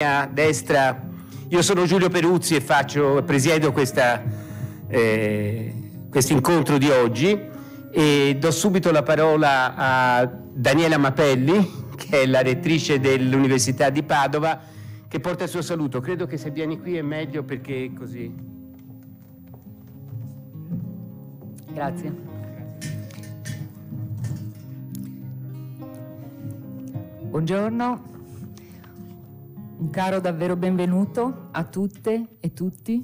mia destra, io sono Giulio Peruzzi e faccio, presiedo eh, questo eh, incontro di oggi e do subito la parola a Daniela Mapelli, che è la rettrice dell'Università di Padova, che porta il suo saluto. Credo che se vieni qui è meglio perché così. Grazie. Buongiorno, un caro davvero benvenuto a tutte e tutti.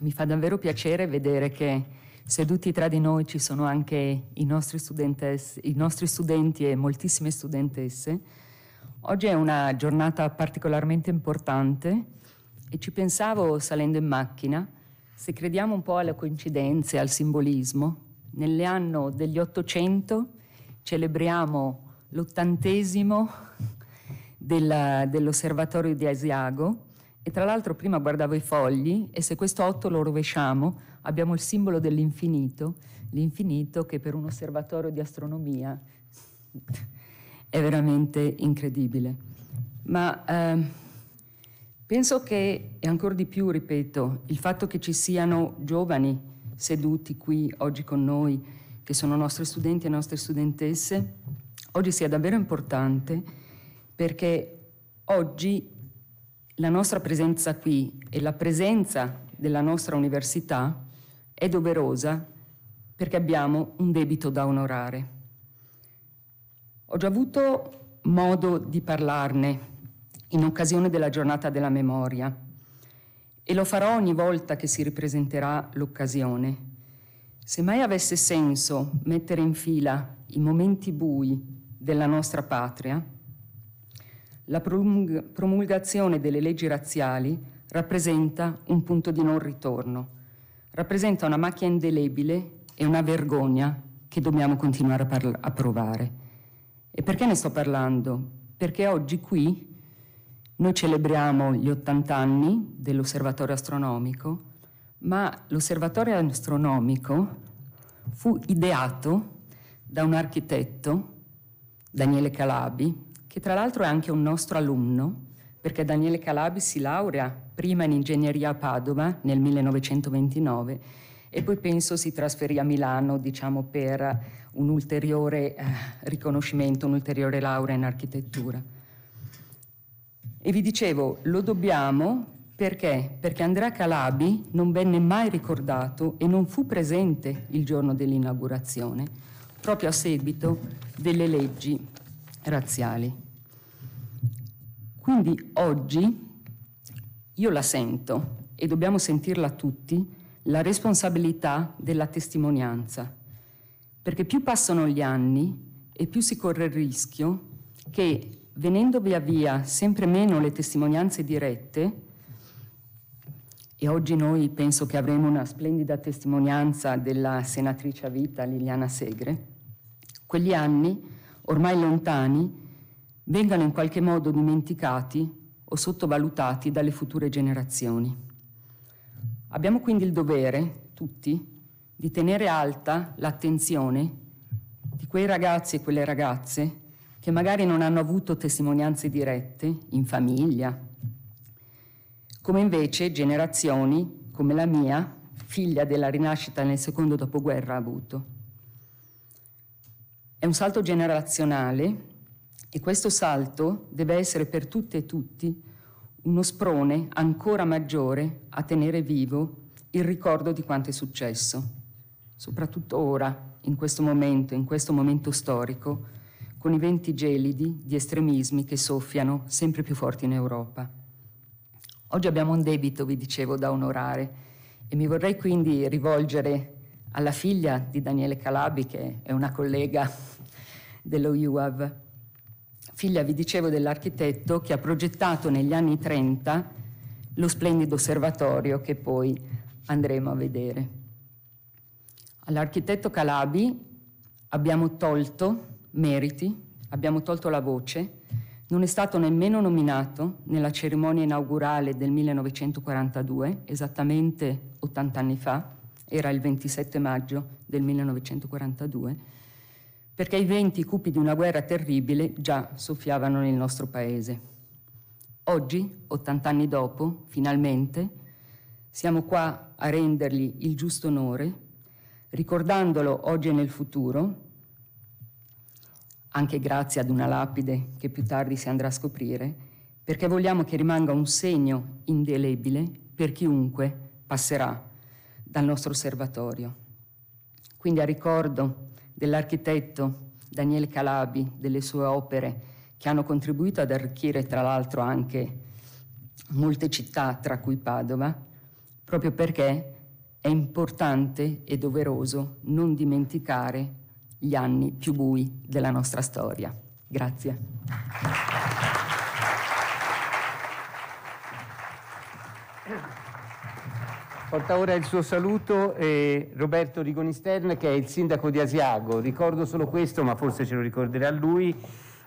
Mi fa davvero piacere vedere che seduti tra di noi ci sono anche i nostri, i nostri studenti e moltissime studentesse. Oggi è una giornata particolarmente importante e ci pensavo salendo in macchina, se crediamo un po' alle coincidenze, al simbolismo, nell'anno degli 800 celebriamo l'ottantesimo della, dell'osservatorio di Asiago e tra l'altro prima guardavo i fogli e se questo 8 lo rovesciamo abbiamo il simbolo dell'infinito, l'infinito che per un osservatorio di astronomia è veramente incredibile. Ma eh, penso che, e ancora di più ripeto, il fatto che ci siano giovani seduti qui oggi con noi, che sono nostri studenti e nostre studentesse, oggi sia davvero importante perché oggi la nostra presenza qui e la presenza della nostra università è doverosa perché abbiamo un debito da onorare. Ho già avuto modo di parlarne in occasione della giornata della memoria e lo farò ogni volta che si ripresenterà l'occasione. Se mai avesse senso mettere in fila i momenti bui della nostra patria, la promulgazione delle leggi razziali rappresenta un punto di non ritorno, rappresenta una macchia indelebile e una vergogna che dobbiamo continuare a, parla- a provare. E perché ne sto parlando? Perché oggi qui noi celebriamo gli 80 anni dell'osservatorio astronomico, ma l'osservatorio astronomico fu ideato da un architetto, Daniele Calabi, che tra l'altro è anche un nostro alunno, perché Daniele Calabi si laurea prima in ingegneria a Padova nel 1929 e poi penso si trasferì a Milano diciamo, per un ulteriore eh, riconoscimento, un'ulteriore laurea in architettura. E vi dicevo, lo dobbiamo perché? Perché Andrea Calabi non venne mai ricordato e non fu presente il giorno dell'inaugurazione, proprio a seguito delle leggi razziali. Quindi oggi io la sento e dobbiamo sentirla tutti, la responsabilità della testimonianza, perché più passano gli anni e più si corre il rischio che venendo via via sempre meno le testimonianze dirette, e oggi noi penso che avremo una splendida testimonianza della senatrice a vita Liliana Segre, quegli anni ormai lontani vengano in qualche modo dimenticati o sottovalutati dalle future generazioni. Abbiamo quindi il dovere, tutti, di tenere alta l'attenzione di quei ragazzi e quelle ragazze che magari non hanno avuto testimonianze dirette in famiglia, come invece generazioni come la mia, figlia della rinascita nel secondo dopoguerra, ha avuto. È un salto generazionale e questo salto deve essere per tutte e tutti uno sprone ancora maggiore a tenere vivo il ricordo di quanto è successo, soprattutto ora, in questo momento, in questo momento storico, con i venti gelidi di estremismi che soffiano sempre più forti in Europa. Oggi abbiamo un debito, vi dicevo, da onorare e mi vorrei quindi rivolgere alla figlia di Daniele Calabi, che è una collega dello UAV, figlia, vi dicevo, dell'architetto che ha progettato negli anni 30 lo splendido osservatorio che poi andremo a vedere. All'architetto Calabi abbiamo tolto meriti, abbiamo tolto la voce, non è stato nemmeno nominato nella cerimonia inaugurale del 1942, esattamente 80 anni fa, era il 27 maggio del 1942 perché i venti cupi di una guerra terribile già soffiavano nel nostro paese. Oggi, 80 anni dopo, finalmente, siamo qua a rendergli il giusto onore, ricordandolo oggi e nel futuro, anche grazie ad una lapide che più tardi si andrà a scoprire, perché vogliamo che rimanga un segno indelebile per chiunque passerà dal nostro osservatorio. Quindi a ricordo dell'architetto Daniele Calabi, delle sue opere, che hanno contribuito ad arricchire tra l'altro anche molte città, tra cui Padova, proprio perché è importante e doveroso non dimenticare gli anni più bui della nostra storia. Grazie. Porta ora il suo saluto eh, Roberto Rigonistern che è il sindaco di Asiago. Ricordo solo questo, ma forse ce lo ricorderà lui.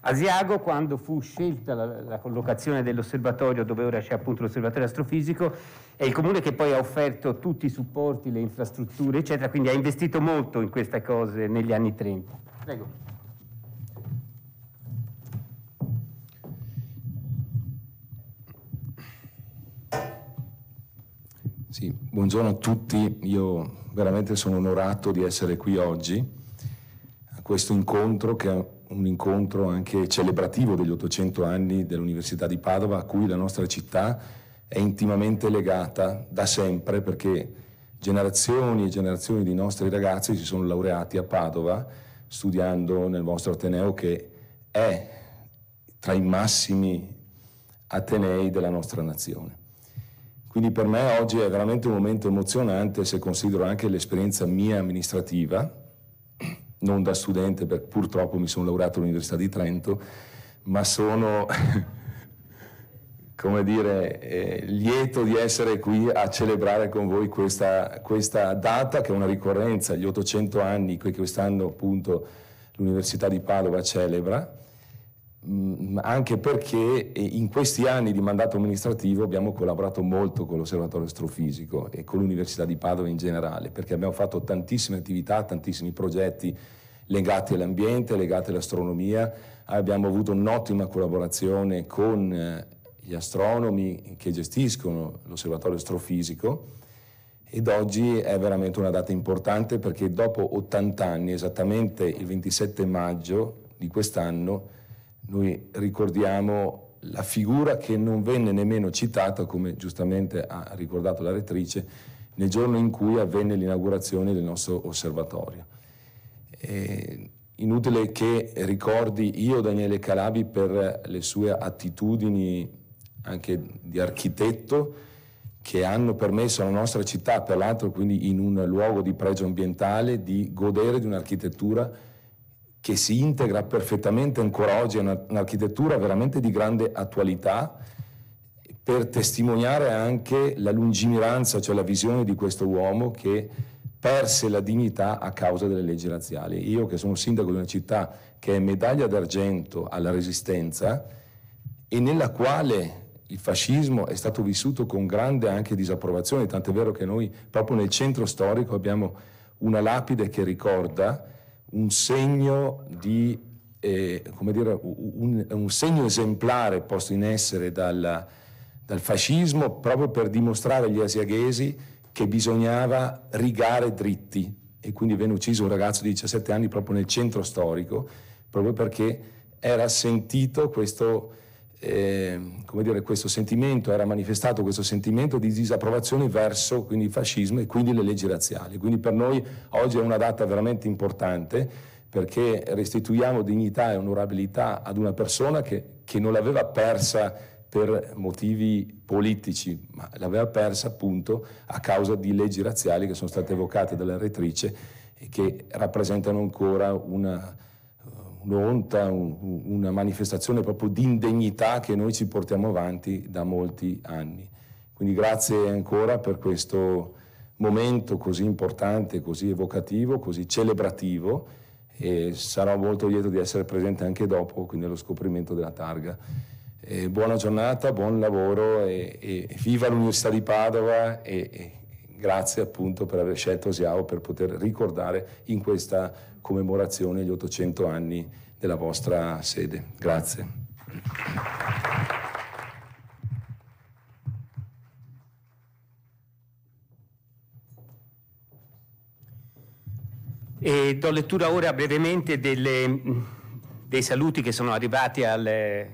Asiago, quando fu scelta la, la, collocazione dell'osservatorio, dove ora c'è appunto l'osservatorio astrofisico, è il comune che poi ha offerto tutti i supporti, le infrastrutture, eccetera, quindi ha investito molto in queste cose negli anni 30. Prego. Sì, buongiorno a tutti, io veramente sono onorato di essere qui oggi a questo incontro che è un incontro anche celebrativo degli 800 anni dell'Università di Padova a cui la nostra città è intimamente legata da sempre perché generazioni e generazioni di nostri ragazzi si sono laureati a Padova studiando nel vostro Ateneo che è tra i massimi Atenei della nostra nazione. Quindi per me oggi è veramente un momento emozionante se considero anche l'esperienza mia amministrativa, non da studente, perché purtroppo mi sono laureato all'Università di Trento, ma sono, come dire, eh, lieto di essere qui a celebrare con voi questa, questa data che è una ricorrenza, gli 800 anni che quest'anno appunto l'Università di Padova celebra Mm, anche perché eh, in questi anni di mandato amministrativo abbiamo collaborato molto con l'Osservatorio Astrofisico e con l'Università di Padova in generale, perché abbiamo fatto tantissime attività, tantissimi progetti legati all'ambiente, legati all'astronomia, abbiamo avuto un'ottima collaborazione con eh, gli astronomi che gestiscono l'Osservatorio Astrofisico ed oggi è veramente una data importante perché dopo 80 anni, esattamente il 27 maggio di quest'anno, noi ricordiamo la figura che non venne nemmeno citata, come giustamente ha ricordato la rettrice, nel giorno in cui avvenne l'inaugurazione del nostro osservatorio. E inutile che ricordi io Daniele Calabi per le sue attitudini anche di architetto che hanno permesso alla nostra città, peraltro quindi in un luogo di pregio ambientale, di godere di un'architettura che si integra perfettamente ancora oggi, è un'architettura veramente di grande attualità per testimoniare anche la lungimiranza, cioè la visione di questo uomo che perse la dignità a causa delle leggi razziali. Io che sono sindaco di una città che è medaglia d'argento alla resistenza e nella quale il fascismo è stato vissuto con grande anche disapprovazione, tant'è vero che noi proprio nel centro storico abbiamo una lapide che ricorda un segno di eh, come dire, un, un, segno esemplare posto in essere dal, dal, fascismo proprio per dimostrare agli asiaghesi che bisognava rigare dritti e quindi venne ucciso un ragazzo di 17 anni proprio nel centro storico proprio perché era sentito questo eh, come dire, questo sentimento, era manifestato questo sentimento di disapprovazione verso quindi, il fascismo e quindi le leggi razziali. Quindi per noi oggi è una data veramente importante perché restituiamo dignità e onorabilità ad una persona che, che non l'aveva persa per motivi politici, ma l'aveva persa appunto a causa di leggi razziali che sono state evocate dalla rettrice e che rappresentano ancora una, un'onta, un, una manifestazione proprio di indegnità che noi ci portiamo avanti da molti anni. Quindi grazie ancora per questo momento così importante, così evocativo, così celebrativo e sarò molto lieto di essere presente anche dopo, quindi nello scoprimento della targa. E buona giornata, buon lavoro e, e viva l'Università di Padova e, e grazie appunto per aver scelto Siao per poter ricordare in questa commemorazione agli 800 anni della vostra sede. Grazie. E do lettura ora brevemente delle, dei saluti che sono arrivati al eh,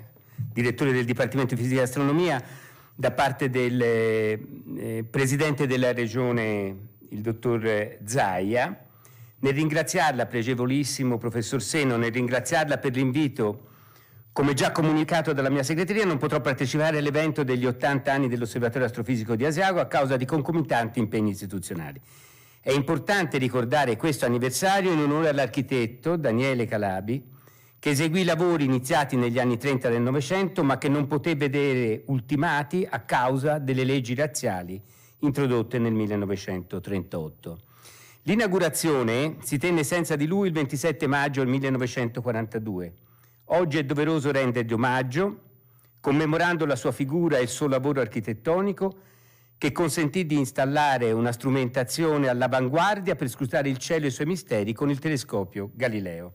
direttore del Dipartimento di Fisica e Astronomia da parte del eh, presidente della regione, il dottor Zaia nel ringraziarla, pregevolissimo professor Seno, nel ringraziarla per l'invito, come già comunicato dalla mia segreteria, non potrò partecipare all'evento degli 80 anni dell'Osservatorio Astrofisico di Asiago a causa di concomitanti impegni istituzionali. È importante ricordare questo anniversario in onore all'architetto Daniele Calabi, che eseguì lavori iniziati negli anni 30 del Novecento, ma che non poté vedere ultimati a causa delle leggi razziali introdotte nel 1938. L'inaugurazione si tenne senza di lui il 27 maggio 1942. Oggi è doveroso rendergli omaggio, commemorando la sua figura e il suo lavoro architettonico, che consentì di installare una strumentazione all'avanguardia per scrutare il cielo e i suoi misteri con il telescopio Galileo.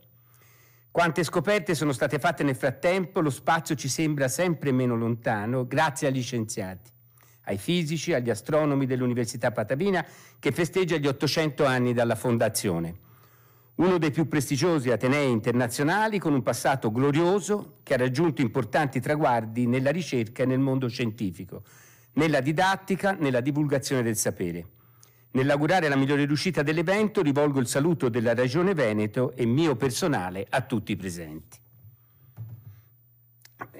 Quante scoperte sono state fatte nel frattempo, lo spazio ci sembra sempre meno lontano grazie agli scienziati ai fisici, agli astronomi dell'Università Patavina che festeggia gli 800 anni dalla fondazione. Uno dei più prestigiosi atenei internazionali con un passato glorioso che ha raggiunto importanti traguardi nella ricerca e nel mondo scientifico, nella didattica, nella divulgazione del sapere. Nell'augurare la migliore riuscita dell'evento rivolgo il saluto della Regione Veneto e mio personale a tutti i presenti.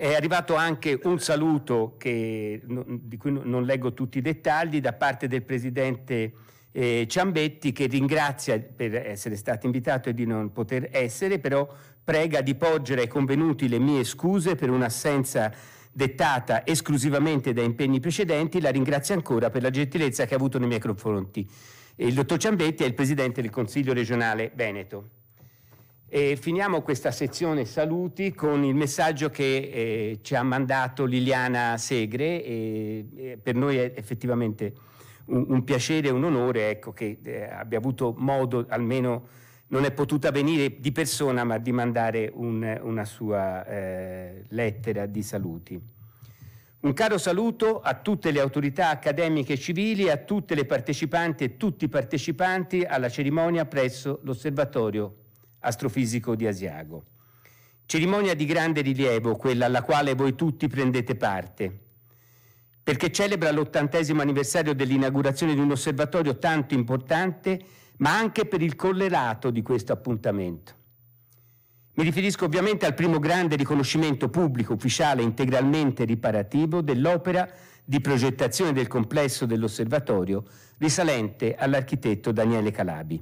È arrivato anche un saluto che, di cui non leggo tutti i dettagli da parte del presidente eh, Ciambetti che ringrazia per essere stato invitato e di non poter essere, però prega di porgere ai convenuti le mie scuse per un'assenza dettata esclusivamente da impegni precedenti, la ringrazio ancora per la gentilezza che ha avuto nei miei confronti. Il dottor Ciambetti è il presidente del Consiglio regionale Veneto. E finiamo questa sezione saluti con il messaggio che eh, ci ha mandato Liliana Segre e, e per noi è effettivamente un, un piacere e un onore ecco, che eh, abbia avuto modo, almeno non è potuta venire di persona, ma di mandare un, una sua eh, lettera di saluti. Un caro saluto a tutte le autorità accademiche e civili, a tutte le partecipanti e tutti i partecipanti alla cerimonia presso l'Osservatorio astrofisico di Asiago. Cerimonia di grande rilievo quella alla quale voi tutti prendete parte, perché celebra l'ottantesimo anniversario dell'inaugurazione di un osservatorio tanto importante, ma anche per il collerato di questo appuntamento. Mi riferisco ovviamente al primo grande riconoscimento pubblico ufficiale integralmente riparativo dell'opera di progettazione del complesso dell'osservatorio risalente all'architetto Daniele Calabi.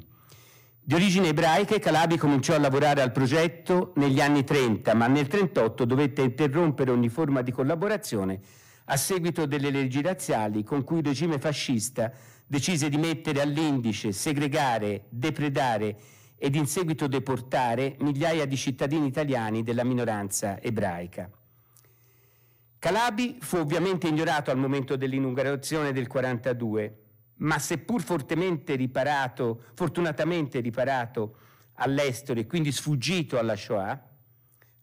Di origine ebraica, Calabi cominciò a lavorare al progetto negli anni 30, ma nel 38 dovette interrompere ogni forma di collaborazione a seguito delle leggi razziali con cui il regime fascista decise di mettere all'indice, segregare, depredare ed in seguito deportare migliaia di cittadini italiani della minoranza ebraica. Calabi fu ovviamente ignorato al momento dell'inaugurazione del 42 ma seppur fortemente riparato, fortunatamente riparato all'estero e quindi sfuggito alla Shoah,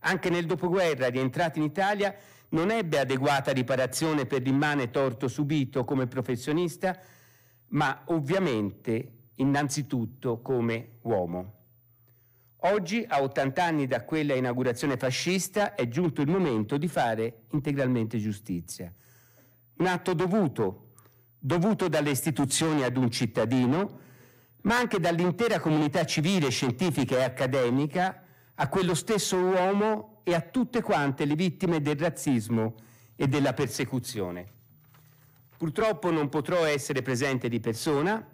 anche nel dopoguerra rientrato in Italia non ebbe adeguata riparazione per l'immane torto subito come professionista, ma ovviamente innanzitutto come uomo. Oggi, a 80 anni da quella inaugurazione fascista, è giunto il momento di fare integralmente giustizia. Un atto dovuto dovuto dalle istituzioni ad un cittadino, ma anche dall'intera comunità civile, scientifica e accademica, a quello stesso uomo e a tutte quante le vittime del razzismo e della persecuzione. Purtroppo non potrò essere presente di persona,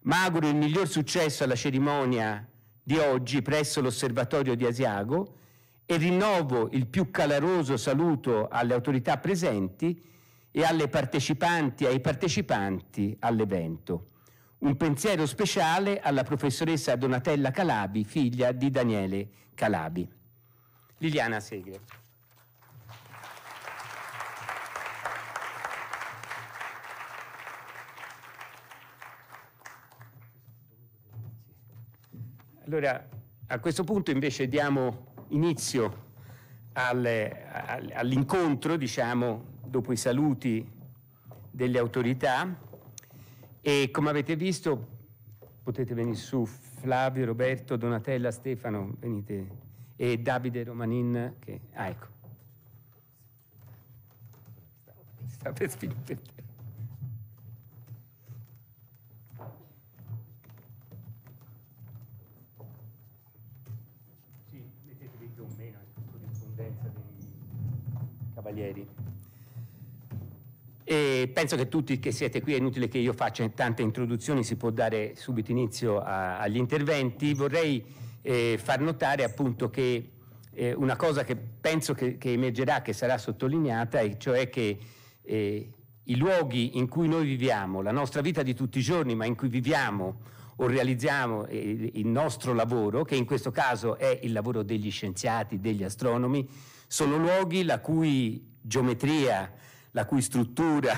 ma auguro il miglior successo alla cerimonia di oggi presso l'osservatorio di Asiago e rinnovo il più caloroso saluto alle autorità presenti e alle partecipanti e ai partecipanti all'evento. Un pensiero speciale alla professoressa Donatella Calabi, figlia di Daniele Calabi. Liliana Segre. Allora, a questo punto invece diamo inizio all'incontro, diciamo, dopo i saluti delle autorità e come avete visto potete venire su Flavio, Roberto, Donatella, Stefano, venite e Davide Romanin che ah ecco. Sta per spingere. Sì, mettetevi o meno in corrispondenza dei cavalieri. E penso che tutti che siete qui, è inutile che io faccia tante introduzioni, si può dare subito inizio a, agli interventi. Vorrei eh, far notare appunto che eh, una cosa che penso che, che, emergerà, che sarà sottolineata, e cioè che eh, i luoghi in cui noi viviamo, la nostra vita di tutti i giorni, ma in cui viviamo o realizziamo eh, il nostro lavoro, che in questo caso è il lavoro degli scienziati, degli astronomi, sono luoghi la cui geometria, la cui struttura,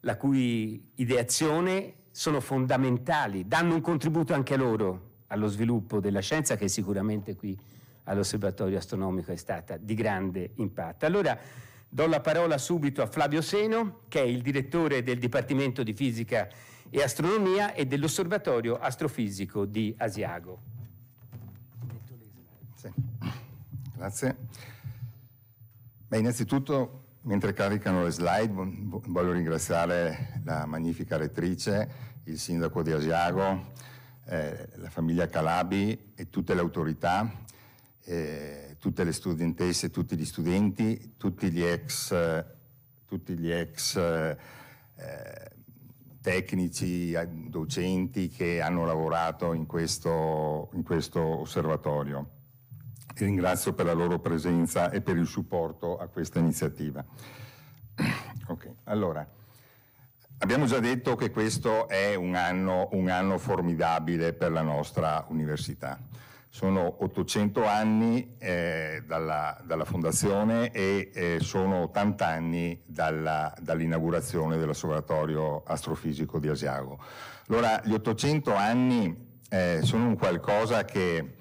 la cui ideazione sono fondamentali, danno un contributo anche loro allo sviluppo della scienza che sicuramente qui all'osservatorio astronomico è stata di grande impatto. Allora do la parola subito a Flavio Seno, che è il direttore del Dipartimento di Fisica e Astronomia e dell'Osservatorio Astrofisico di Asiago. Sì. Grazie. Beh, innanzitutto mentre caricano le slide voglio ringraziare la magnifica rettrice, il sindaco di Asiago, eh, la famiglia Calabi e tutte le autorità, eh, tutte le studentesse, tutti gli studenti, tutti gli ex, tutti gli ex eh, tecnici, docenti che hanno lavorato in questo, in questo osservatorio ringrazio per la loro presenza e per il supporto a questa iniziativa. Okay. Allora, abbiamo già detto che questo è un anno, un anno formidabile per la nostra università. Sono 800 anni eh, dalla, dalla, fondazione e eh, sono 80 anni dalla, dall'inaugurazione dell'osservatorio astrofisico di Asiago. Allora, gli 800 anni eh, sono un qualcosa che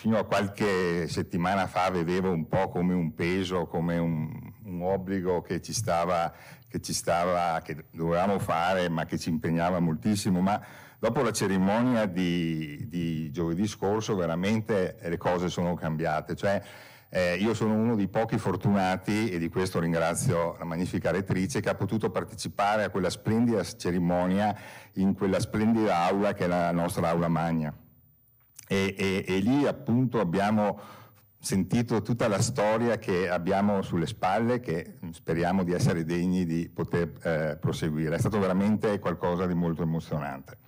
fino a qualche settimana fa vedevo un po' come un peso, come un, un obbligo che ci stava, che ci stava, che dovevamo fare, ma che ci impegnava moltissimo. Ma dopo la cerimonia di, di giovedì scorso veramente le cose sono cambiate. Cioè, eh, io sono uno dei pochi fortunati, e di questo ringrazio la magnifica rettrice, che ha potuto partecipare a quella splendida cerimonia in quella splendida aula che è la nostra aula magna. E, e, e lì appunto abbiamo sentito tutta la storia che abbiamo sulle spalle che speriamo di essere degni di poter eh, proseguire. È stato veramente qualcosa di molto emozionante.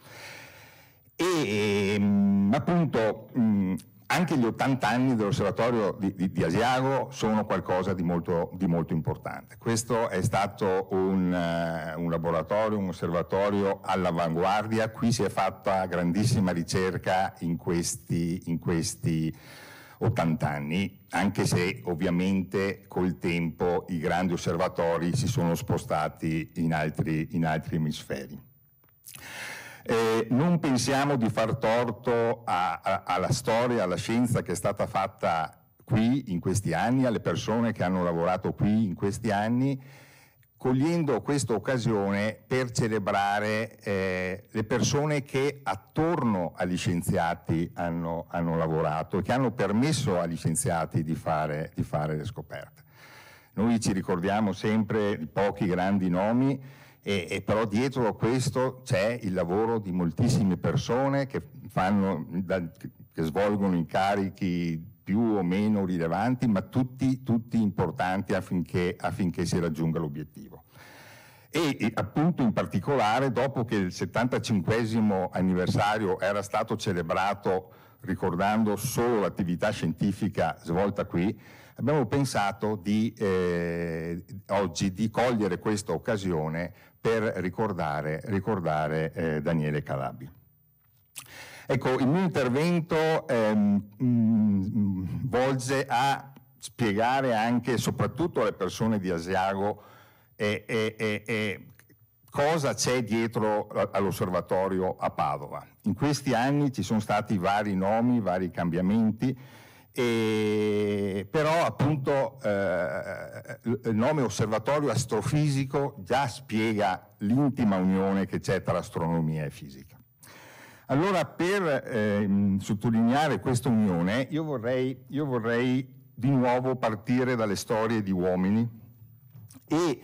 E, e ehm, appunto mh, anche gli 80 anni dell'osservatorio di, di, di Asiago sono qualcosa di molto, di molto, importante. Questo è stato un, uh, un laboratorio, un osservatorio all'avanguardia, qui si è fatta grandissima ricerca in questi, in questi 80 anni, anche se ovviamente col tempo i grandi osservatori si sono spostati in altri, in altri emisferi. Eh, non pensiamo di far torto a, a, alla storia, alla scienza che è stata fatta qui in questi anni, alle persone che hanno lavorato qui in questi anni, cogliendo questa occasione per celebrare eh, le persone che attorno agli scienziati hanno, hanno, lavorato e che hanno permesso agli scienziati di fare, di fare le scoperte. Noi ci ricordiamo sempre i pochi grandi nomi, e, e, però dietro a questo c'è il lavoro di moltissime persone che, fanno, che svolgono incarichi più o meno rilevanti, ma tutti, tutti importanti affinché, affinché, si raggiunga l'obiettivo. E, e, appunto in particolare dopo che il 75 anniversario era stato celebrato ricordando solo l'attività scientifica svolta qui, abbiamo pensato di, eh, oggi di cogliere questa occasione per ricordare, ricordare eh, Daniele Calabi. Ecco, il mio intervento ehm, mm, volge a spiegare anche, soprattutto alle persone di Asiago, eh, eh, cosa c'è dietro all'osservatorio a Padova. In questi anni ci sono stati vari nomi, vari cambiamenti, e, però appunto eh, il nome osservatorio astrofisico già spiega l'intima unione che c'è tra astronomia e fisica. Allora per eh, sottolineare questa unione io vorrei, io vorrei, di nuovo partire dalle storie di uomini e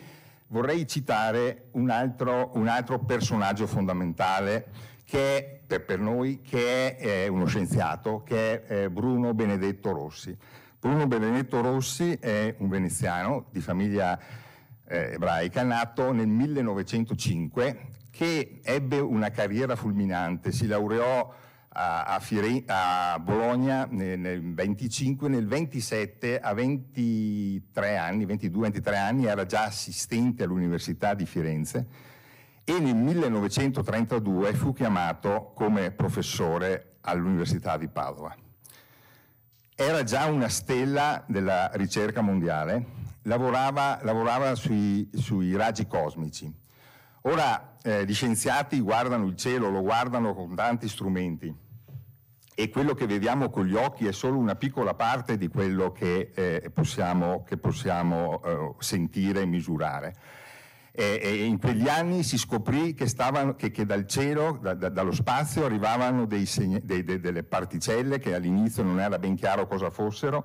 vorrei citare un altro, un altro personaggio fondamentale che è, per noi, che è, eh, uno scienziato, che è, eh, Bruno Benedetto Rossi. Bruno Benedetto Rossi è un veneziano di famiglia eh, ebraica, nato nel 1905, che ebbe una carriera fulminante, si laureò a, Fire- a Bologna nel, nel 25, nel 27 a 23 anni, 22-23 anni era già assistente all'Università di Firenze e nel 1932 fu chiamato come professore all'Università di Padova. Era già una stella della ricerca mondiale, lavorava, lavorava sui, sui, raggi cosmici. Ora eh, gli scienziati guardano il cielo, lo guardano con tanti strumenti e quello che vediamo con gli occhi è solo una piccola parte di quello che eh, possiamo, che possiamo eh, sentire e misurare e, e in quegli anni si scoprì che, stavano, che, che dal cielo, da, da, dallo spazio, arrivavano segne, dei, de, delle particelle che all'inizio non era ben chiaro cosa fossero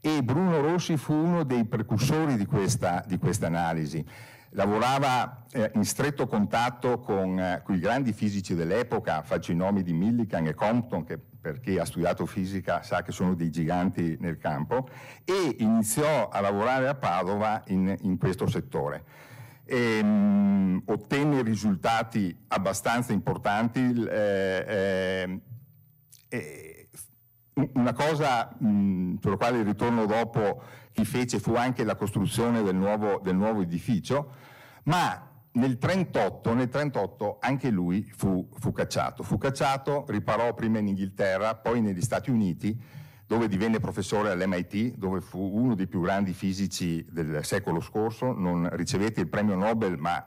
e Bruno Rossi fu uno dei precursori di questa, di questa analisi lavorava eh, in stretto contatto con, eh, con, i grandi fisici dell'epoca, faccio i nomi di Millikan e Compton, che per chi ha studiato fisica sa che sono dei giganti nel campo, e iniziò a lavorare a Padova in, in questo settore e, ehm, mh, ottenne risultati abbastanza importanti. Eh, eh, una cosa mh, mhmm, sulla quale ritorno dopo chi fece fu anche la costruzione del nuovo, del nuovo edificio, ma nel 1938 nel 38, anche lui fu, fu cacciato. Fu cacciato, riparò prima in Inghilterra, poi negli Stati Uniti dove divenne professore all'MIT, dove fu uno dei più grandi fisici del secolo scorso, non ricevette il premio Nobel, ma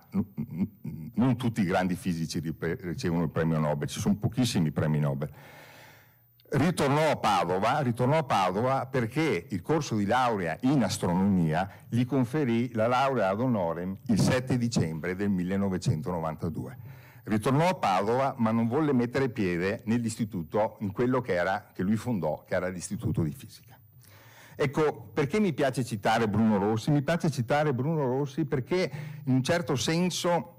non tutti i grandi fisici ricevono il premio Nobel, ci sono pochissimi premi Nobel. Ritornò a, Padova, ritornò a Padova, perché il corso di laurea in astronomia gli conferì la laurea ad honorem il 7 dicembre del 1992. Ritornò a Padova, ma non volle mettere piede nell'istituto, in quello che, era, che lui fondò, che era l'istituto di fisica. Ecco, perché mi piace citare Bruno Rossi? Mi piace citare Bruno Rossi perché in un certo senso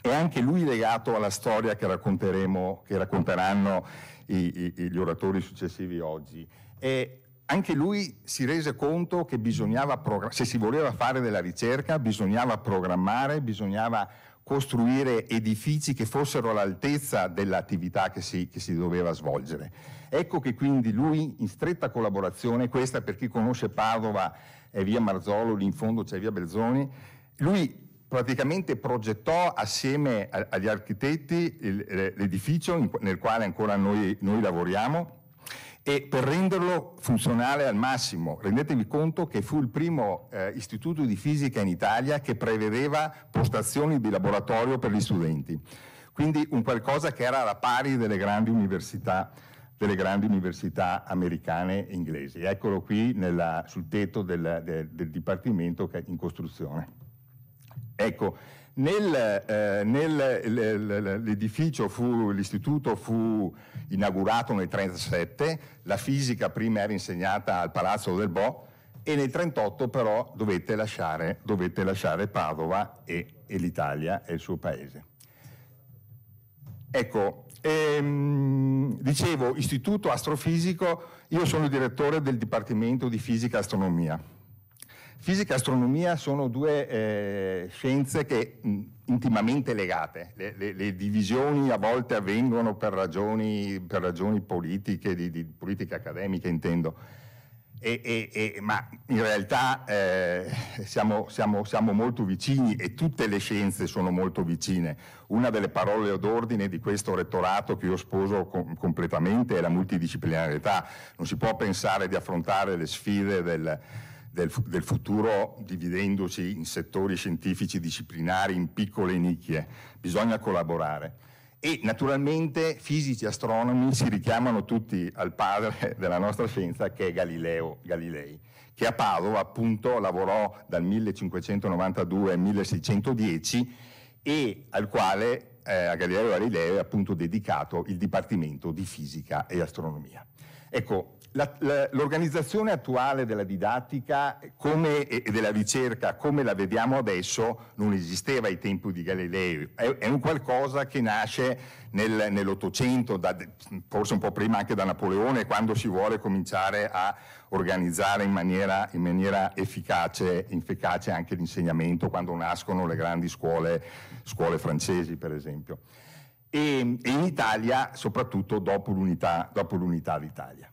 è anche lui legato alla storia che racconteremo, che racconteranno i, i, gli oratori successivi oggi. E anche lui si rese conto che bisognava, se si voleva fare della ricerca, bisognava programmare, bisognava costruire edifici che fossero all'altezza dell'attività che si, che si, doveva svolgere. Ecco che quindi lui in stretta collaborazione, questa per chi conosce Padova è via Marzolo, lì in fondo c'è via Belzoni, lui praticamente progettò assieme agli architetti l'edificio nel quale ancora noi, noi lavoriamo e per renderlo funzionale al massimo. Rendetevi conto che fu il primo eh, istituto di fisica in Italia che prevedeva postazioni di laboratorio per gli studenti, quindi un qualcosa che era alla pari delle grandi università delle grandi università americane e inglesi. Eccolo qui nella, sul tetto del, del, del Dipartimento in costruzione. Ecco, nel, eh, nel, l'edificio fu, l'istituto fu inaugurato nel 1937, la fisica prima era insegnata al Palazzo del Bo e nel 1938 però dovette lasciare, dovette lasciare Padova e, e, l'Italia e il suo paese. Ecco, ehm, dicevo, istituto astrofisico, io sono il direttore del Dipartimento di Fisica e Astronomia Fisica e astronomia sono due eh, scienze che mh, intimamente legate. Le, le, le, divisioni a volte avvengono per ragioni, per ragioni politiche, di, di politica accademica intendo. E, e, e, ma in realtà eh, siamo, siamo, siamo, molto vicini e tutte le scienze sono molto vicine. Una delle parole d'ordine di questo rettorato che io sposo com- completamente è la multidisciplinarietà. Non si può pensare di affrontare le sfide del, del, del futuro dividendoci in settori scientifici disciplinari, in piccole nicchie, bisogna collaborare. E naturalmente fisici e astronomi si richiamano tutti al padre della nostra scienza che è Galileo Galilei, che a Padova appunto lavorò dal 1592 al 1610 e al quale eh, a Galileo Galilei è appunto dedicato il Dipartimento di Fisica e Astronomia. Ecco, l'organizzazione attuale della didattica come, e della ricerca, come la vediamo adesso, non esisteva ai tempi di Galileo, è, è un qualcosa che nasce nel, nell'Ottocento, forse un po' prima anche da Napoleone, quando si vuole cominciare a organizzare in maniera, in maniera efficace, efficace, anche l'insegnamento, quando nascono le grandi scuole, scuole francesi per esempio. E, e in Italia soprattutto dopo l'unità, dopo l'unità d'Italia.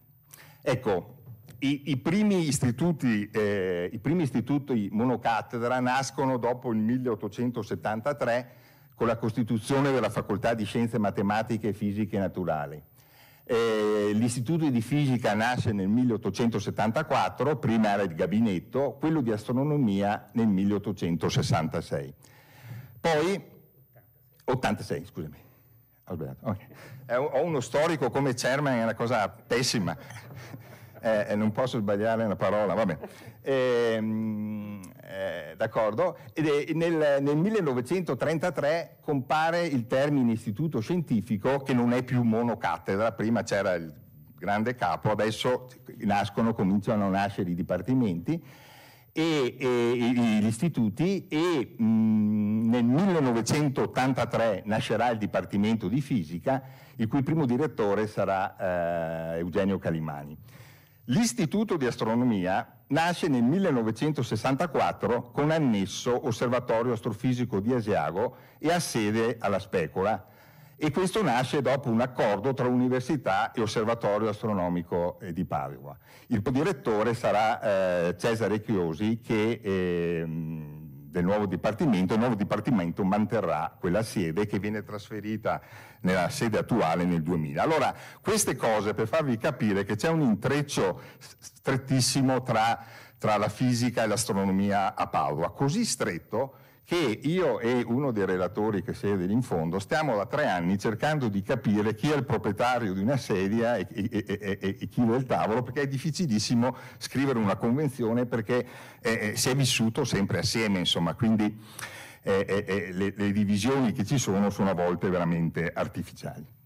Ecco, i, i, primi eh, i, primi istituti, monocattedra nascono dopo il 1873 con la costituzione della Facoltà di Scienze Matematiche, Fisiche e Naturali. Eh, l'istituto di fisica nasce nel 1874, prima era il gabinetto, quello di astronomia nel 1866. Poi, 86, scusami, ho sbagliato. Okay ho uno storico come chairman, è una cosa pessima. Eh, eh non posso sbagliare una parola, va bene. Eh, eh, d'accordo? Ed, nel, nel, 1933 compare il termine istituto scientifico che non è più monocattedra, prima c'era il grande capo, adesso nascono, cominciano a nascere i dipartimenti e, e, gli istituti e mh, nel 1983 nascerà il Dipartimento di Fisica, il cui primo direttore sarà eh, Eugenio Calimani. L'Istituto di Astronomia nasce nel 1964 con annesso Osservatorio Astrofisico di Asiago e ha sede alla Specola, e questo nasce dopo un accordo tra università e osservatorio astronomico eh, di Padova. Il direttore sarà eh, Cesare Chiosi che eh, del nuovo dipartimento, il nuovo dipartimento manterrà quella sede che viene trasferita nella sede attuale nel 2000. Allora, queste cose per farvi capire che c'è un intreccio strettissimo tra, tra la fisica e l'astronomia a Padova, così stretto che io e uno dei relatori che siede lì in fondo stiamo da tre anni cercando di capire chi è il proprietario di una sedia e, e, e, e chi del tavolo, perché è difficilissimo scrivere una convenzione perché eh, eh si è vissuto sempre assieme, insomma, quindi eh, eh, eh, le, le divisioni che ci sono sono a volte veramente artificiali.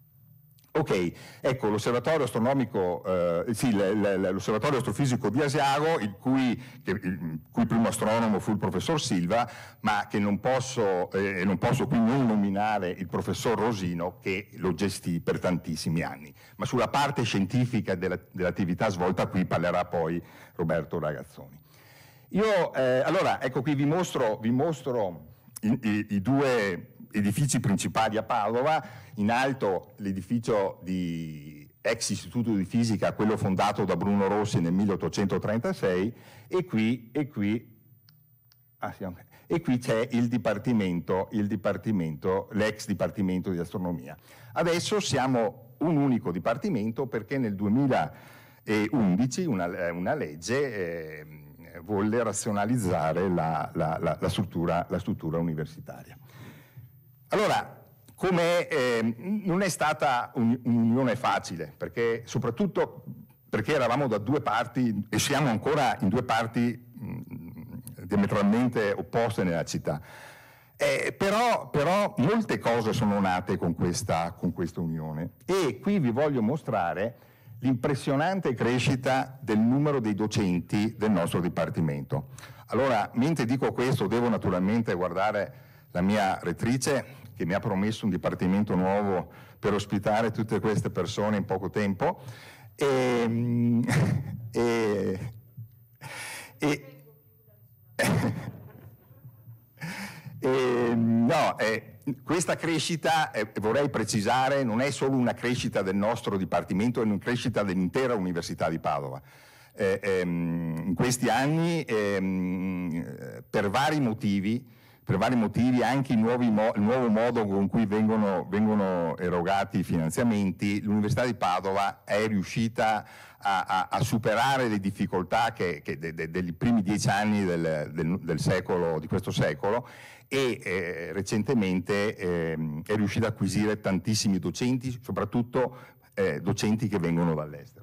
Ok, ecco l'osservatorio astronomico, eh, sì, l'osservatorio astrofisico di Asiago, il cui, che, il cui, primo astronomo fu il professor Silva, ma che non posso, eh, non posso qui non nominare il professor Rosino che lo gestì per tantissimi anni. Ma sulla parte scientifica della, dell'attività svolta qui parlerà poi Roberto Ragazzoni. Io, eh, allora, ecco qui vi mostro, vi mostro i, i, i due edifici principali a Padova, in alto l'edificio di ex istituto di fisica, quello fondato da Bruno Rossi nel 1836, e qui, e qui, ah, sì, okay. e qui c'è il dipartimento, il dipartimento, l'ex dipartimento di astronomia. Adesso siamo un unico dipartimento perché nel 2011 una, eh, una legge eh, volle razionalizzare la, la, la, struttura, la struttura universitaria. Allora, come eh, non è stata un'unione facile, perché soprattutto perché eravamo da due parti e siamo ancora in due parti mh, mhmm, diametralmente opposte nella città. Eh, però, però, molte cose sono nate con questa, con questa unione e qui vi voglio mostrare l'impressionante crescita del numero dei docenti del nostro dipartimento. Allora, mentre dico questo, devo naturalmente guardare la mia rettrice che mi ha promesso un dipartimento nuovo per ospitare tutte queste persone in poco tempo. E, e, e, e no, eh, questa crescita, eh, vorrei precisare, non è solo una crescita del nostro dipartimento, è una crescita dell'intera Università di Padova. Eh, ehm, in questi anni, ehm, per vari motivi, per vari motivi anche il, mo- il nuovo modo con cui vengono, vengono, erogati i finanziamenti, l'Università di Padova è riuscita a, a, a superare le difficoltà che, che de, de, degli primi dieci anni del, del, del secolo, di questo secolo e eh, recentemente eh, è riuscita ad acquisire tantissimi docenti, soprattutto eh, docenti che vengono dall'estero.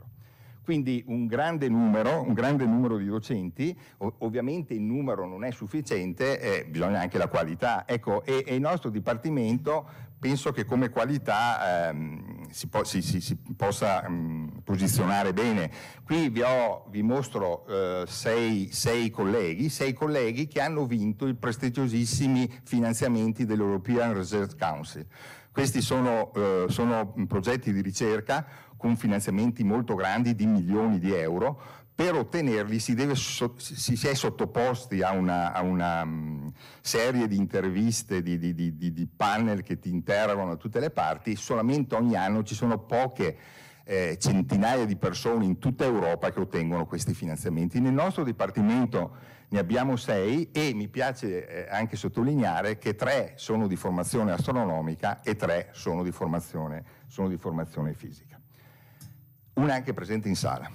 Quindi un grande numero, un grande numero di docenti, ovviamente il numero non è sufficiente, eh, bisogna anche la qualità. Ecco, e, e, il nostro Dipartimento penso che come qualità ehm, si, po- si, si, si, possa ehm, posizionare bene. Qui vi, ho, vi mostro eh, sei, sei, colleghi, sei colleghi che hanno vinto i prestigiosissimi finanziamenti dell'European Research Council. Questi sono, eh, sono progetti di ricerca con finanziamenti molto grandi di milioni di euro, per ottenerli si, deve, si è sottoposti a una, a una mm, serie di interviste, di, di, di, di, panel che ti interrogano da tutte le parti, solamente ogni anno ci sono poche eh, centinaia di persone in tutta Europa che ottengono questi finanziamenti. Nel nostro dipartimento ne abbiamo sei e mi piace eh, anche sottolineare che tre sono di formazione astronomica e tre sono di formazione, sono di formazione fisica una anche presente in sala.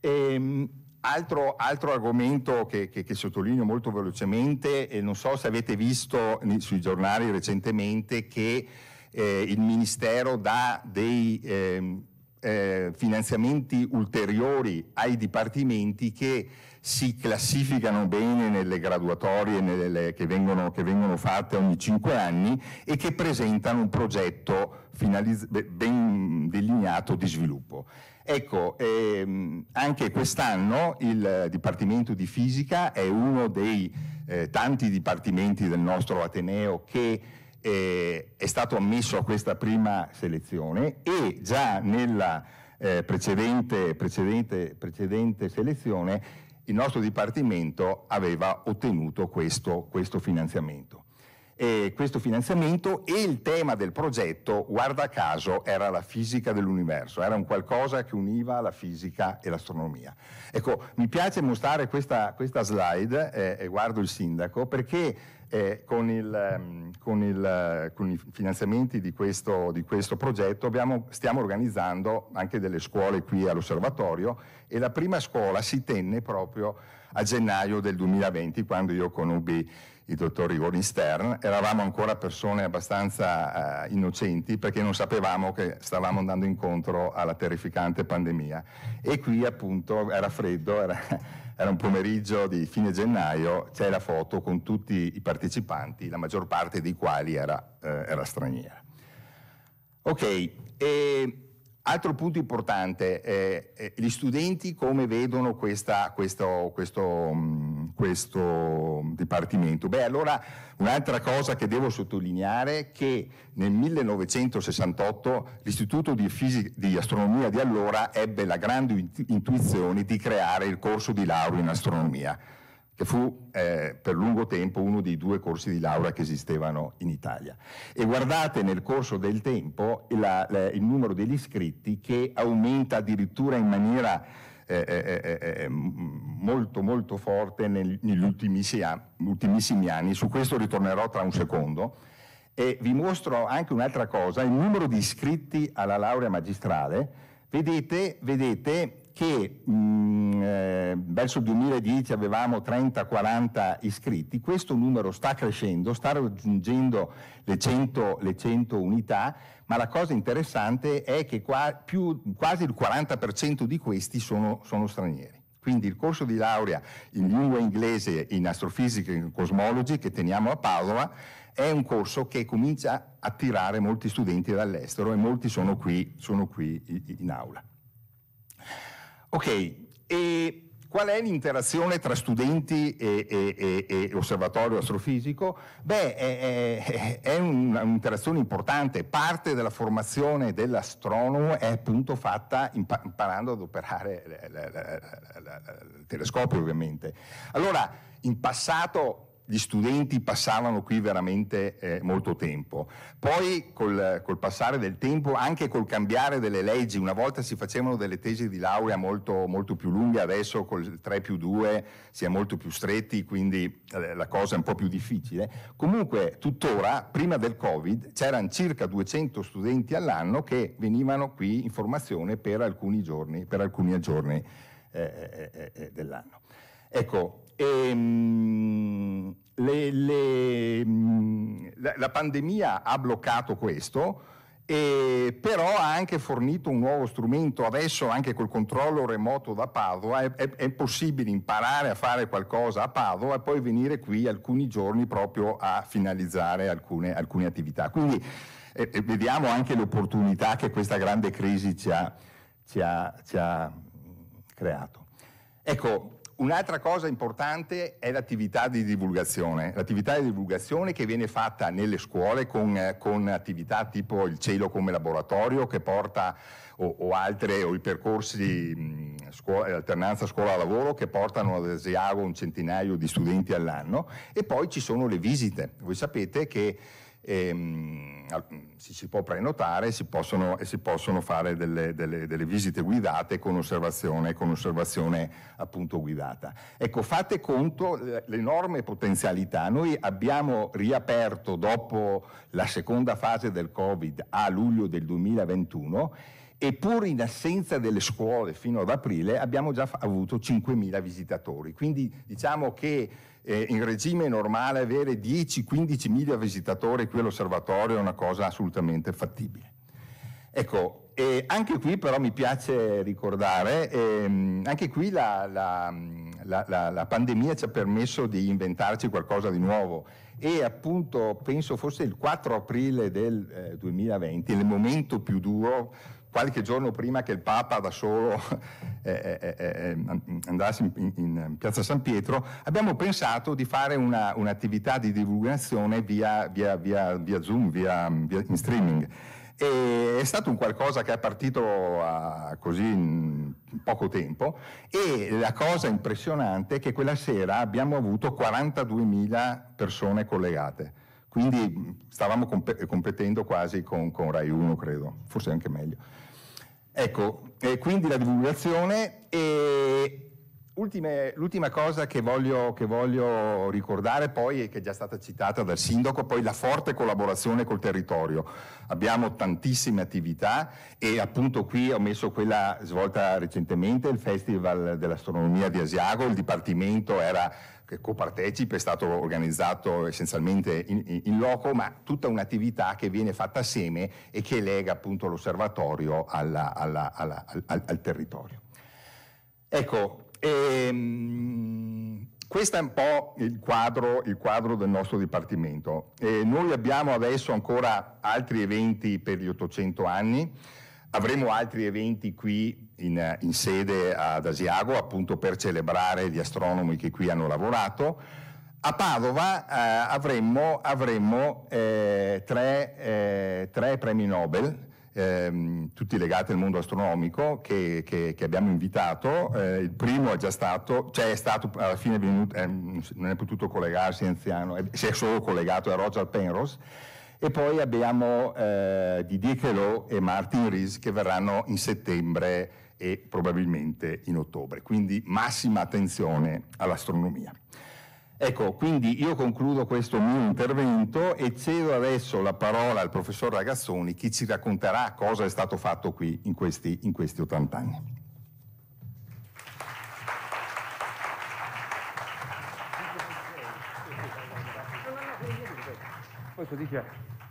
E, ehm, altro, altro, argomento che, che, che, sottolineo molto velocemente, e non so se avete visto sui giornali recentemente che eh, il Ministero dà dei eh, eh, finanziamenti ulteriori ai dipartimenti che si classificano bene nelle graduatorie nelle, che, vengono, che vengono fatte ogni cinque anni e che presentano un progetto finalizz- ben delineato di sviluppo. Ecco, ehm, anche quest'anno il Dipartimento di Fisica è uno dei eh, tanti dipartimenti del nostro Ateneo che eh, è stato ammesso a questa prima selezione e già nella eh, precedente, precedente, precedente selezione il nostro Dipartimento aveva ottenuto questo, questo finanziamento. E questo finanziamento e il tema del progetto, guarda caso, era la fisica dell'universo, era un qualcosa che univa la fisica e l'astronomia. Ecco, mi piace mostrare questa, questa slide, eh, e guardo il sindaco, perché eh, con, il, ehm, con, il, con, i finanziamenti di questo, di questo progetto abbiamo, stiamo organizzando anche delle scuole qui all'osservatorio e la prima scuola si tenne proprio a gennaio del 2020 quando io conobbi il dottor Rigoni Stern, eravamo ancora persone abbastanza eh, innocenti perché non sapevamo che stavamo andando incontro alla terrificante pandemia e qui appunto era freddo, era era un pomeriggio di fine gennaio, c'è la foto con tutti i partecipanti, la maggior parte dei quali era, eh, era straniera. Ok, e altro punto importante, eh, eh gli studenti come vedono questa, questo, questo mm, questo dipartimento. Beh, allora un'altra cosa che devo sottolineare è che nel 1968 l'Istituto di, Fisi- di Astronomia di allora ebbe la grande intuizione di creare il corso di laurea in astronomia, che fu eh, per lungo tempo uno dei due corsi di laurea che esistevano in Italia. E guardate nel corso del tempo la, la, il numero degli iscritti che aumenta addirittura in maniera eh, eh, molto molto forte nel, negli ultimissimi anni, su questo ritornerò tra un secondo, e vi mostro anche un'altra cosa, il numero di iscritti alla laurea magistrale, vedete, vedete che mh, mm, eh, verso il 2010 avevamo 30-40 iscritti, questo numero sta crescendo, sta raggiungendo le 100, le 100 unità, ma la cosa interessante è che qua, più, quasi il 40% di questi sono, sono stranieri. Quindi il corso di laurea in lingua inglese in astrofisica e in cosmology che teniamo a Padova è un corso che comincia a attirare molti studenti dall'estero e molti sono qui, sono qui in aula. Ok, e qual è l'interazione tra studenti e, e, e osservatorio astrofisico? Beh, è, è, è un'interazione importante, parte della formazione dell'astronomo è appunto fatta imparando ad operare il telescopio ovviamente. Allora, in passato gli studenti passavano qui veramente eh, molto tempo. Poi col, col, passare del tempo, anche col cambiare delle leggi, una volta si facevano delle tesi di laurea molto, molto più lunghe, adesso col 3 più 2 si è molto più stretti, quindi eh, la cosa è un po' più difficile. Comunque tuttora, prima del Covid, c'erano circa 200 studenti all'anno che venivano qui in formazione per alcuni giorni, per alcuni giorni eh, eh, eh, eh dell'anno. Ecco, ehm, le, le, la, la pandemia ha bloccato questo, e però ha anche fornito un nuovo strumento, adesso anche col controllo remoto da Padova è, è, è, possibile imparare a fare qualcosa a Padova e poi venire qui alcuni giorni proprio a finalizzare alcune, alcune attività. Quindi eh, eh vediamo anche l'opportunità che questa grande crisi ci ha, ci ha, ci ha creato. Ecco, Un'altra cosa importante è l'attività di divulgazione, l'attività di divulgazione che viene fatta nelle scuole con, con attività tipo il cielo come laboratorio che porta o, o altre o i percorsi di mm, scuola, alternanza scuola-lavoro che portano ad esempio un centinaio di studenti all'anno e poi ci sono le visite. Voi sapete che e, ehm, si, si, può prenotare si possono, e si possono fare delle, delle, delle visite guidate con osservazione, con osservazione, appunto guidata. Ecco, fate conto eh, l'enorme potenzialità. Noi abbiamo riaperto dopo la seconda fase del Covid a luglio del 2021 Eppure in assenza delle scuole fino ad aprile abbiamo già avuto 5.000 visitatori. Quindi diciamo che eh, in regime normale avere 10-15 mila visitatori qui all'osservatorio è una cosa assolutamente fattibile. Ecco, e anche qui però mi piace ricordare, ehm, anche qui la, la, la, la, pandemia ci ha permesso di inventarci qualcosa di nuovo e appunto penso fosse il 4 aprile del eh, 2020, il momento più duro qualche giorno prima che il Papa da solo eh, eh, eh, eh, eh andasse in, in, piazza San Pietro, abbiamo pensato di fare una, un'attività di divulgazione via, via, via, via Zoom, via, in streaming. E è stato un qualcosa che è partito a, ah, così in poco tempo e la cosa impressionante è che quella sera abbiamo avuto 42.000 persone collegate quindi stavamo comp- competendo quasi con, con Rai 1, credo, forse anche meglio. Ecco, eh, quindi la divulgazione e, Ultime, l'ultima cosa che voglio, che voglio, ricordare poi, e che è già stata citata dal sindaco, poi la forte collaborazione col territorio. Abbiamo tantissime attività e appunto qui ho messo quella svolta recentemente, il Festival dell'Astronomia di Asiago, il Dipartimento era copartecipe, è stato organizzato essenzialmente in, in loco, ma tutta un'attività che viene fatta assieme e che lega appunto l'osservatorio alla, alla, alla, al, al territorio. Ecco, e, ehm, questo è un po' il quadro, il quadro del nostro dipartimento. E noi abbiamo adesso ancora altri eventi per gli 800 anni, avremo altri eventi qui in, in sede ad Asiago, appunto per celebrare gli astronomi che qui hanno lavorato. A Padova eh, avremmo, avremo, eh, tre, eh, tre, premi Nobel ehm, tutti legati al mondo astronomico che, che, che abbiamo invitato. Eh, il primo è già stato, cioè è stato alla fine venuto, ehm, non è potuto collegarsi anziano, è, si è solo collegato a Roger Penrose. E poi abbiamo eh, Didier Queloz e Martin Rees che verranno in settembre e probabilmente in ottobre. Quindi massima attenzione all'astronomia. Ecco, quindi io concludo questo mio intervento e cedo adesso la parola al professor Ragazzoni che ci racconterà cosa è stato fatto qui in questi, in questi 80 anni. Questo dice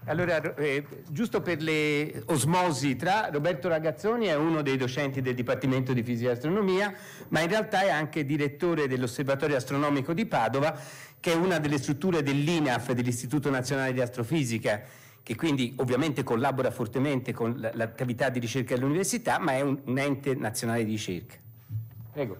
allora, eh, giusto per le osmosi tra, Roberto Ragazzoni è uno dei docenti del Dipartimento di Fisica e Astronomia, ma in realtà è anche direttore dell'Osservatorio Astronomico di Padova, che è una delle strutture dell'INAF, dell'Istituto Nazionale di Astrofisica, che quindi ovviamente collabora fortemente con l'attività di ricerca dell'università, ma è un, un ente nazionale di ricerca. Prego.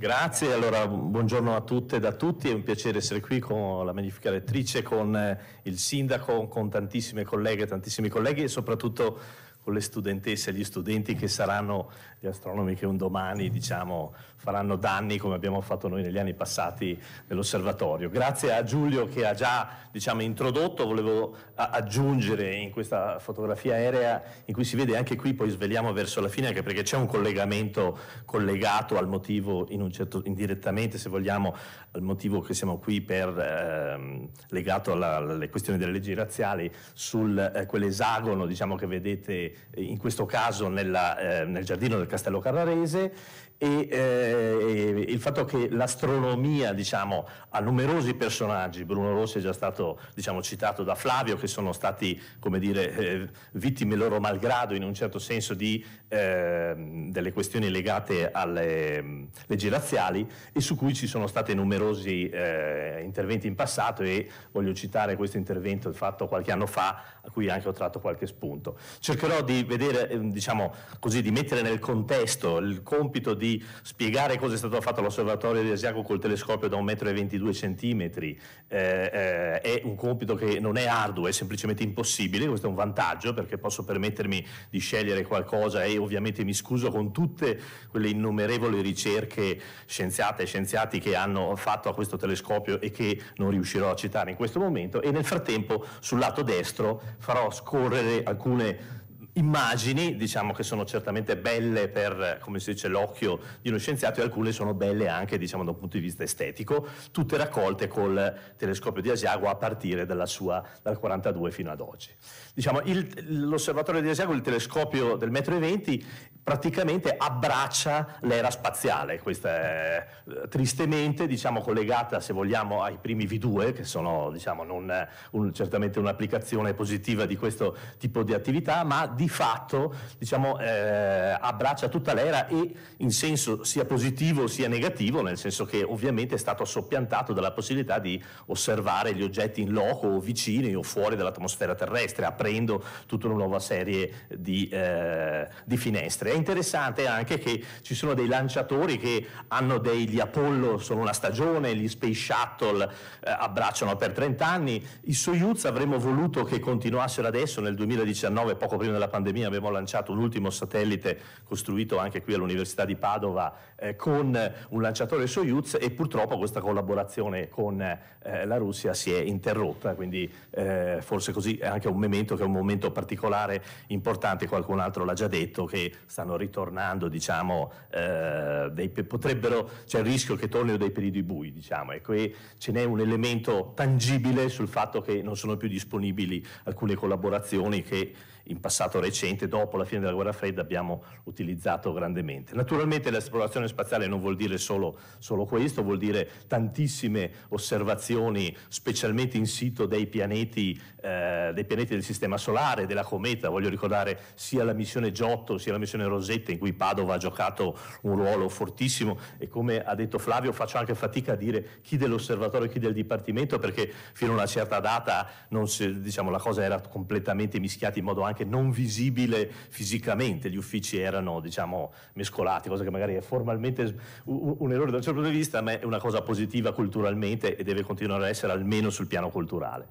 Grazie, allora buongiorno a tutte e a tutti, è un piacere essere qui con la magnifica lettrice, con eh, il sindaco, con tantissime colleghe, tantissimi colleghi e soprattutto con le studentesse e gli studenti che saranno gli astronomi che un domani diciamo, faranno danni come abbiamo fatto noi negli anni passati nell'osservatorio. Grazie a Giulio che ha già diciamo, introdotto, volevo aggiungere in questa fotografia aerea in cui si vede anche qui, poi sveliamo verso la fine anche perché c'è un collegamento collegato al motivo in un certo, indirettamente se vogliamo al motivo che siamo qui per, ehm, legato alla, alle questioni delle leggi razziali sul eh, quell'esagono diciamo, che vedete eh, in questo caso nella, eh, nel giardino del Castello Carrarese e eh, il fatto che l'astronomia diciamo, ha numerosi personaggi, Bruno Rossi è già stato diciamo, citato da Flavio, che sono stati dire, eh, vittime loro malgrado in un certo senso di, eh, delle questioni legate alle mm, leggi razziali e su cui ci sono stati numerosi eh, interventi in passato e voglio citare questo intervento fatto qualche anno fa cui anche ho tratto qualche spunto. Cercherò di vedere, ehm, diciamo così, di mettere nel contesto il compito di spiegare cosa è stato fatto all'osservatorio di Asiago col telescopio da 1,22 m. Eh, eh, è un compito che non è arduo, è semplicemente impossibile, questo è un vantaggio perché posso permettermi di scegliere qualcosa e ovviamente mi scuso con tutte quelle innumerevoli ricerche scienziate e scienziati che hanno fatto a questo telescopio e che non riuscirò a citare in questo momento e nel frattempo sul lato destro farò scorrere alcune immagini, diciamo che sono certamente belle per, come si dice, l'occhio di uno scienziato e alcune sono belle anche, diciamo, da un punto di vista estetico, tutte raccolte col telescopio di Asiago a partire sua, dal 42 fino ad oggi. Diciamo, il, l'osservatorio di Asiago, il telescopio del metro e venti, praticamente abbraccia l'era spaziale, questa è eh, tristemente diciamo, collegata se vogliamo ai primi V2 che sono diciamo, non, un, certamente un'applicazione positiva di questo tipo di attività, ma di fatto diciamo, eh, abbraccia tutta l'era e in senso sia positivo sia negativo, nel senso che ovviamente è stato soppiantato dalla possibilità di osservare gli oggetti in loco o vicini o fuori dall'atmosfera terrestre, aprendo tutta una nuova serie di, eh, di finestre. È interessante anche che ci sono dei lanciatori che hanno degli Apollo, sono una stagione, gli Space Shuttle eh, abbracciano per 30 anni, i Soyuz avremmo voluto che continuassero adesso nel 2019, poco prima della pandemia, pandemia abbiamo lanciato un ultimo satellite costruito anche qui all'Università di Padova eh, con un lanciatore Soyuz e purtroppo questa collaborazione con eh, la Russia si è interrotta, quindi eh, forse così è anche un momento che è un momento particolare importante, qualcun altro l'ha già detto, che stanno ritornando, diciamo, eh, dei, potrebbero, c'è il rischio che tornino dei periodi bui, diciamo, ecco, e ce n'è un elemento tangibile sul fatto che non sono più disponibili alcune collaborazioni che in passato recente, dopo la fine della guerra fredda, abbiamo utilizzato grandemente. Naturalmente l'esplorazione spaziale non vuol dire solo, solo questo, vuol dire tantissime osservazioni, specialmente in sito dei pianeti, eh, dei pianeti del Sistema Solare, della cometa, voglio ricordare sia la missione Giotto sia la missione Rosetta in cui Padova ha giocato un ruolo fortissimo e come ha detto Flavio faccio anche fatica a dire chi dell'osservatorio e chi del dipartimento perché fino a una certa data si, diciamo, la cosa era completamente mischiata in modo anche anche non visibile fisicamente, gli uffici erano diciamo mescolati, cosa che magari è formalmente un errore da un certo punto di vista, ma è una cosa positiva culturalmente e deve continuare a essere almeno sul piano culturale.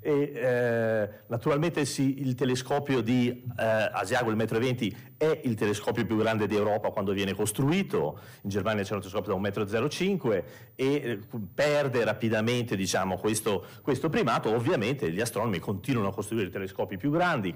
E, eh, naturalmente sì, il telescopio di eh, Asiago, il metro 20, è il telescopio più grande d'Europa quando viene costruito, in Germania c'è un telescopio da 1,05 m e eh, perde rapidamente diciamo, questo, questo, primato, ovviamente gli astronomi continuano a costruire telescopi più grandi,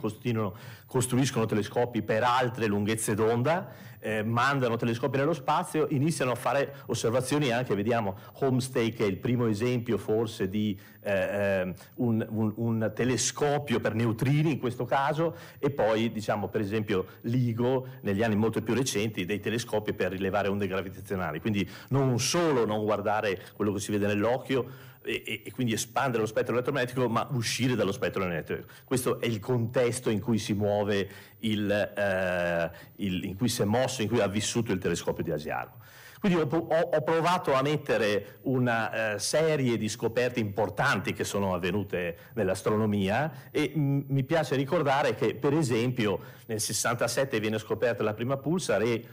costruiscono telescopi per altre lunghezze d'onda eh, mandano telescopi nello spazio, iniziano a fare osservazioni anche, vediamo, Homestake è il primo esempio forse di eh, eh, un, un, un, telescopio per neutrini in questo caso, e poi diciamo per esempio LIGO negli anni molto più recenti dei telescopi per rilevare onde gravitazionali, quindi non solo non guardare quello che si vede nell'occhio, e, e, quindi espandere lo spettro elettromagnetico, ma uscire dallo spettro elettromagnetico. Questo è il contesto in cui si muove, il, eh, il, in cui si è mosso, in cui ha vissuto il telescopio di Asiago. Quindi ho, ho, provato a mettere una eh, serie di scoperte importanti che sono avvenute nell'astronomia e m- mi piace ricordare che per esempio nel 67 viene scoperta la prima pulsar e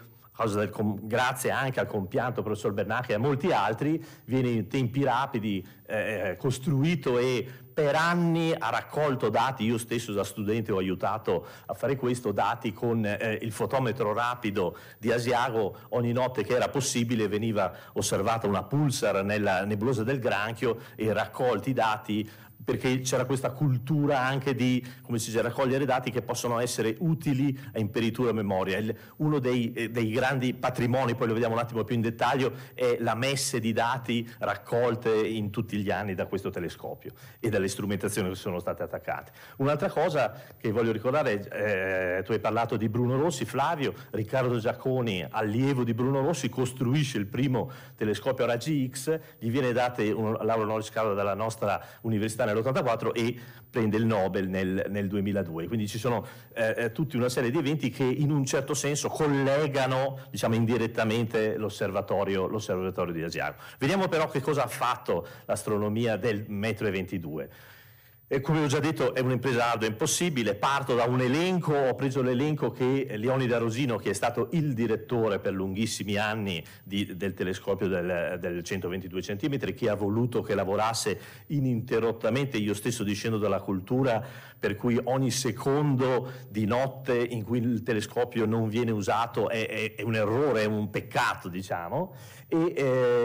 del, grazie anche al compianto professor Bernacchi e a molti altri, viene in tempi rapidi eh, eh, costruito e per anni ha raccolto dati, io stesso da studente ho aiutato a fare questo, dati con eh, il fotometro rapido di Asiago, ogni notte che era possibile veniva osservata una pulsar nella nebulosa del granchio e raccolti i dati perché c'era questa cultura anche di, come si dice, raccogliere dati che possono essere utili a imperitura memoria. uno dei, eh, dei grandi patrimoni, poi lo vediamo un attimo più in dettaglio, è la messe di dati raccolte in tutti gli anni da questo telescopio e dalle strumentazioni che sono state attaccate. Un'altra cosa che voglio ricordare, eh, tu hai parlato di Bruno Rossi, Flavio, Riccardo Giacconi, allievo di Bruno Rossi, costruisce il primo telescopio a raggi X, gli viene data un laurea honoris causa dalla nostra Università nell'84 e prende il Nobel nel, nel 2002. Quindi ci sono eh, eh tutta una serie di eventi che in un certo senso collegano diciamo, indirettamente l'osservatorio, l'osservatorio di Asiago. Vediamo però che cosa ha fatto l'astronomia del metro e 22. E come ho già detto è un'impresa ardua, è impossibile. Parto da un elenco, ho preso l'elenco che Leonida Rosino, che è stato il direttore per lunghissimi anni di, del telescopio del, del 122 cm, che ha voluto che lavorasse ininterrottamente. Io stesso discendo dalla cultura, per cui ogni secondo di notte in cui il telescopio non viene usato è, è, è un errore, è un peccato, diciamo e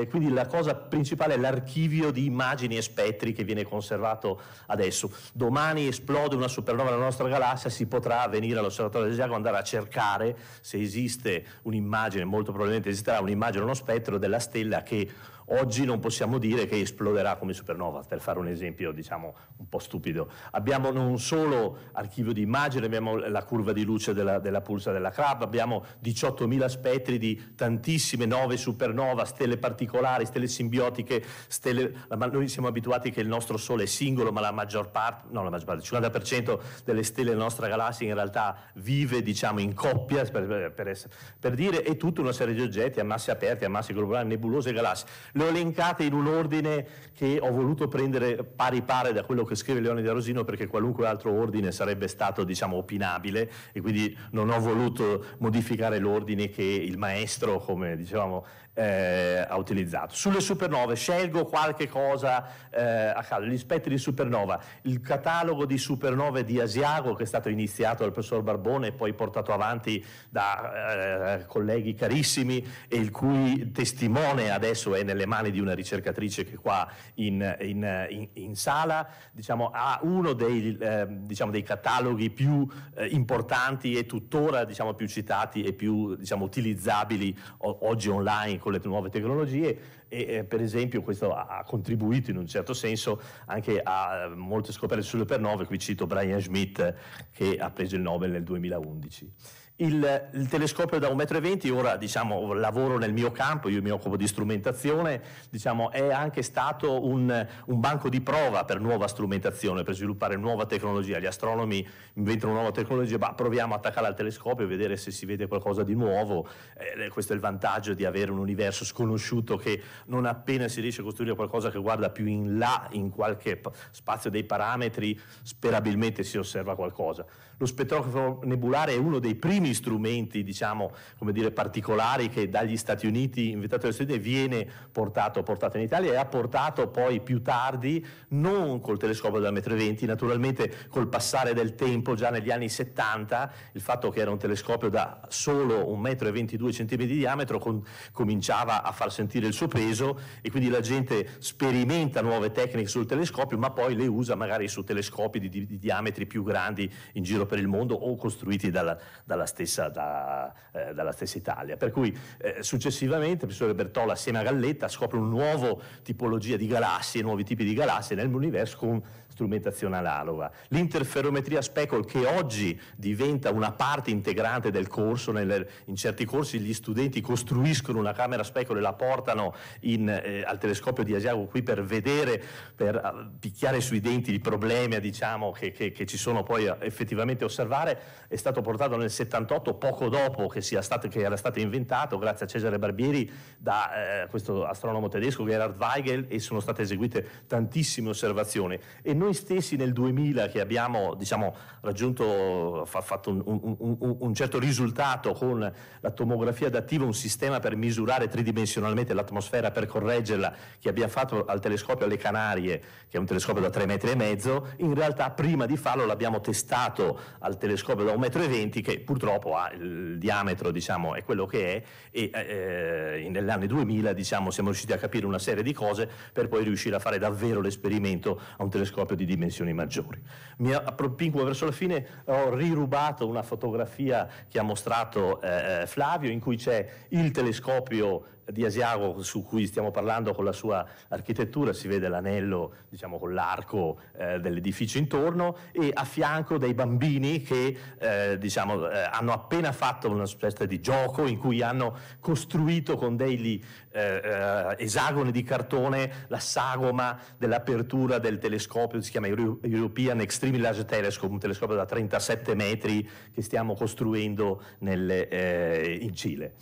eh, quindi la cosa principale è l'archivio di immagini e spettri che viene conservato adesso. Domani esplode una supernova nella nostra galassia, si potrà venire all'osservatorio del Zodiaco andare a cercare se esiste un'immagine, molto probabilmente esisterà un'immagine, o uno spettro della stella che Oggi non possiamo dire che esploderà come supernova, per fare un esempio diciamo un po' stupido. Abbiamo non solo archivio di immagini, abbiamo la curva di luce della, della pulsa della Crab, abbiamo 18.000 spettri di tantissime nove supernova, stelle particolari, stelle simbiotiche, stelle... noi siamo abituati che il nostro Sole è singolo, ma la maggior parte, no la maggior parte, il 50% delle stelle della nostra galassia in realtà vive diciamo in coppia, per, per, per, essere, per dire, e tutta una serie di oggetti a masse aperte, a masse globali, nebulose galassie. Le ho elencate in un ordine che ho voluto prendere pari pari da quello che scrive Leone di Rosino perché qualunque altro ordine sarebbe stato diciamo opinabile e quindi non ho voluto modificare l'ordine che il maestro, come dicevamo eh, ha utilizzato. Sulle supernove scelgo qualche cosa eh, a caso, gli spettri di supernova, il catalogo di supernove di Asiago che è stato iniziato dal professor Barbone e poi portato avanti da eh, colleghi carissimi e il cui testimone adesso è nelle mani di una ricercatrice che è qua in, in, in, in sala, diciamo, ha uno dei, eh, diciamo, dei cataloghi più eh, importanti e tuttora diciamo, più citati e più diciamo, utilizzabili o- oggi online con le nuove tecnologie e eh, per esempio questo ha, ha contribuito in un certo senso anche a eh, molte scoperte sulle supernove, qui cito Brian Schmidt eh, che ha preso il Nobel nel 2011. Il, il, telescopio da 1,20 m, ora diciamo, lavoro nel mio campo, io mi occupo di strumentazione, diciamo, è anche stato un, un, banco di prova per nuova strumentazione, per sviluppare nuova tecnologia. Gli astronomi inventano nuova tecnologia, bah, proviamo ad attaccare al telescopio e vedere se si vede qualcosa di nuovo. Eh, eh, questo è il vantaggio di avere un universo sconosciuto che non appena si riesce a costruire qualcosa che guarda più in là, in qualche spazio dei parametri, sperabilmente si osserva qualcosa lo spettrografo nebulare è uno dei primi strumenti, diciamo, come dire, particolari che dagli Stati Uniti, inventato dagli Stati viene portato, portato in Italia e ha portato poi più tardi, non col telescopio da 1,20 m, naturalmente col passare del tempo, già negli anni 70, il fatto che era un telescopio da solo 1,22 m di diametro con, cominciava a far sentire il suo peso e quindi la gente sperimenta nuove tecniche sul telescopio, ma poi le usa magari su telescopi di, di, di diametri più grandi in giro giro per il mondo o costruiti dalla, dalla, stessa, da, eh, dalla stessa, Italia. Per cui eh, successivamente il professor Bertolla assieme a Galletta scopre un nuovo tipologia di galassie, nuovi tipi di galassie nell'universo con strumentazione analoga. L'interferometria speckle che oggi diventa una parte integrante del corso, nelle, in certi corsi gli studenti costruiscono una camera speckle e la portano in, eh, al telescopio di Asiago qui per vedere, per ah, picchiare sui denti i problemi diciamo, che, che, che, ci sono poi effettivamente osservare, è stato portato nel 78 poco dopo che, stato, che era stato inventato grazie a Cesare Barbieri da eh, questo astronomo tedesco Gerhard Weigel e sono state eseguite tantissime osservazioni. E noi stessi nel 2000 che abbiamo diciamo, raggiunto, fa, fatto un, un, un, un, certo risultato con la tomografia adattiva, un sistema per misurare tridimensionalmente l'atmosfera, per correggerla, che abbiamo fatto al telescopio alle Canarie, che è un telescopio da 3 metri e mezzo, in realtà prima di farlo l'abbiamo testato al telescopio da 1,20 metro, e 20, che purtroppo ha il diametro, diciamo, è quello che è, e eh, eh nell'anno 2000 diciamo, siamo riusciti a capire una serie di cose per poi riuscire a fare davvero l'esperimento a un telescopio ritratto di dimensioni maggiori. Mi appropinquo verso la fine, ho rirubato una fotografia che ha mostrato eh, eh Flavio in cui c'è il telescopio di Asiago su cui stiamo parlando con la sua architettura, si vede l'anello diciamo, con l'arco eh, dell'edificio intorno e a fianco dei bambini che eh, diciamo, eh, hanno appena fatto una specie di gioco in cui hanno costruito con degli eh, eh, esagoni di cartone la sagoma dell'apertura del telescopio, si chiama European Extreme Large Telescope, un telescopio da 37 metri che stiamo costruendo nelle, eh, in Cile.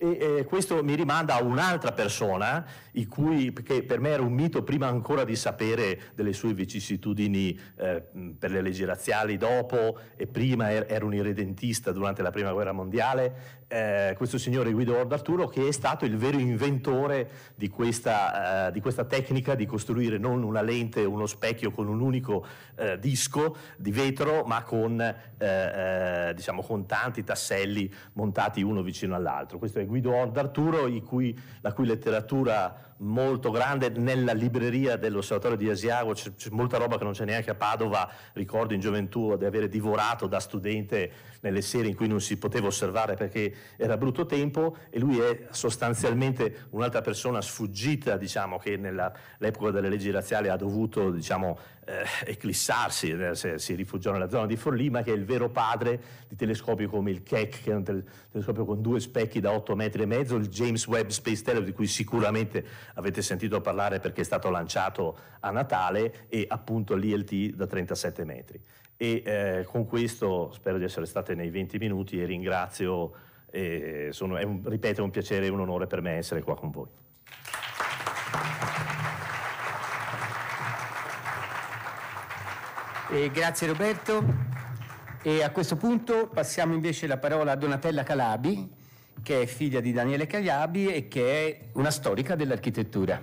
E eh, questo mi rimanda a un'altra persona, cui, che per me era un mito prima ancora di sapere delle sue vicissitudini eh, per le leggi razziali dopo e prima er-, era un irredentista durante la prima guerra mondiale, eh, questo signore Guido Ordarturo che è stato il vero inventore di questa, eh, di questa, tecnica di costruire non una lente, uno specchio con un unico eh, disco di vetro, ma con, eh, eh, diciamo, con, tanti tasselli montati uno vicino all'altro. Questo è Guido Ordarturo, cui, la cui letteratura molto grande nella libreria dell'osservatorio di Asiago c'è, c'è molta roba che non c'è neanche a Padova ricordo in gioventù di aver divorato da studente nelle sere in cui non si poteva osservare perché era brutto tempo e lui è sostanzialmente un'altra persona sfuggita, diciamo, che nell'epoca delle leggi razziali ha dovuto, diciamo, eh, eclissarsi, eh, si rifugiò nella zona di Forlì, ma che è il vero padre di telescopi come il Keck, che è un telescopio con due specchi da 8 metri e mezzo, il James Webb Space Telescope, di cui sicuramente avete sentito parlare perché è stato lanciato a Natale, e appunto l'ILT da 37 metri. E eh, con questo spero di essere state nei 20 minuti e ringrazio, eh, sono, è un, ripeto, è un piacere e un onore per me essere qua con voi. Eh, grazie Roberto. E a questo punto passiamo invece la parola a Donatella Calabi, che è figlia di Daniele Calabi e che è una storica dell'architettura.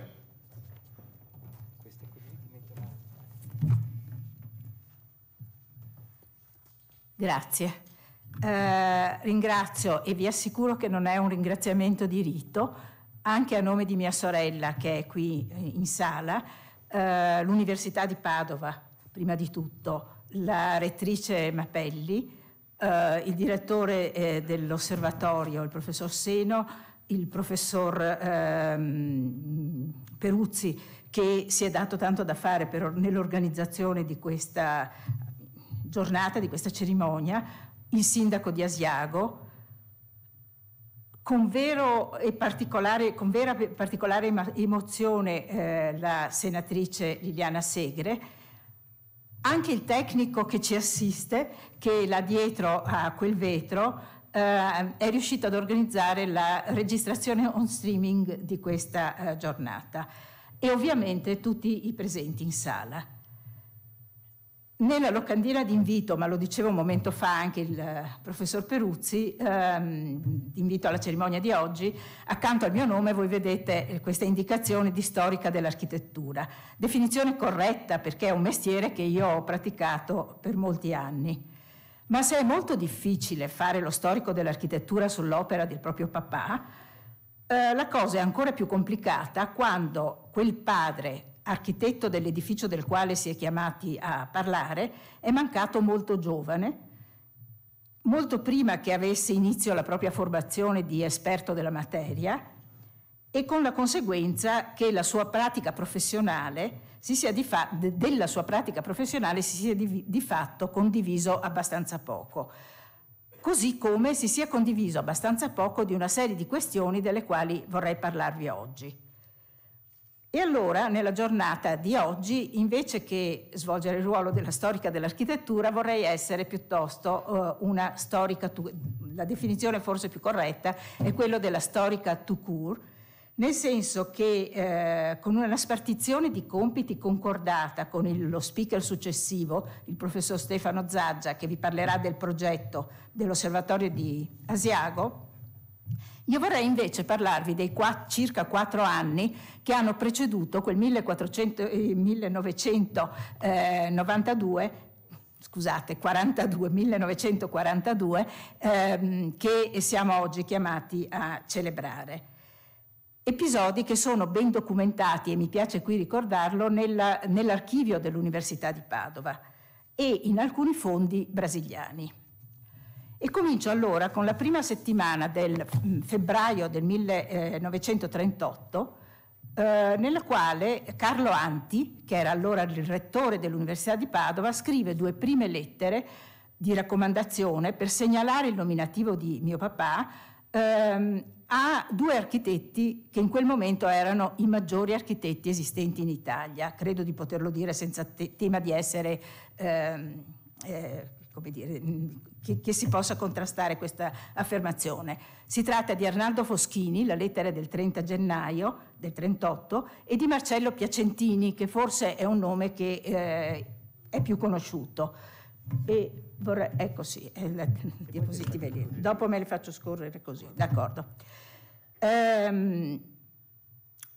Grazie. Eh, ringrazio e vi assicuro che non è un ringraziamento di rito, anche a nome di mia sorella che è qui eh, in sala, eh, l'Università di Padova, prima di tutto, la rettrice Mapelli, eh, il direttore eh, dell'osservatorio, il professor Seno, il professor ehm, Peruzzi che si è dato tanto da fare per, nell'organizzazione di questa giornata di questa cerimonia, il sindaco di Asiago, con, con, vera e particolare emozione eh, la senatrice Liliana Segre, anche il tecnico che ci assiste, che là dietro a quel vetro eh, è riuscito ad organizzare la registrazione on streaming di questa eh, giornata e ovviamente tutti i presenti in sala. Nella locandina d'invito, ma lo diceva un momento fa anche il eh, professor Peruzzi, ehm, invito alla cerimonia di oggi, accanto al mio nome voi vedete eh, questa indicazione di storica dell'architettura, definizione corretta perché è un mestiere che io ho praticato per molti anni. Ma se è molto difficile fare lo storico dell'architettura sull'opera del proprio papà, eh, la cosa è ancora più complicata quando quel padre architetto dell'edificio del quale si è chiamati a parlare, è mancato molto giovane, molto prima che avesse inizio la propria formazione di esperto della materia e con la conseguenza che la sua pratica professionale si sia di fa- della sua pratica professionale si sia di, di fatto condiviso abbastanza poco così come si sia condiviso abbastanza poco di una serie di questioni delle quali vorrei parlarvi oggi. E allora nella giornata di oggi, invece che svolgere il ruolo della storica dell'architettura, vorrei essere piuttosto uh, una storica, tu- la definizione forse più corretta è quella della storica to cure, nel senso che eh, con una spartizione di compiti concordata con il, lo speaker successivo, il professor Stefano Zaggia, che vi parlerà del progetto dell'osservatorio di Asiago, io vorrei invece parlarvi dei quatt- circa quattro anni che hanno preceduto quel 1400, eh, 1992 eh, scusate, 42, 1942, ehm, che siamo oggi chiamati a celebrare. Episodi che sono ben documentati, e mi piace qui ricordarlo, nella, nell'archivio dell'Università di Padova e in alcuni fondi brasiliani. E comincio allora con la prima settimana del mm, febbraio del 1938, eh, nella quale Carlo Anti, che era allora il rettore dell'Università di Padova, scrive due prime lettere di raccomandazione per segnalare il nominativo di mio papà ehm, a due architetti che in quel momento erano i maggiori architetti esistenti in Italia. Credo di poterlo dire senza te- tema di essere, ehm, eh, come dire, mm, che, che si possa contrastare questa affermazione. Si tratta di Arnaldo Foschini, la lettera del 30 gennaio del 38, e di Marcello Piacentini, che forse è un nome che eh, è più conosciuto. E vorrei, ecco sì, eh, le diapositive lì. Dopo me le faccio scorrere così, d'accordo. Ehm,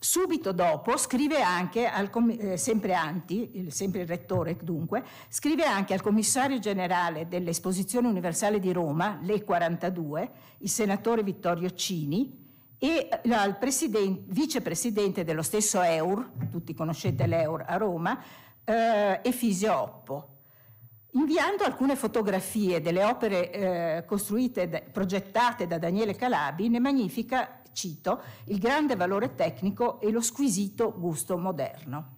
Subito dopo scrive anche, al, eh, sempre Anti, sempre il rettore dunque, scrive anche al commissario generale dell'Esposizione Universale di Roma, l'E42, il senatore Vittorio Cini, e al vicepresidente dello stesso EUR, tutti conoscete l'EUR a Roma, eh, Efisio Oppo. Inviando alcune fotografie delle opere eh, costruite, progettate da Daniele Calabi, ne magnifica, cito, il grande valore tecnico e lo squisito gusto moderno.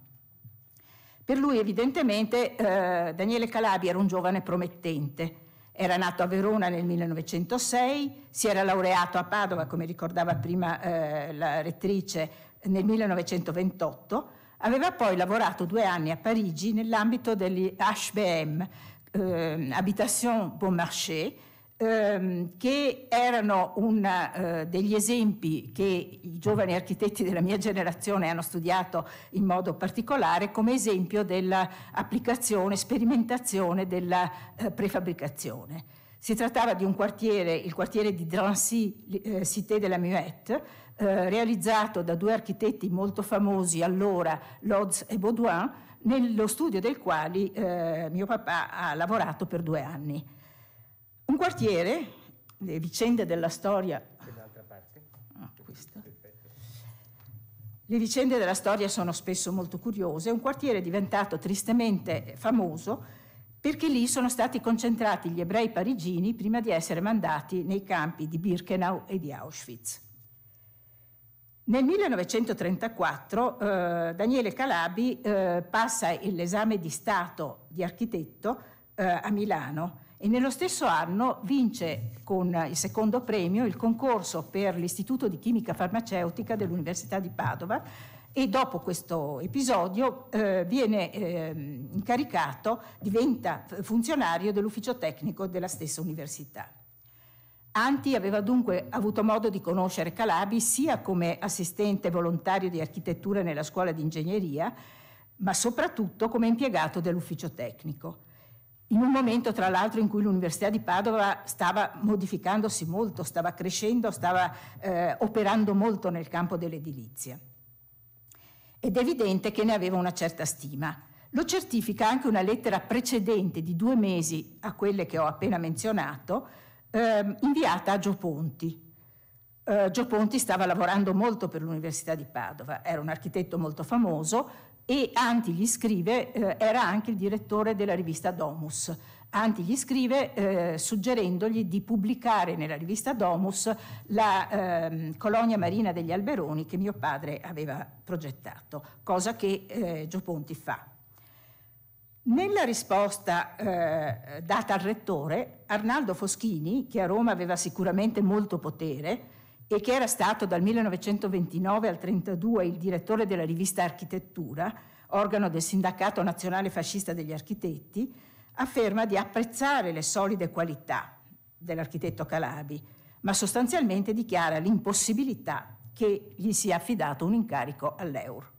Per lui evidentemente eh, Daniele Calabi era un giovane promettente. Era nato a Verona nel 1906, si era laureato a Padova, come ricordava prima eh, la rettrice, nel 1928 Aveva poi lavorato due anni a Parigi nell'ambito degli HBM, eh, Habitation Bon Marché, ehm, che erano una, eh, degli esempi che i giovani architetti della mia generazione hanno studiato in modo particolare come esempio dell'applicazione, sperimentazione della eh, prefabbricazione. Si trattava di un quartiere, il quartiere di Drancy, eh, Cité de la Muette, eh, realizzato da due architetti molto famosi allora, Lodz e Baudouin, nello studio del quale eh, mio papà ha lavorato per due anni. Un quartiere, le vicende della storia... Parte. Ah, le vicende della storia sono spesso molto curiose, un quartiere è diventato tristemente famoso perché lì sono stati concentrati gli ebrei parigini prima di essere mandati nei campi di Birkenau e di Auschwitz. Nel 1934 eh, Daniele Calabi eh, passa l'esame di Stato di architetto eh, a Milano e nello stesso anno vince con il secondo premio il concorso per l'Istituto di Chimica Farmaceutica dell'Università di Padova e dopo questo episodio eh, viene ehm, incaricato, diventa funzionario dell'ufficio tecnico della stessa università. Anti aveva dunque avuto modo di conoscere Calabi sia come assistente volontario di architettura nella scuola di ingegneria, ma soprattutto come impiegato dell'ufficio tecnico. In un momento, tra l'altro, in cui l'Università di Padova stava modificandosi molto, stava crescendo, stava eh, operando molto nel campo dell'edilizia. Ed è evidente che ne aveva una certa stima. Lo certifica anche una lettera precedente di due mesi a quelle che ho appena menzionato, eh, inviata a Gio Ponti. Uh, Gio Ponti stava lavorando molto per l'Università di Padova, era un architetto molto famoso e Anti gli scrive, eh, era anche il direttore della rivista Domus. Anti gli scrive eh, suggerendogli di pubblicare nella rivista Domus la eh, colonia marina degli Alberoni che mio padre aveva progettato, cosa che eh, Gio Ponti fa. Nella risposta eh, data al rettore, Arnaldo Foschini, che a Roma aveva sicuramente molto potere e che era stato dal 1929 al 1932 il direttore della rivista Architettura, organo del Sindacato Nazionale Fascista degli Architetti, afferma di apprezzare le solide qualità dell'architetto Calabi, ma sostanzialmente dichiara l'impossibilità che gli sia affidato un incarico all'Eur.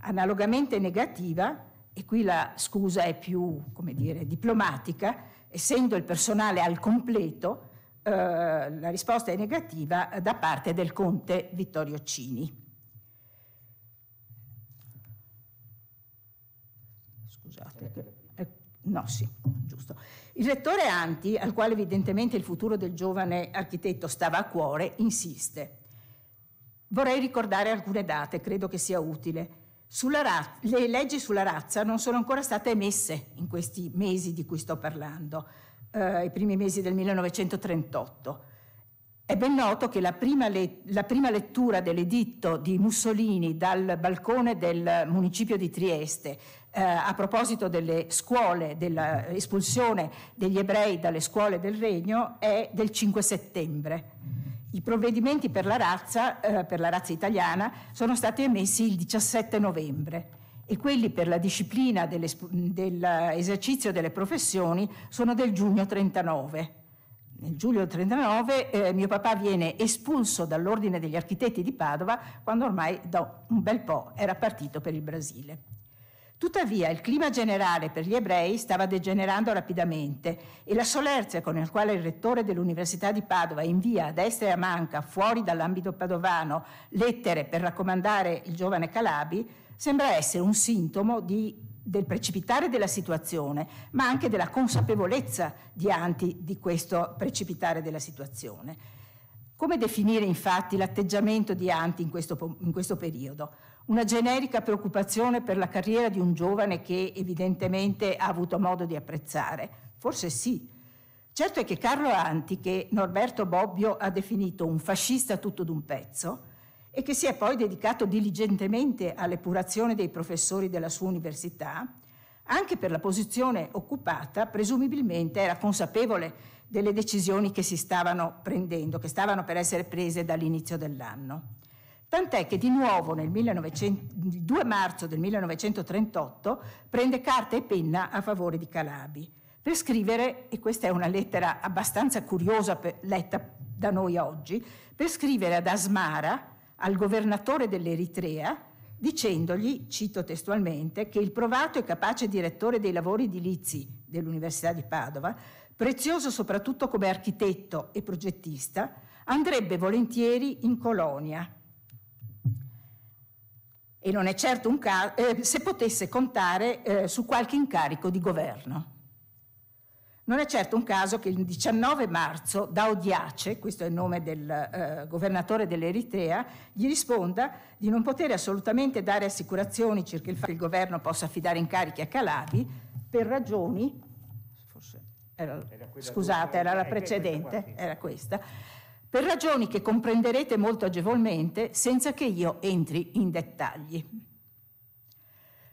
Analogamente negativa, e qui la scusa è più, come dire, diplomatica, essendo il personale al completo, eh, la risposta è negativa da parte del conte Vittorio Cini. Scusate. Eh, no, sì, giusto. Il rettore Anti, al quale evidentemente il futuro del giovane architetto stava a cuore, insiste. Vorrei ricordare alcune date, credo che sia utile. Ra- le leggi sulla razza non sono ancora state emesse in questi mesi di cui sto parlando, eh, i primi mesi del 1938. È ben noto che la prima, le- la prima lettura dell'editto di Mussolini dal balcone del municipio di Trieste eh, a proposito delle scuole, dell'espulsione degli ebrei dalle scuole del regno, è del 5 settembre. I provvedimenti per la razza, eh, per la razza italiana, sono stati emessi il 17 novembre e quelli per la disciplina dell'esercizio delle professioni sono del giugno 39. Nel giugno 39 eh, mio papà viene espulso dall'ordine degli architetti di Padova quando ormai da un bel po' era partito per il Brasile. Tuttavia il clima generale per gli ebrei stava degenerando rapidamente e la solerzia con la quale il rettore dell'Università di Padova invia a destra e a manca, fuori dall'ambito padovano, lettere per raccomandare il giovane Calabi, sembra essere un sintomo di, del precipitare della situazione, ma anche della consapevolezza di Anti di questo precipitare della situazione. Come definire infatti l'atteggiamento di Anti in questo, in questo periodo? una generica preoccupazione per la carriera di un giovane che evidentemente ha avuto modo di apprezzare? Forse sì. Certo è che Carlo Anti, che Norberto Bobbio ha definito un fascista tutto d'un pezzo, e che si è poi dedicato diligentemente all'epurazione dei professori della sua università, anche per la posizione occupata, presumibilmente era consapevole delle decisioni che si stavano prendendo, che stavano per essere prese dall'inizio dell'anno. Tant'è che di nuovo nel 1900, 2 marzo del 1938 prende carta e penna a favore di Calabi per scrivere, e questa è una lettera abbastanza curiosa per, letta da noi oggi, per scrivere ad Asmara, al governatore dell'Eritrea, dicendogli, cito testualmente, che il provato e capace direttore dei lavori edilizi dell'Università di Padova, prezioso soprattutto come architetto e progettista, andrebbe volentieri in colonia e non è certo un caso eh, se potesse contare eh, su qualche incarico di governo. Non è certo un caso che il 19 marzo Daodiace, questo è il nome del eh, governatore dell'Eritrea, gli risponda di non poter assolutamente dare assicurazioni circa il fatto che il governo possa affidare incarichi a Calabi per ragioni, forse era, era scusate, era la eh, precedente, era questa per ragioni che comprenderete molto agevolmente senza che io entri in dettagli.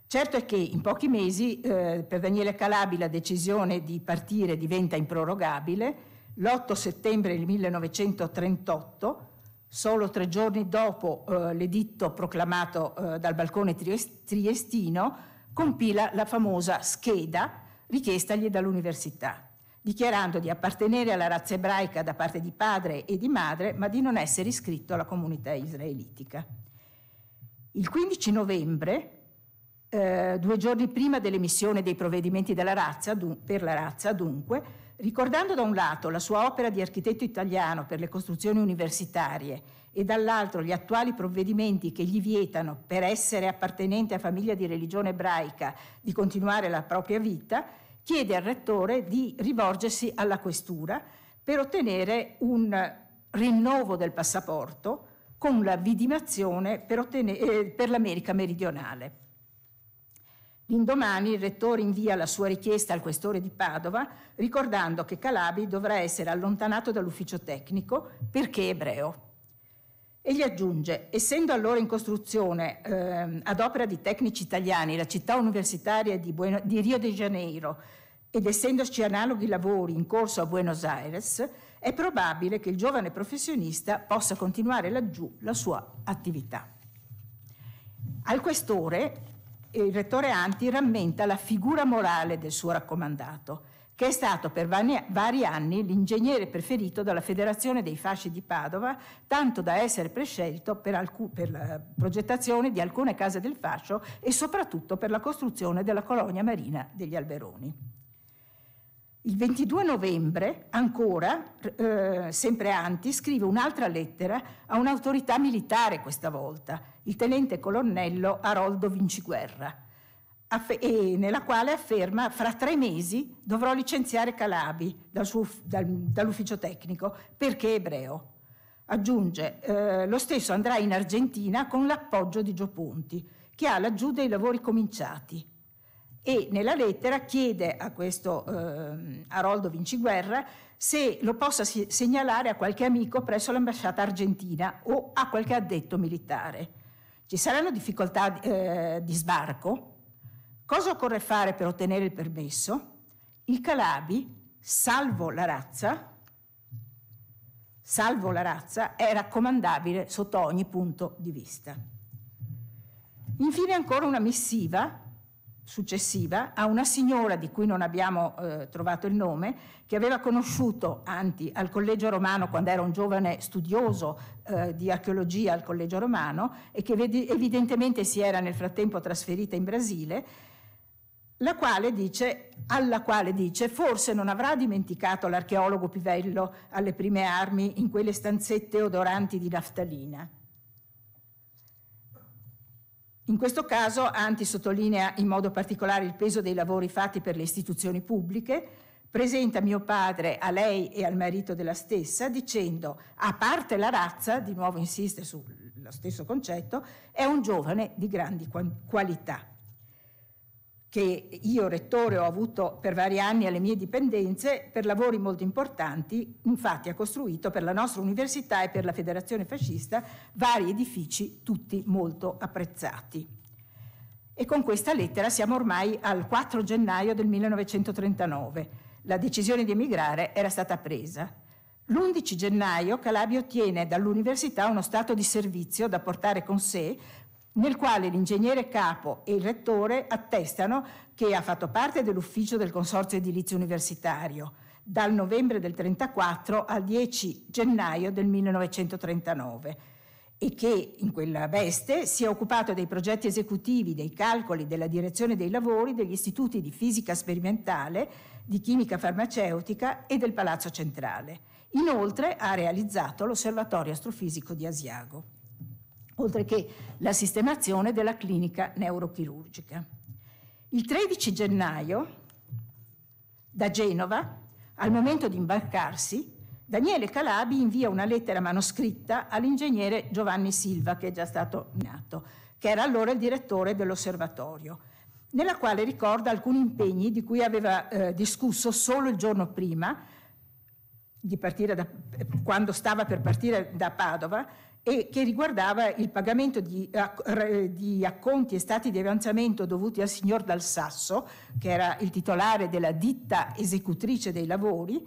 Certo è che in pochi mesi eh, per Daniele Calabi la decisione di partire diventa improrogabile. L'8 settembre 1938, solo tre giorni dopo eh, l'editto proclamato eh, dal balcone triestino, compila la famosa scheda richiestagli dall'università dichiarando di appartenere alla razza ebraica da parte di padre e di madre, ma di non essere iscritto alla comunità israelitica. Il 15 novembre, eh, due giorni prima dell'emissione dei provvedimenti razza, dun- per la razza, dunque, Ricordando da un lato la sua opera di architetto italiano per le costruzioni universitarie e dall'altro gli attuali provvedimenti che gli vietano, per essere appartenente a famiglia di religione ebraica, di continuare la propria vita, chiede al rettore di rivolgersi alla questura per ottenere un rinnovo del passaporto con la vidimazione per, ottene- eh, per l'America meridionale. L'indomani il rettore invia la sua richiesta al questore di Padova ricordando che Calabi dovrà essere allontanato dall'ufficio tecnico perché ebreo. Egli aggiunge, essendo allora in costruzione eh, ad opera di tecnici italiani la città universitaria di, Bueno, di Rio de Janeiro ed essendoci analoghi lavori in corso a Buenos Aires, è probabile che il giovane professionista possa continuare laggiù la sua attività. Al questore il rettore Anti rammenta la figura morale del suo raccomandato che è stato per vari anni l'ingegnere preferito dalla Federazione dei Fasci di Padova, tanto da essere prescelto per, alcun, per, la progettazione di alcune case del fascio e soprattutto per la costruzione della colonia marina degli Alberoni. Il 22 novembre, ancora, eh, sempre Anti, scrive un'altra lettera a un'autorità militare questa volta, il tenente colonnello Aroldo Vinciguerra e nella quale afferma fra tre mesi dovrò licenziare Calabi dal suo, dal, dall'ufficio tecnico perché ebreo. Aggiunge, eh, lo stesso andrà in Argentina con l'appoggio di Gio Ponti, che ha laggiù dei lavori cominciati. E nella lettera chiede a questo eh, Aroldo Vinciguerra se lo possa segnalare a qualche amico presso l'ambasciata argentina o a qualche addetto militare. Ci saranno difficoltà eh, di sbarco? Cosa occorre fare per ottenere il permesso? Il calabi, salvo la razza, salvo la razza, è raccomandabile sotto ogni punto di vista. Infine ancora una missiva successiva a una signora di cui non abbiamo eh, trovato il nome, che aveva conosciuto Anti al Collegio Romano quando era un giovane studioso eh, di archeologia al Collegio Romano e che evidentemente si era nel frattempo trasferita in Brasile la quale dice, alla quale dice forse non avrà dimenticato l'archeologo Pivello alle prime armi in quelle stanzette odoranti di naftalina. In questo caso Anti sottolinea in modo particolare il peso dei lavori fatti per le istituzioni pubbliche, presenta mio padre a lei e al marito della stessa dicendo, a parte la razza, di nuovo insiste sullo stesso concetto, è un giovane di grandi qualità che io rettore ho avuto per vari anni alle mie dipendenze per lavori molto importanti, infatti ha costruito per la nostra università e per la Federazione Fascista vari edifici tutti molto apprezzati. E con questa lettera siamo ormai al 4 gennaio del 1939. La decisione di emigrare era stata presa. L'11 gennaio Calabi ottiene dall'università uno stato di servizio da portare con sé nel quale l'ingegnere capo e il rettore attestano che ha fatto parte dell'ufficio del Consorzio Edilizio Universitario dal novembre del 1934 al 10 gennaio del 1939 e che in quella veste si è occupato dei progetti esecutivi, dei calcoli, della direzione dei lavori degli istituti di fisica sperimentale, di chimica farmaceutica e del Palazzo Centrale. Inoltre ha realizzato l'Osservatorio Astrofisico di Asiago. Oltre che la sistemazione della clinica neurochirurgica. Il 13 gennaio, da Genova, al momento di imbarcarsi, Daniele Calabi invia una lettera manoscritta all'ingegnere Giovanni Silva, che è già stato nato, che era allora il direttore dell'osservatorio, nella quale ricorda alcuni impegni di cui aveva eh, discusso solo il giorno prima, da, eh, quando stava per partire da Padova, e che riguardava il pagamento di, di, acconti e stati di avanzamento dovuti al signor Dal Sasso, che era il titolare della ditta esecutrice dei lavori,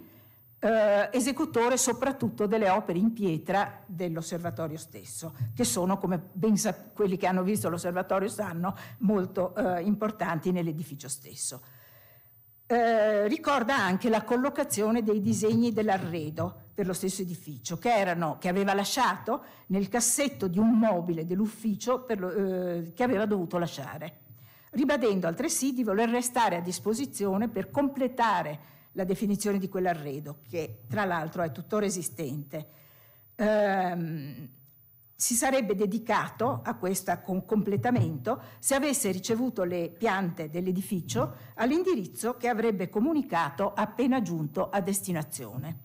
eh, esecutore soprattutto delle opere in pietra dell'osservatorio stesso, che sono, come ben sa- quelli che hanno visto l'osservatorio sanno, molto eh, importanti nell'edificio stesso. Eh, ricorda anche la collocazione dei disegni dell'arredo per lo stesso edificio, che, erano, che aveva lasciato nel cassetto di un mobile dell'ufficio lo, eh, che aveva dovuto lasciare, ribadendo altresì di voler restare a disposizione per completare la definizione di quell'arredo, che tra l'altro è tuttora esistente. Eh, si sarebbe dedicato a questo completamento se avesse ricevuto le piante dell'edificio all'indirizzo che avrebbe comunicato appena giunto a destinazione.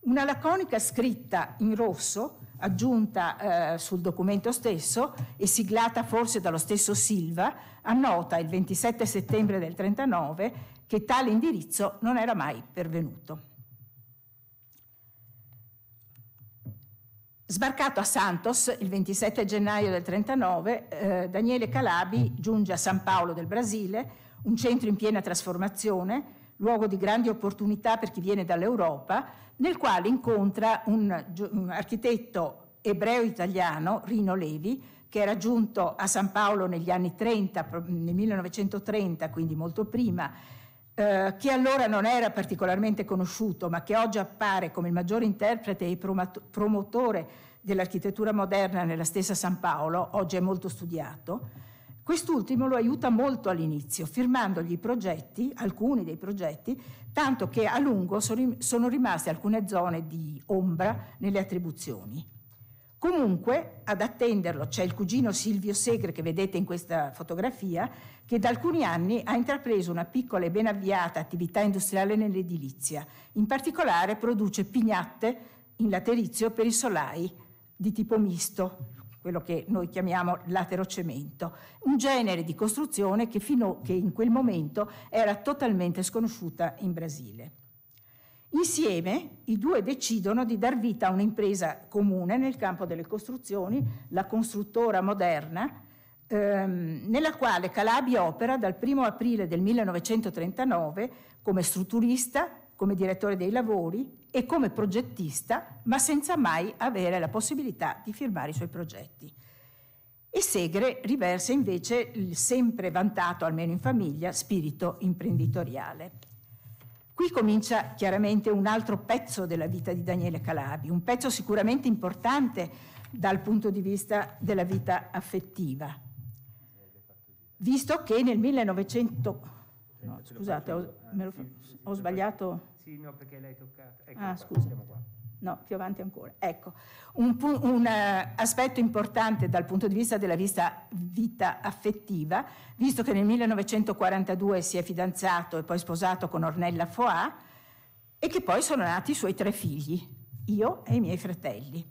Una laconica scritta in rosso, aggiunta eh, sul documento stesso e siglata forse dallo stesso Silva, annota il 27 settembre del 1939 che tale indirizzo non era mai pervenuto. Sbarcato a Santos il 27 gennaio del 39, eh, Daniele Calabi giunge a San Paolo del Brasile, un centro in piena trasformazione, luogo di grandi opportunità per chi viene dall'Europa, nel quale incontra un, un architetto ebreo-italiano, Rino Levi, che era giunto a San Paolo negli anni 30, nel 1930, quindi molto prima, eh, che allora non era particolarmente conosciuto, ma che oggi appare come il maggiore interprete e promotore dell'architettura moderna nella stessa San Paolo, oggi è molto studiato, quest'ultimo lo aiuta molto all'inizio, firmandogli i progetti, alcuni dei progetti, tanto che a lungo sono rimaste alcune zone di ombra nelle attribuzioni. Comunque, ad attenderlo c'è il cugino Silvio Segre che vedete in questa fotografia, che da alcuni anni ha intrapreso una piccola e ben avviata attività industriale nell'edilizia. In particolare produce pignatte in laterizio per i solai di tipo misto, quello che noi chiamiamo laterocemento, un genere di costruzione che, fino, che in quel momento era totalmente sconosciuta in Brasile. Insieme i due decidono di dar vita a un'impresa comune nel campo delle costruzioni, la costruttora moderna, ehm, nella quale Calabria opera dal 1 aprile del 1939 come strutturista, come direttore dei lavori e come progettista, ma senza mai avere la possibilità di firmare i suoi progetti. E Segre riversa invece il sempre vantato, almeno in famiglia, spirito imprenditoriale. Qui comincia chiaramente un altro pezzo della vita di Daniele Calabi, un pezzo sicuramente importante dal punto di vista della vita affettiva, visto che nel 1900... No, scusate, ho, ho sbagliato sì, no, perché lei toccata. Ecco ah, qua, scusa. Qua. No, più avanti ancora. Ecco, un, un eh, aspetto importante dal punto di vista della vista, vita affettiva, visto che nel 1942 si è fidanzato e poi sposato con Ornella Foà e che poi sono nati i suoi tre figli, io e i miei fratelli.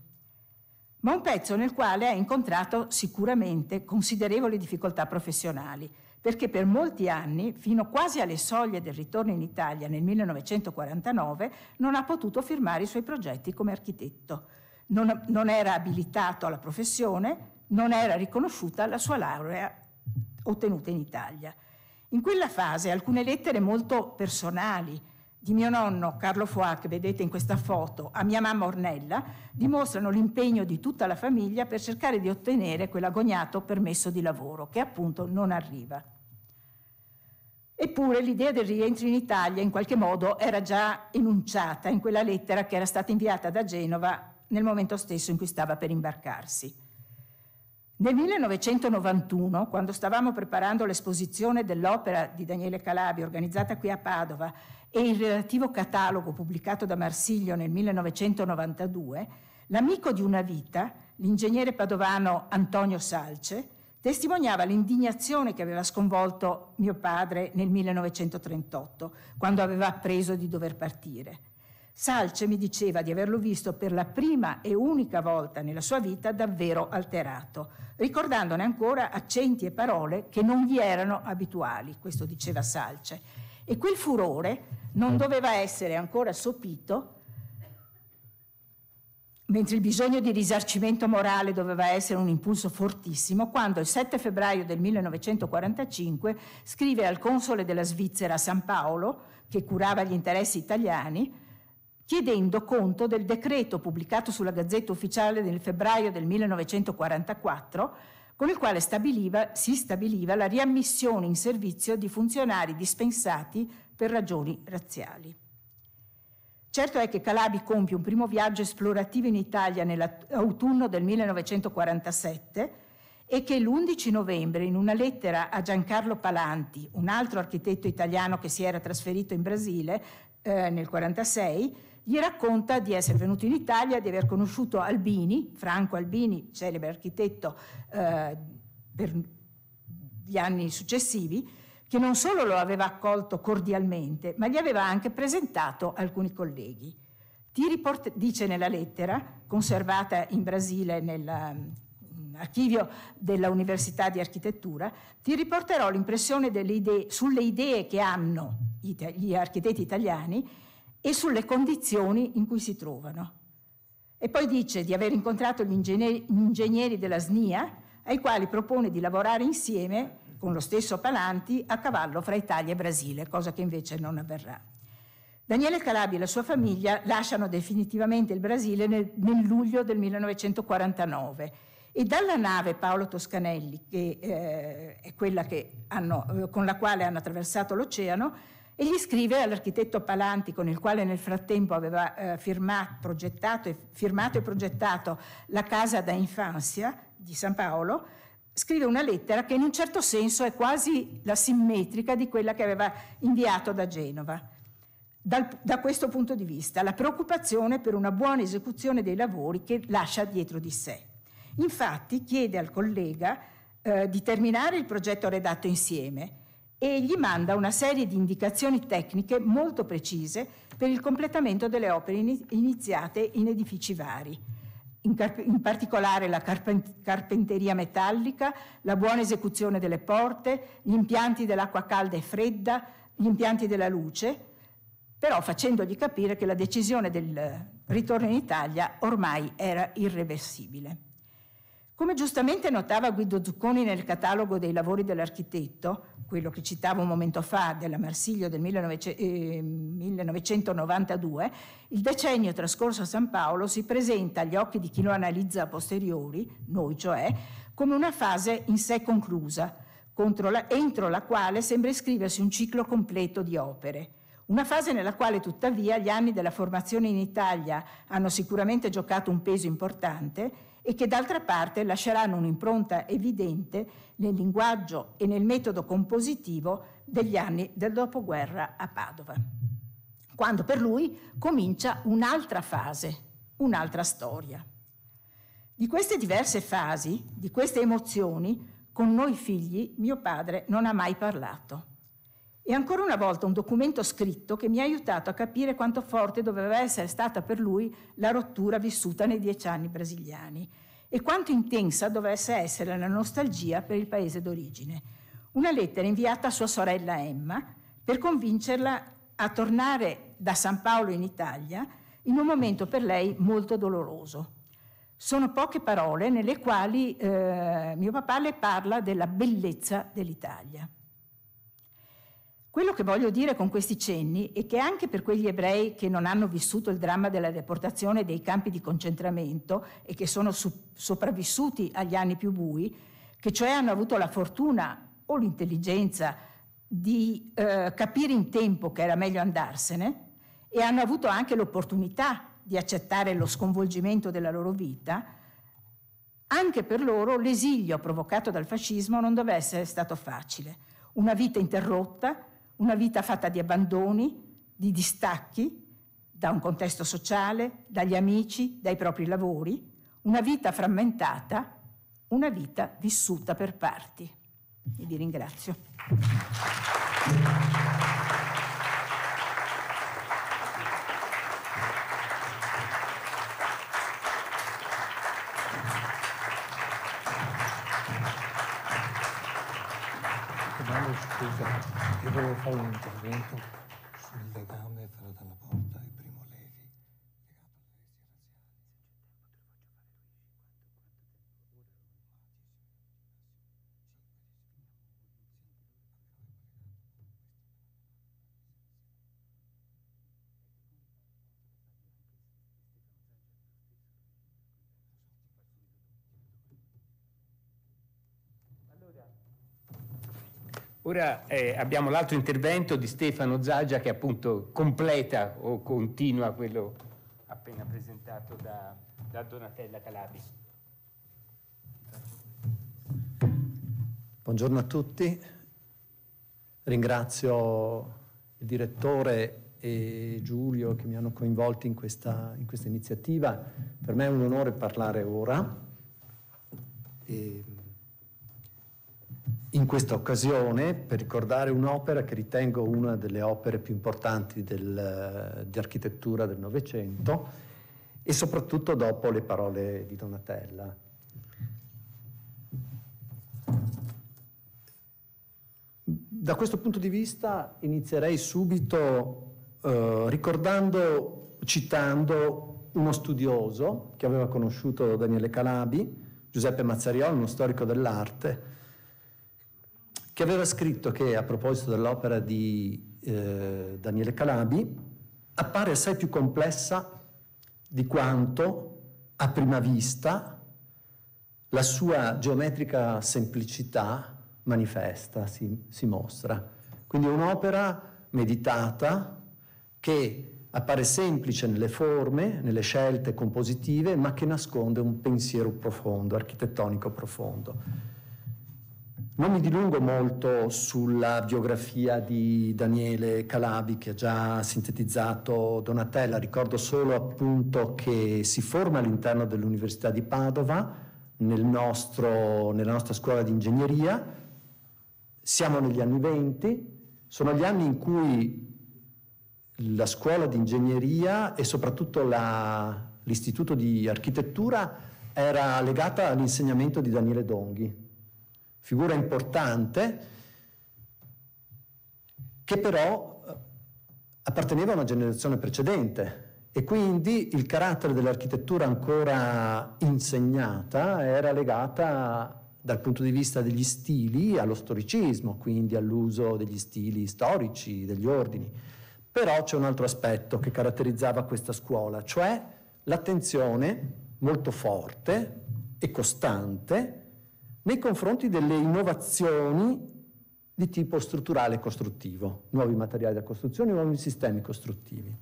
Ma un pezzo nel quale ha incontrato sicuramente considerevoli difficoltà professionali perché per molti anni, fino quasi alle soglie del ritorno in Italia nel 1949, non ha potuto firmare i suoi progetti come architetto. Non, non era abilitato alla professione, non era riconosciuta la sua laurea ottenuta in Italia. In quella fase alcune lettere molto personali, di mio nonno Carlo Foà, che vedete in questa foto, a mia mamma Ornella, dimostrano l'impegno di tutta la famiglia per cercare di ottenere quell'agognato permesso di lavoro, che appunto non arriva. Eppure l'idea del rientro in Italia in qualche modo era già enunciata in quella lettera che era stata inviata da Genova nel momento stesso in cui stava per imbarcarsi. Nel 1991, quando stavamo preparando l'esposizione dell'opera di Daniele Calabi organizzata qui a Padova e il relativo catalogo pubblicato da Marsiglio nel 1992, l'amico di una vita, l'ingegnere padovano Antonio Salce, testimoniava l'indignazione che aveva sconvolto mio padre nel 1938, quando aveva appreso di dover partire. Salce mi diceva di averlo visto per la prima e unica volta nella sua vita davvero alterato, ricordandone ancora accenti e parole che non gli erano abituali, questo diceva Salce. E quel furore non eh. doveva essere ancora sopito, mentre il bisogno di risarcimento morale doveva essere un impulso fortissimo, quando il 7 febbraio del 1945 scrive al console della Svizzera a San Paolo, che curava gli interessi italiani, chiedendo conto del decreto pubblicato sulla Gazzetta Ufficiale nel febbraio del 1944, con il quale stabiliva, si stabiliva la riammissione in servizio di funzionari dispensati per ragioni razziali. Certo è che Calabi compie un primo viaggio esplorativo in Italia nell'autunno del 1947 e che l'11 novembre, in una lettera a Giancarlo Palanti, un altro architetto italiano che si era trasferito in Brasile eh, nel 1946, gli racconta di essere venuto in Italia, di aver conosciuto Albini, Franco Albini, celebre architetto eh, per gli anni successivi, che non solo lo aveva accolto cordialmente, ma gli aveva anche presentato alcuni colleghi. Tiri port- dice nella lettera, conservata in Brasile nell'archivio mm, dell'Università di Architettura, ti riporterò l'impressione idee, sulle idee che hanno gli architetti italiani e sulle condizioni in cui si trovano. E poi dice di aver incontrato gli ingegneri, gli ingegneri della SNIA, ai quali propone di lavorare insieme con lo stesso Palanti, a cavallo fra Italia e Brasile, cosa che invece non avverrà. Daniele Calabi e la sua famiglia lasciano definitivamente il Brasile nel, nel luglio del 1949 e dalla nave Paolo Toscanelli, che eh, è quella che hanno, eh, con la quale hanno attraversato l'oceano, egli scrive all'architetto Palanti, con il quale nel frattempo aveva eh, firmato, e, firmato e progettato la casa da infanzia di San Paolo, scrive una lettera che in un certo senso è quasi la simmetrica di quella che aveva inviato da Genova. Dal, da questo punto di vista, la preoccupazione per una buona esecuzione dei lavori che lascia dietro di sé. Infatti chiede al collega eh, di terminare il progetto redatto insieme e gli manda una serie di indicazioni tecniche molto precise per il completamento delle opere iniziate in edifici vari in, carp- in particolare la carpen- carpenteria metallica, la buona esecuzione delle porte, gli impianti dell'acqua calda e fredda, gli impianti della luce, però facendogli capire che la decisione del ritorno in Italia ormai era irreversibile. Come giustamente notava Guido Zucconi nel catalogo dei lavori dell'architetto, quello che citavo un momento fa della Marsiglio del 19, eh, 1992, il decennio trascorso a San Paolo si presenta agli occhi di chi lo analizza a posteriori, noi cioè, come una fase in sé conclusa, la, entro la quale sembra iscriversi un ciclo completo di opere. Una fase nella quale tuttavia gli anni della formazione in Italia hanno sicuramente giocato un peso importante e che d'altra parte lasceranno un'impronta evidente nel linguaggio e nel metodo compositivo degli anni del dopoguerra a Padova, quando per lui comincia un'altra fase, un'altra storia. Di queste diverse fasi, di queste emozioni, con noi figli mio padre non ha mai parlato. E ancora una volta un documento scritto che mi ha aiutato a capire quanto forte doveva essere stata per lui la rottura vissuta nei dieci anni brasiliani e quanto intensa dovesse essere la nostalgia per il paese d'origine. Una lettera inviata a sua sorella Emma per convincerla a tornare da San Paolo in Italia in un momento per lei molto doloroso. Sono poche parole nelle quali eh, mio papà le parla della bellezza dell'Italia. Quello che voglio dire con questi cenni è che anche per quegli ebrei che non hanno vissuto il dramma della deportazione dei campi di concentramento e che sono su- sopravvissuti agli anni più bui, che cioè hanno avuto la fortuna o l'intelligenza di eh, capire in tempo che era meglio andarsene e hanno avuto anche l'opportunità di accettare lo sconvolgimento della loro vita, anche per loro l'esilio provocato dal fascismo non doveva essere stato facile. Una vita interrotta una vita fatta di abbandoni, di distacchi da un contesto sociale, dagli amici, dai propri lavori, una vita frammentata, una vita vissuta per parti. E vi ringrazio. Io volevo fare un intervento sul legame de la Ora eh, abbiamo l'altro intervento di Stefano Zaggia che appunto completa o continua quello appena presentato da, da Donatella Calabi. Buongiorno a tutti, ringrazio il direttore e Giulio che mi hanno coinvolto in questa, in questa iniziativa. Per me è un onore parlare ora. E in questa occasione per ricordare un'opera che ritengo una delle opere più importanti del, eh, di architettura del Novecento e soprattutto dopo le parole di Donatella. Da questo punto di vista inizierei subito eh, ricordando, citando uno studioso che aveva conosciuto Daniele Calabi, Giuseppe Mazzariol, uno storico dell'arte, che aveva scritto che a proposito dell'opera di eh, Daniele Calabi appare assai più complessa di quanto a prima vista la sua geometrica semplicità manifesta, si, si mostra. Quindi è un'opera meditata che appare semplice nelle forme, nelle scelte compositive, ma che nasconde un pensiero profondo, architettonico profondo. Non mi dilungo molto sulla biografia di Daniele Calabi che ha già sintetizzato Donatella, ricordo solo appunto che si forma all'interno dell'Università di Padova, nel nostro, nella nostra scuola di ingegneria, siamo negli anni 20, sono gli anni in cui la scuola di ingegneria e soprattutto la, l'istituto di architettura era legata all'insegnamento di Daniele Donghi figura importante, che però eh, apparteneva a una generazione precedente e quindi il carattere dell'architettura ancora insegnata era legata dal punto di vista degli stili allo storicismo, quindi all'uso degli stili storici, degli ordini. Però c'è un altro aspetto che caratterizzava questa scuola, cioè l'attenzione molto forte e costante nei confronti delle innovazioni di tipo strutturale e costruttivo, nuovi materiali da costruzione, nuovi sistemi costruttivi.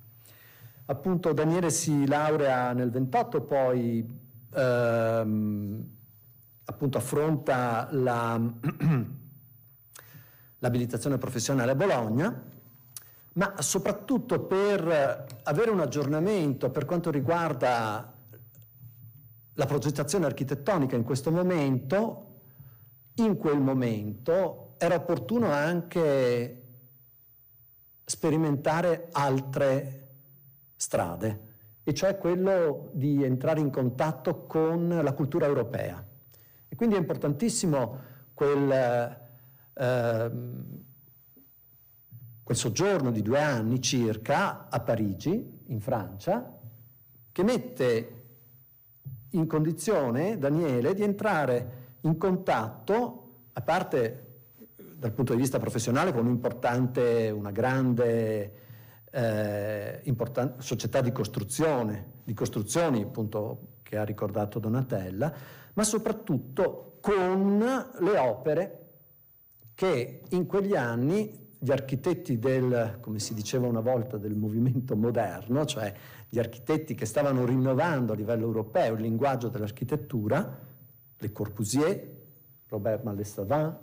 Appunto Daniele si laurea nel 28, poi ehm, appunto affronta la, l'abilitazione professionale a Bologna, ma soprattutto per avere un aggiornamento per quanto riguarda la progettazione architettonica in questo momento, in quel momento era opportuno anche sperimentare altre strade, e cioè quello di entrare in contatto con la cultura europea. E quindi è importantissimo quel, eh, quel soggiorno di due anni circa a Parigi, in Francia, che mette in condizione Daniele di entrare in in contatto, a parte dal punto di vista professionale, con un'importante, una grande eh, importan- società di costruzione, di costruzioni appunto che ha ricordato Donatella, ma soprattutto con le opere che in quegli anni gli architetti del, come si diceva una volta, del movimento moderno, cioè gli architetti che stavano rinnovando a livello europeo il linguaggio dell'architettura, le Corbusier, Robert Malessavin,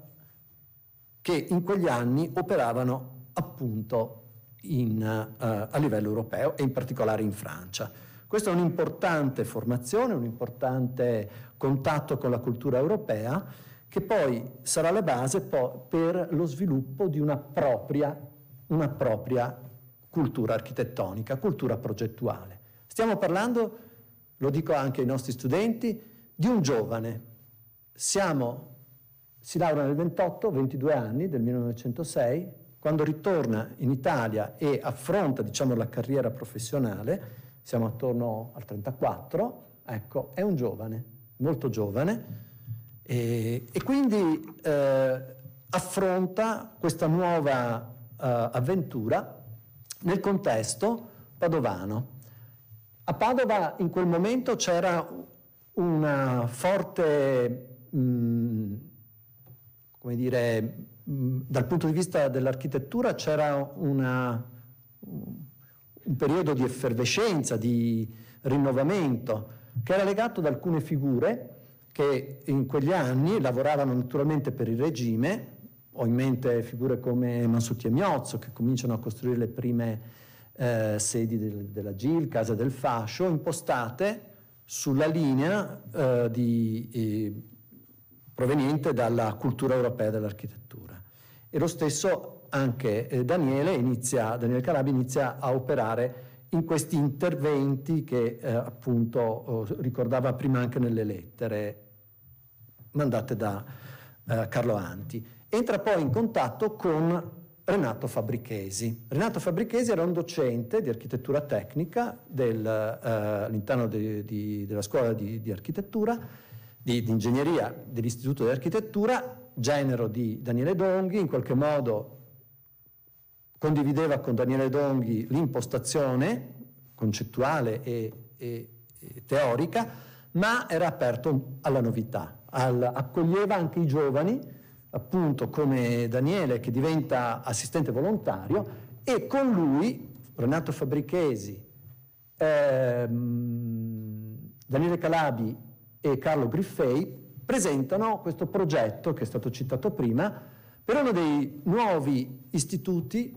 che in quegli anni operavano appunto in, eh, a livello europeo e in particolare in Francia. Questa è un'importante formazione, un importante contatto con la cultura europea che poi sarà la base po- per lo sviluppo di una propria, una propria cultura architettonica, cultura progettuale. Stiamo parlando, lo dico anche ai nostri studenti, di un giovane siamo, si laurea nel 28, 22 anni del 1906, quando ritorna in Italia e affronta diciamo, la carriera professionale, siamo attorno al 34, ecco, è un giovane, molto giovane, e, e quindi eh, affronta questa nuova eh, avventura nel contesto padovano. A Padova in quel momento c'era una forte come dire, dal punto di vista dell'architettura c'era una, un periodo di effervescenza, di rinnovamento, che era legato ad alcune figure che in quegli anni lavoravano naturalmente per il regime, ho in mente figure come Mansutti e Miozzo che cominciano a costruire le prime eh, sedi del, della GIL, Casa del Fascio, impostate sulla linea eh, di, eh, proveniente dalla cultura europea dell'architettura. E lo stesso anche eh, Daniele, inizia, Daniele Carabi inizia a operare in questi interventi che eh, appunto eh, ricordava prima anche nelle lettere mandate da eh, Carlo Anti. Entra poi in contatto con Renato Fabrichesi. Renato Fabrichesi era un docente di architettura tecnica del, eh, all'interno de, de, della scuola di, di architettura di, di ingegneria dell'Istituto di Architettura, genero di Daniele Donghi, in qualche modo condivideva con Daniele Donghi l'impostazione concettuale e, e, e teorica, ma era aperto alla novità, al, accoglieva anche i giovani, appunto come Daniele che diventa assistente volontario e con lui Renato Fabrichesi, ehm, Daniele Calabi e Carlo Griffei presentano questo progetto che è stato citato prima per uno dei nuovi istituti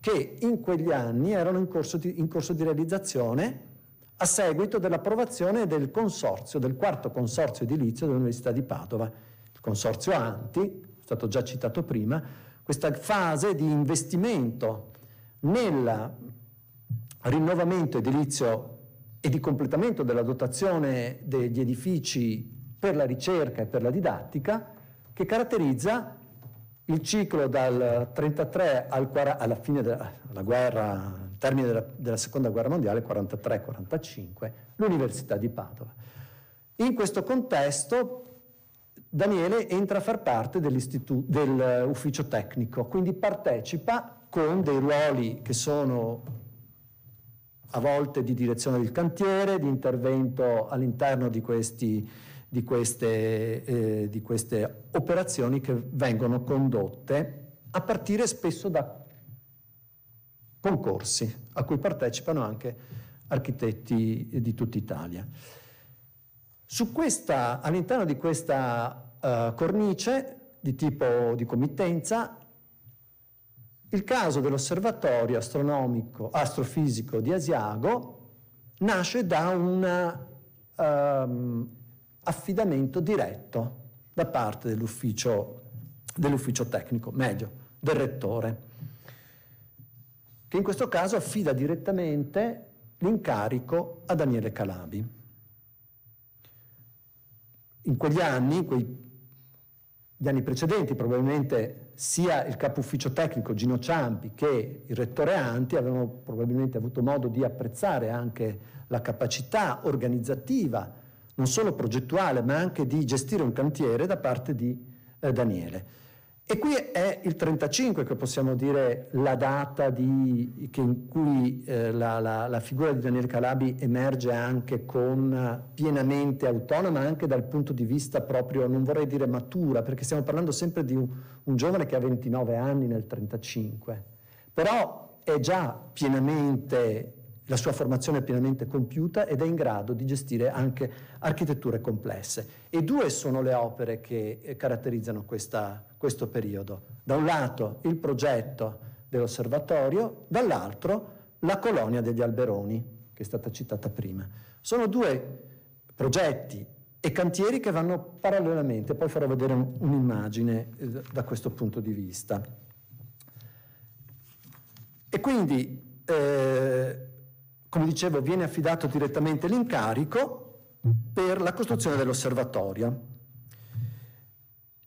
che in quegli anni erano in corso di, in corso di realizzazione a seguito dell'approvazione del consorzio, del quarto consorzio edilizio dell'Università di Padova, il consorzio Anti, è stato già citato prima, questa fase di investimento nel rinnovamento edilizio e di completamento della dotazione degli edifici per la ricerca e per la didattica che caratterizza il ciclo dal 1933 al, alla fine della guerra, al termine della, della seconda guerra mondiale, 1943-1945, l'Università di Padova. In questo contesto Daniele entra a far parte dell'ufficio tecnico, quindi partecipa con dei ruoli che sono a volte di direzione del cantiere, di intervento all'interno di, questi, di, queste, eh, di queste operazioni che vengono condotte a partire spesso da concorsi a cui partecipano anche architetti di tutta Italia. Questa, all'interno di questa uh, cornice di tipo di committenza il caso dell'osservatorio astronomico, astrofisico di Asiago nasce da un um, affidamento diretto da parte dell'ufficio, dell'ufficio tecnico, meglio, del rettore, che in questo caso affida direttamente l'incarico a Daniele Calabi. In quegli anni, quei, gli anni precedenti probabilmente sia il capo ufficio tecnico Gino Ciampi che il rettore Anti avevano probabilmente avuto modo di apprezzare anche la capacità organizzativa, non solo progettuale, ma anche di gestire un cantiere da parte di eh, Daniele. E qui è il 35 che possiamo dire la data di, in cui eh, la, la, la, figura di Daniele Calabi emerge anche con eh, pienamente autonoma, anche dal punto di vista proprio, non vorrei dire matura, perché stiamo parlando sempre di un, un giovane che ha 29 anni nel 35, però è già pienamente la sua formazione è pienamente compiuta ed è in grado di gestire anche architetture complesse. E due sono le opere che eh, caratterizzano questa, questo periodo. Da un lato il progetto dell'osservatorio, dall'altro la colonia degli alberoni, che è stata citata prima. Sono due progetti e cantieri che vanno parallelamente, poi farò vedere un, un'immagine eh, da questo punto di vista. E quindi eh, come dicevo, viene affidato direttamente l'incarico per la costruzione dell'osservatorio.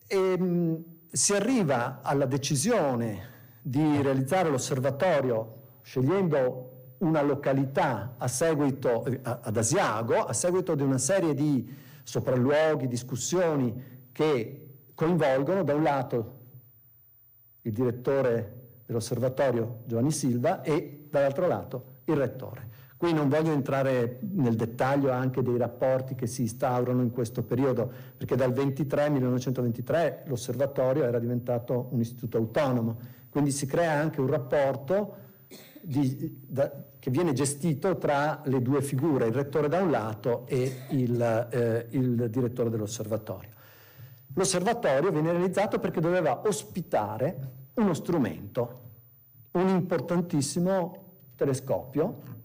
E, ehm, si arriva alla decisione di realizzare l'osservatorio scegliendo una località a seguito, eh, ad Asiago a seguito di una serie di sopralluoghi, discussioni che coinvolgono da un lato il direttore dell'osservatorio Giovanni Silva e dall'altro lato il rettore. Qui non voglio entrare nel dettaglio anche dei rapporti che si instaurano in questo periodo, perché dal 23, 1923 l'osservatorio era diventato un istituto autonomo, quindi si crea anche un rapporto di, da, che viene gestito tra le due figure, il rettore da un lato e il, eh, il direttore dell'osservatorio. L'osservatorio viene realizzato perché doveva ospitare uno strumento, un importantissimo telescopio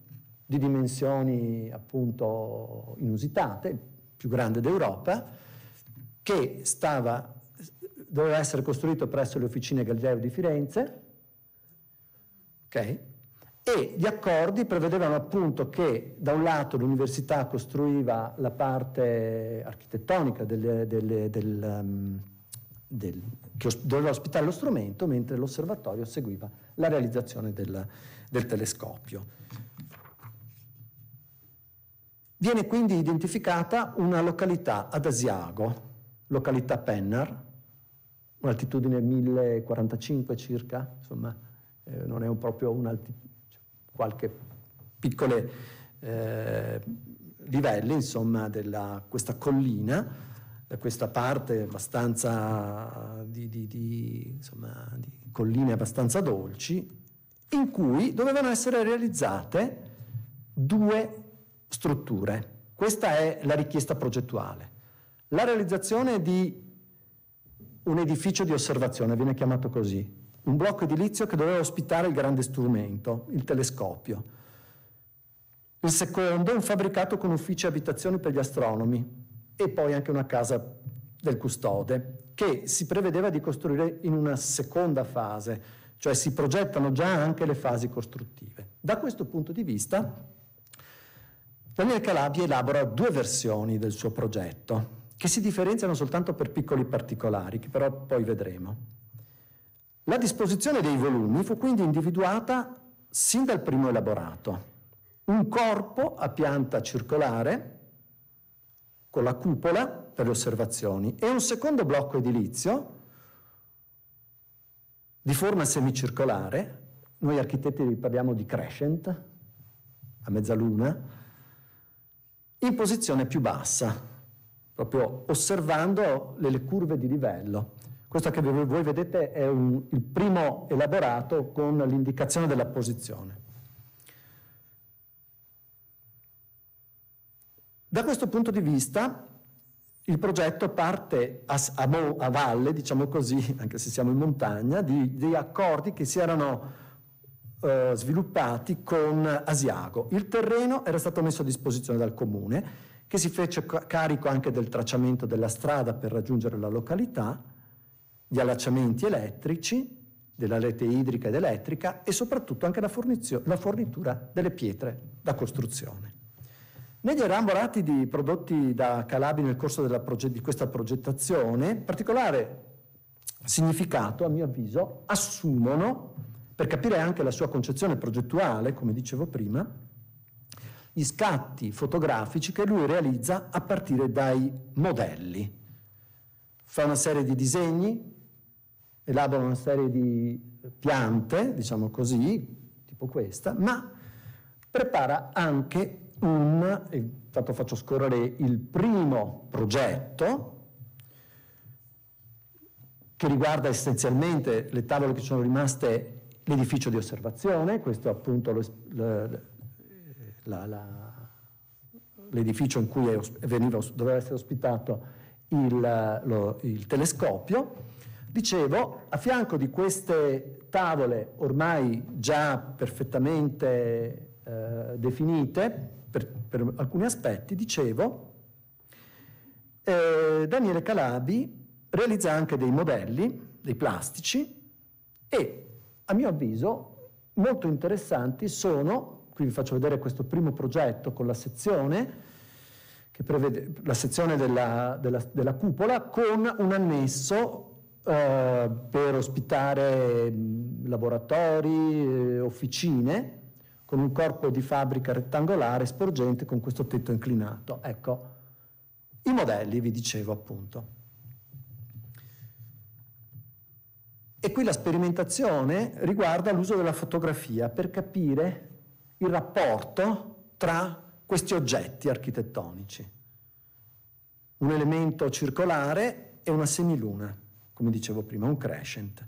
di dimensioni appunto inusitate, più grande d'Europa, che stava, doveva essere costruito presso le officine Galileo di Firenze, okay? e gli accordi prevedevano appunto che da un lato l'università costruiva la parte architettonica delle, delle, del, um, del, che doveva ospitare lo strumento, mentre l'osservatorio seguiva la realizzazione del, del telescopio. Viene quindi identificata una località ad Asiago, località Pennar, un'altitudine 1045 circa, insomma eh, non è un proprio un'altitudine, cioè, qualche piccole eh, livelli insomma della questa collina, da eh, questa parte abbastanza di, di, di, insomma, di colline abbastanza dolci, in cui dovevano essere realizzate due strutture. Questa è la richiesta progettuale. La realizzazione di un edificio di osservazione, viene chiamato così, un blocco edilizio che doveva ospitare il grande strumento, il telescopio. Il secondo, un fabbricato con uffici e abitazioni per gli astronomi e poi anche una casa del custode che si prevedeva di costruire in una seconda fase, cioè si progettano già anche le fasi costruttive. Da questo punto di vista, Daniele Calabria elabora due versioni del suo progetto, che si differenziano soltanto per piccoli particolari, che però poi vedremo. La disposizione dei volumi fu quindi individuata sin dal primo elaborato. Un corpo a pianta circolare con la cupola per le osservazioni e un secondo blocco edilizio di forma semicircolare. Noi architetti parliamo di crescent, a mezzaluna, in posizione più bassa, proprio osservando le, le curve di livello. Questo che voi vedete è un, il primo elaborato con l'indicazione della posizione. Da questo punto di vista il progetto parte a, a, a valle, diciamo così, anche se siamo in montagna, di, di accordi che si erano eh, sviluppati con Asiago. Il terreno era stato messo a disposizione dal comune, che si fece carico anche del tracciamento della strada per raggiungere la località, gli allacciamenti elettrici, della rete idrica ed elettrica e soprattutto anche la, fornizio- la fornitura delle pietre da costruzione. Negli eramorati di prodotti da Calabi nel corso proget- di questa progettazione, particolare significato, a mio avviso, assumono per capire anche la sua concezione progettuale, come dicevo prima, gli scatti fotografici che lui realizza a partire dai modelli. Fa una serie di disegni, elabora una serie di piante, diciamo così, tipo questa, ma prepara anche un, intanto faccio scorrere il primo progetto, che riguarda essenzialmente le tavole che sono rimaste l'edificio di osservazione, questo appunto lo, la, la, l'edificio in cui veniva, doveva essere ospitato il, lo, il telescopio. Dicevo, a fianco di queste tavole ormai già perfettamente eh, definite per, per, alcuni aspetti, dicevo, eh, Daniele Calabi realizza anche dei modelli, dei plastici e a mio avviso molto interessanti sono, qui vi faccio vedere questo primo progetto con la sezione, che prevede la sezione della, della, della cupola, con un annesso eh, per ospitare laboratori, eh, officine, con un corpo di fabbrica rettangolare sporgente con questo tetto inclinato. Ecco, i modelli, vi dicevo appunto. E qui la sperimentazione riguarda l'uso della fotografia per capire il rapporto tra questi oggetti architettonici. Un elemento circolare e una semiluna, come dicevo prima, un crescent.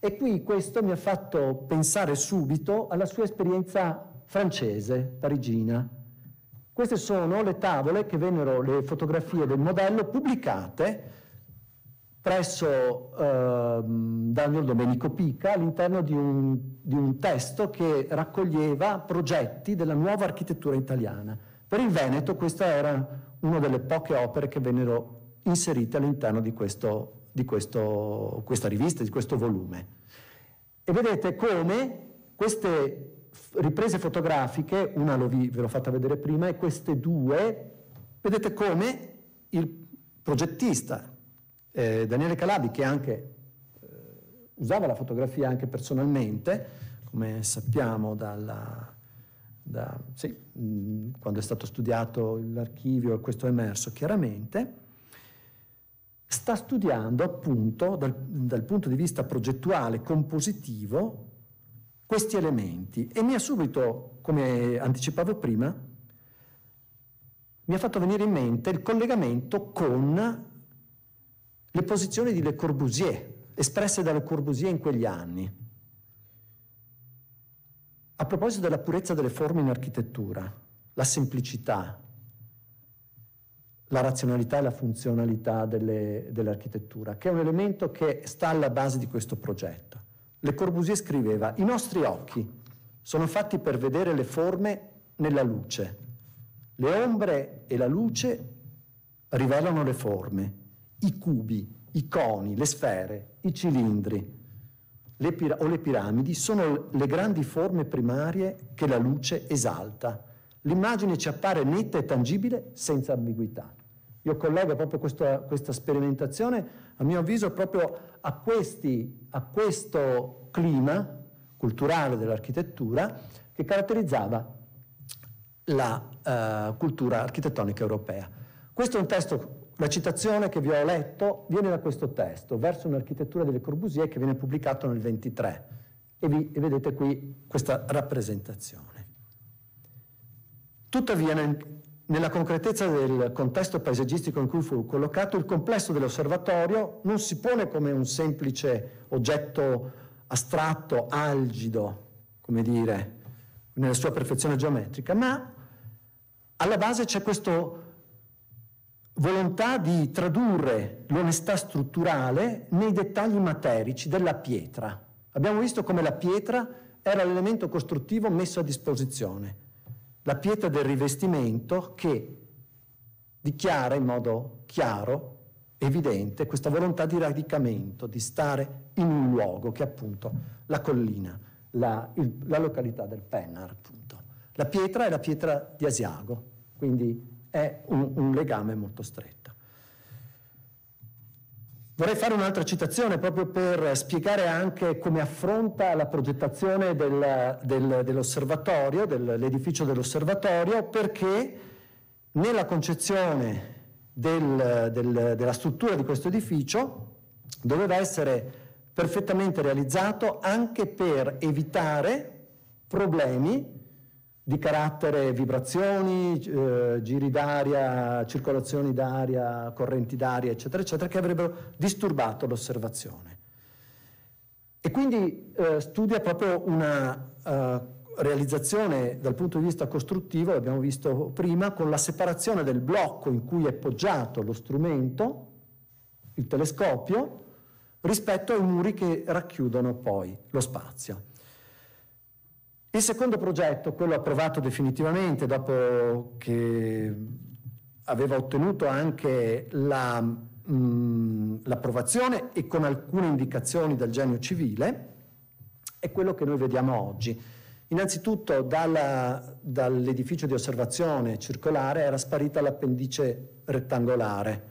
E qui questo mi ha fatto pensare subito alla sua esperienza francese, parigina. Queste sono le tavole che vennero, le fotografie del modello pubblicate presso eh, Daniel Domenico Pica all'interno di un, di un testo che raccoglieva progetti della nuova architettura italiana. Per il Veneto questa era una delle poche opere che vennero inserite all'interno di, questo, di questo, questa rivista, di questo volume. E vedete come queste riprese fotografiche, una vi, ve l'ho fatta vedere prima, e queste due, vedete come il progettista eh, Daniele Calabi, che anche eh, usava la fotografia anche personalmente, come sappiamo dalla, da, sì, mh, mm, quando è stato studiato l'archivio, questo è emerso chiaramente, sta studiando appunto dal, dal punto di vista progettuale, compositivo, questi elementi e mi ha subito, come anticipavo prima, mi ha fatto venire in mente il collegamento con le posizioni di Le Corbusier, espresse da Le Corbusier in quegli anni. A proposito della purezza delle forme in architettura, la semplicità, la razionalità e la funzionalità delle, dell'architettura, che è un elemento che sta alla base di questo progetto. Le Corbusier scriveva, i nostri occhi sono fatti per vedere le forme nella luce. Le ombre e la luce rivelano le forme, i cubi, i coni, le sfere, i cilindri le pir- o le piramidi sono le grandi forme primarie che la luce esalta. L'immagine ci appare netta e tangibile senza ambiguità. Io collego proprio questa, questa sperimentazione, a mio avviso, proprio a, questi, a questo clima culturale dell'architettura che caratterizzava la eh, cultura architettonica europea. Questo è un testo la citazione che vi ho letto viene da questo testo, Verso un'architettura delle Corbusier, che viene pubblicato nel 23, e, vi, e vedete qui questa rappresentazione. Tuttavia, nel, nella concretezza del contesto paesaggistico in cui fu collocato, il complesso dell'osservatorio non si pone come un semplice oggetto astratto, algido, come dire, nella sua perfezione geometrica, ma alla base c'è questo volontà di tradurre l'onestà strutturale nei dettagli materici della pietra. Abbiamo visto come la pietra era l'elemento costruttivo messo a disposizione, la pietra del rivestimento che dichiara in modo chiaro, evidente, questa volontà di radicamento, di stare in un luogo che è appunto la collina, la, il, la località del Pennar. Appunto. La pietra è la pietra di Asiago, quindi è un, un legame molto stretto. Vorrei fare un'altra citazione proprio per spiegare anche come affronta la progettazione del, del, dell'osservatorio, dell'edificio dell'osservatorio, perché nella concezione del, della struttura di questo edificio doveva essere perfettamente realizzato anche per evitare problemi di carattere vibrazioni, eh, giri d'aria, circolazioni d'aria, correnti d'aria, eccetera, eccetera, che avrebbero disturbato l'osservazione. E quindi eh, studia proprio una eh, realizzazione dal punto di vista costruttivo, l'abbiamo visto prima, con la separazione del blocco in cui è poggiato lo strumento, il telescopio, rispetto ai muri che racchiudono poi lo spazio. Il secondo progetto, quello approvato definitivamente dopo che aveva ottenuto anche la, mh, mm, l'approvazione e con alcune indicazioni dal genio civile, è quello che noi vediamo oggi. Innanzitutto dalla, dall'edificio di osservazione circolare era sparita l'appendice rettangolare,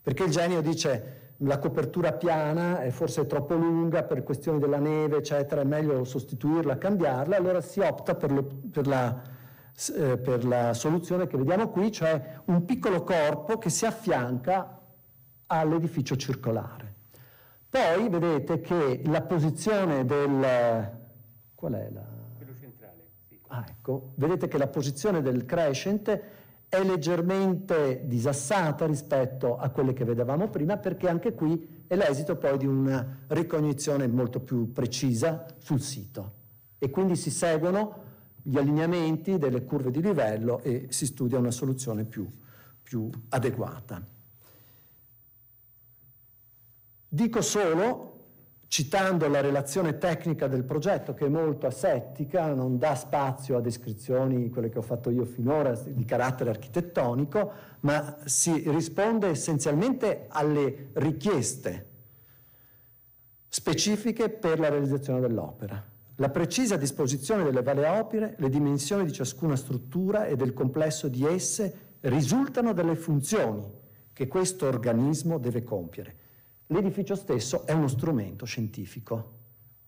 perché il genio dice la copertura piana è forse troppo lunga per questioni della neve, eccetera, è meglio sostituirla, cambiarla, allora si opta per, lo, per, la, eh, per la soluzione che vediamo qui, cioè un piccolo corpo che si affianca all'edificio circolare. Poi vedete che la posizione del... Qual è la... Quello centrale. Sì. Ah, ecco, vedete che la posizione del crescente è leggermente disassata rispetto a quelle che vedevamo prima perché anche qui è l'esito poi di una ricognizione molto più precisa sul sito e quindi si seguono gli allineamenti delle curve di livello e si studia una soluzione più, più adeguata. Dico solo citando la relazione tecnica del progetto che è molto asettica, non dà spazio a descrizioni, quelle che ho fatto io finora, di carattere architettonico, ma si risponde essenzialmente alle richieste specifiche per la realizzazione dell'opera. La precisa disposizione delle varie opere, le dimensioni di ciascuna struttura e del complesso di esse risultano dalle funzioni che questo organismo deve compiere L'edificio stesso è uno strumento scientifico,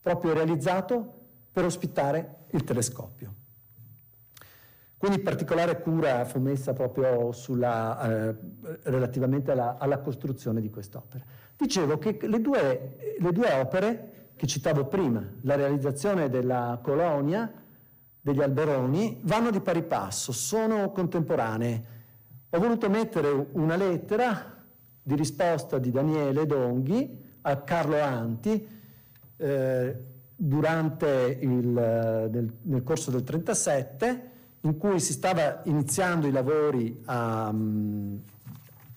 proprio realizzato per ospitare il telescopio. Quindi particolare cura fu messa proprio sulla, eh, relativamente alla, alla, costruzione di quest'opera. Dicevo che le due, le due opere che citavo prima, la realizzazione della colonia, degli alberoni, vanno di pari passo, sono contemporanee. Ho voluto mettere una lettera di risposta di Daniele Donghi a Carlo Anti eh, durante il, eh, nel, nel, corso del 1937, in cui si stava iniziando i lavori, a, mm,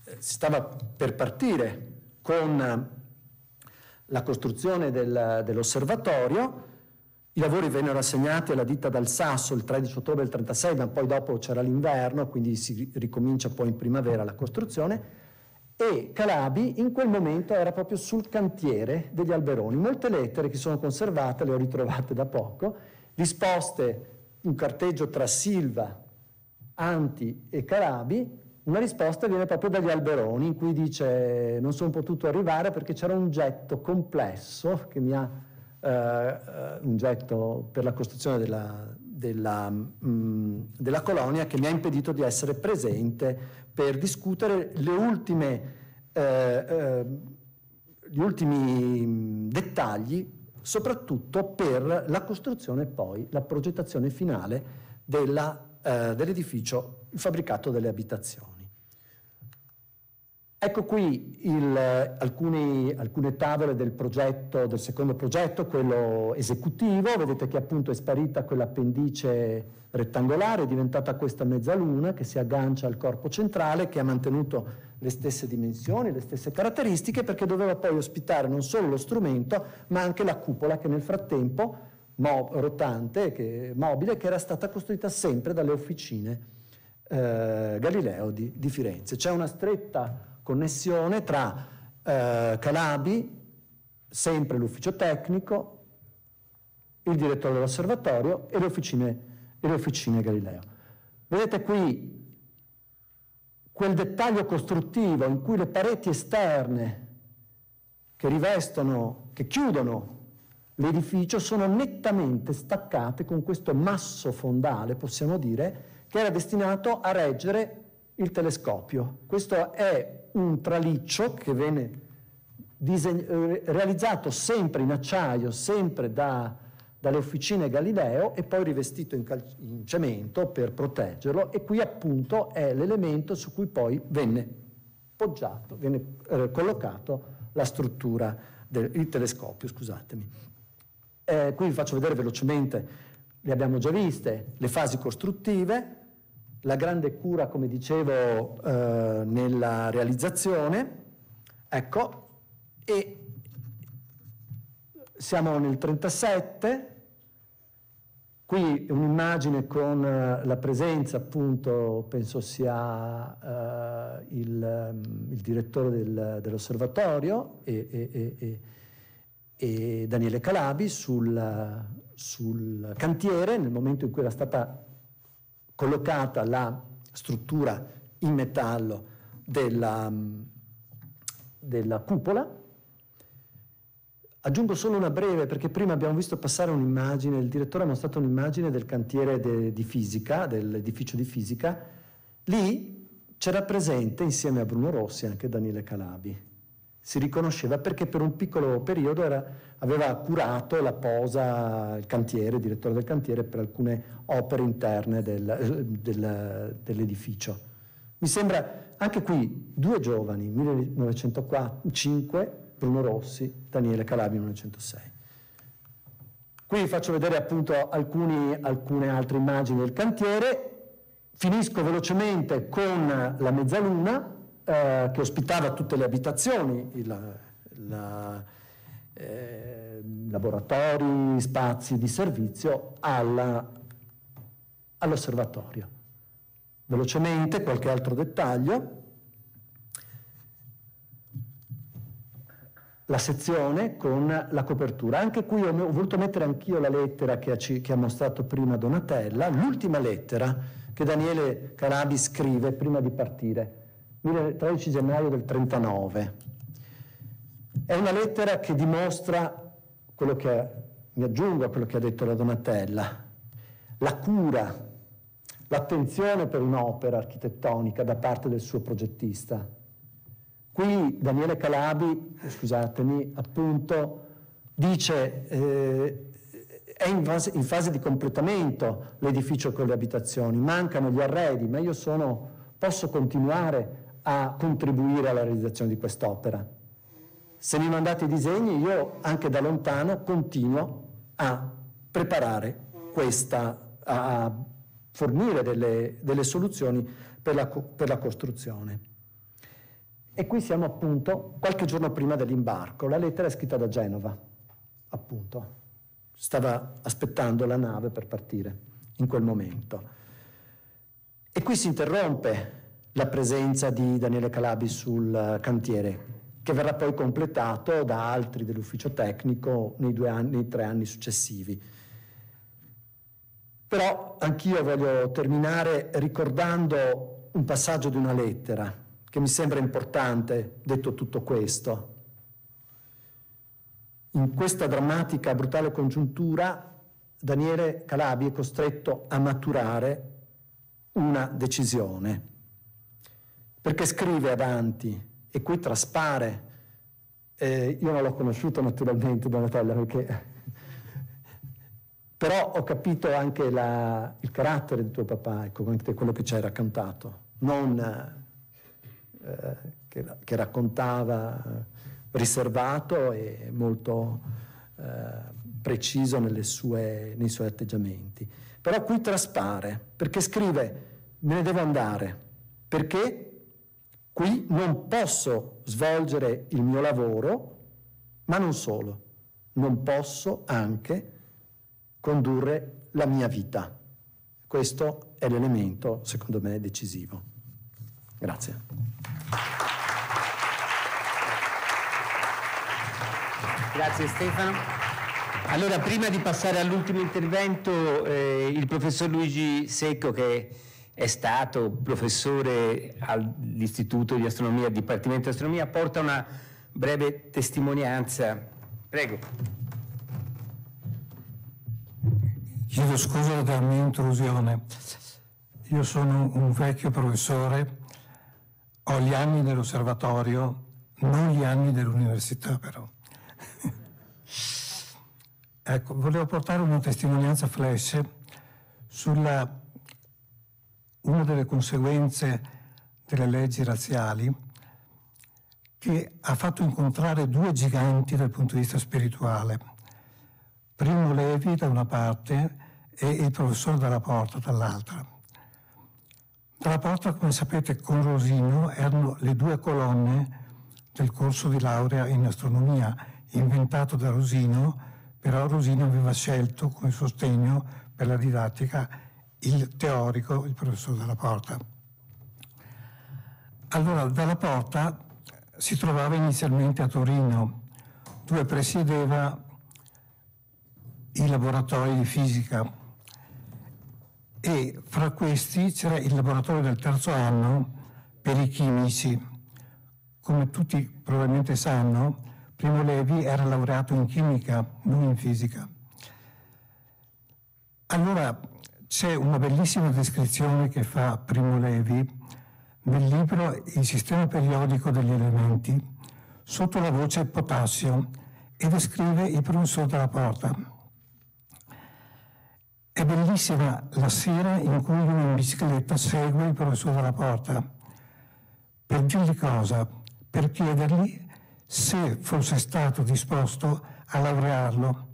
eh, si stava per partire con eh, la costruzione del, dell'osservatorio. I lavori vennero assegnati alla ditta dal Sasso il 13 ottobre del 1936, ma poi dopo c'era l'inverno, quindi si ricomincia poi in primavera la costruzione e Calabi in quel momento era proprio sul cantiere degli Alberoni. Molte lettere che sono conservate, le ho ritrovate da poco, risposte, un carteggio tra Silva, Anti e Calabi, una risposta viene proprio dagli Alberoni in cui dice non sono potuto arrivare perché c'era un getto complesso che mi ha, eh, eh un getto per la costruzione della, della, mh, mm, della colonia che mi ha impedito di essere presente per discutere le ultime, eh, eh, gli ultimi mm, dettagli, soprattutto per la costruzione e poi la progettazione finale della, eh, dell'edificio, il fabbricato delle abitazioni. Ecco qui il, alcuni, alcune tavole del, progetto, del secondo progetto, quello esecutivo, vedete che appunto è sparita quell'appendice rettangolare, è diventata questa mezzaluna che si aggancia al corpo centrale, che ha mantenuto le stesse dimensioni, le stesse caratteristiche, perché doveva poi ospitare non solo lo strumento, ma anche la cupola che nel frattempo, mo- rotante, che, mobile, che era stata costruita sempre dalle officine eh, Galileo di, di Firenze. C'è una stretta connessione tra eh, Calabi, sempre l'ufficio tecnico, il direttore dell'osservatorio e le officine, e le officine Galileo. Vedete qui quel dettaglio costruttivo in cui le pareti esterne che rivestono, che chiudono l'edificio sono nettamente staccate con questo masso fondale, possiamo dire, che era destinato a reggere il telescopio. Questo è un traliccio che viene diseg- eh, realizzato sempre in acciaio, sempre da, dalle officine Galileo e poi rivestito in, cal- in cemento per proteggerlo e qui appunto è l'elemento su cui poi venne poggiato, venne eh, collocato la struttura del telescopio, scusatemi. Eh, qui vi faccio vedere velocemente, le abbiamo già viste, le fasi costruttive, la grande cura, come dicevo, eh, nella realizzazione, ecco, e siamo nel 37, qui un'immagine con eh, la presenza, appunto, penso sia eh, il, ehm, il, direttore del, dell'osservatorio e, e, e, e, Daniele Calabi sul, sul cantiere nel momento in cui era stata collocata la struttura in metallo della, mm, della cupola. Aggiungo solo una breve, perché prima abbiamo visto passare un'immagine, il direttore ha mostrato un'immagine del cantiere de, di fisica, dell'edificio di fisica. Lì c'era presente, insieme a Bruno Rossi, anche Daniele Calabi si riconosceva perché per un piccolo periodo era, aveva curato la posa, il cantiere, il direttore del cantiere per alcune opere interne del, del, dell'edificio. Mi sembra anche qui due giovani, 1905, Bruno Rossi, Daniele Calabi 1906. Qui vi faccio vedere appunto alcuni, alcune altre immagini del cantiere, finisco velocemente con la mezzaluna, eh, che ospitava tutte le abitazioni, il, la, eh, laboratori, spazi di servizio alla, all'osservatorio. Velocemente qualche altro dettaglio. La sezione con la copertura. Anche qui ho, voluto mettere anch'io la lettera che ha, che ha mostrato prima Donatella, l'ultima lettera che Daniele Carabi scrive prima di partire 13 gennaio del 39. È una lettera che dimostra quello che mi aggiungo a quello che ha detto la Donatella, la cura, l'attenzione per un'opera architettonica da parte del suo progettista. Qui Daniele Calabi, scusatemi, appunto, dice eh, è in fase, in fase, di completamento l'edificio con le abitazioni, mancano gli arredi, ma io sono, posso continuare a contribuire alla realizzazione di quest'opera. Se mi mandate i disegni, io anche da lontano continuo a preparare questa, a fornire delle, delle soluzioni per la, per la costruzione. E qui siamo appunto qualche giorno prima dell'imbarco. La lettera è scritta da Genova, appunto. Stava aspettando la nave per partire in quel momento. E qui si interrompe la presenza di Daniele Calabi sul eh, cantiere, che verrà poi completato da altri dell'ufficio tecnico nei, anni, nei tre anni successivi. Però anch'io voglio terminare ricordando un passaggio di una lettera che mi sembra importante, detto tutto questo. In questa drammatica, brutale congiuntura, Daniele Calabi è costretto a maturare una decisione perché scrive avanti e qui traspare. Eh, io non l'ho conosciuto naturalmente Donatella perché... però ho capito anche la, il carattere di tuo papà, ecco, quello che ci hai raccontato, non eh, che, che, raccontava riservato e molto eh, preciso sue, nei suoi atteggiamenti. Però qui traspare, perché scrive, me ne devo andare, perché qui non posso svolgere il mio lavoro, ma non solo, non posso anche condurre la mia vita. Questo è l'elemento, secondo me, decisivo. Grazie. Grazie Stefano. Allora, prima di passare all'ultimo intervento, eh, il professor Luigi Secco, che è stato professore all'Istituto di Astronomia, Dipartimento di Astronomia, porta una breve testimonianza. Prego. Chiedo scusa per la mia intrusione. Io sono un vecchio professore, ho gli anni dell'osservatorio, non gli anni dell'università però. ecco, volevo portare una testimonianza flash sulla una delle conseguenze delle leggi razziali che ha fatto incontrare due giganti dal punto di vista spirituale. Primo Levi da una parte e il professor Dalla Porta dall'altra. Dalla Porta, come sapete, con Rosino erano le due colonne del corso di laurea in astronomia inventato da Rosino, però Rosino aveva scelto come sostegno per la didattica il teorico, il professor Della Porta. Allora, Della Porta si trovava inizialmente a Torino, dove presiedeva i laboratori di fisica e fra questi c'era il laboratorio del terzo anno per i chimici. Come tutti probabilmente sanno, Primo Levi era laureato in chimica, non in fisica. Allora c'è una bellissima descrizione che fa Primo Levi nel libro Il sistema periodico degli elementi sotto la voce potassio e descrive il professor della porta. È bellissima la sera in cui uno in bicicletta segue il professor della porta. Per dirgli cosa? Per chiedergli se fosse stato disposto a laurearlo,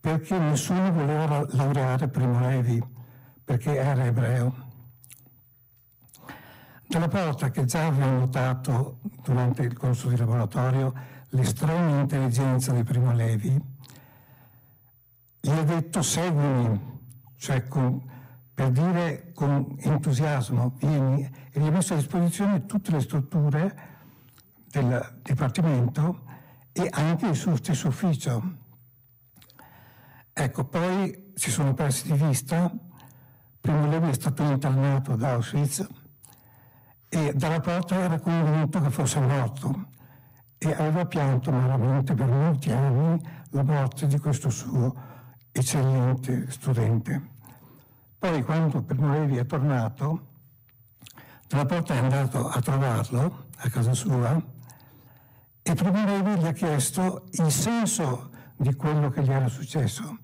perché nessuno voleva laureare Primo Levi perché era ebreo. Dalla porta che già aveva notato durante il corso di laboratorio l'estrema intelligenza di Primo Levi, gli ha detto seguimi, cioè con, per dire con entusiasmo, vieni, e gli ha messo a disposizione tutte le strutture del Dipartimento e anche il suo stesso ufficio. Ecco, poi si sono persi di vista Primo Levi è stato internato ad Auschwitz e dalla porta era convinto che fosse morto e aveva pianto malamente per molti anni la morte di questo suo eccellente studente. Poi quando Primo Levi è tornato, dalla porta è andato a trovarlo a casa sua e Primo Levi gli ha chiesto il senso di quello che gli era successo,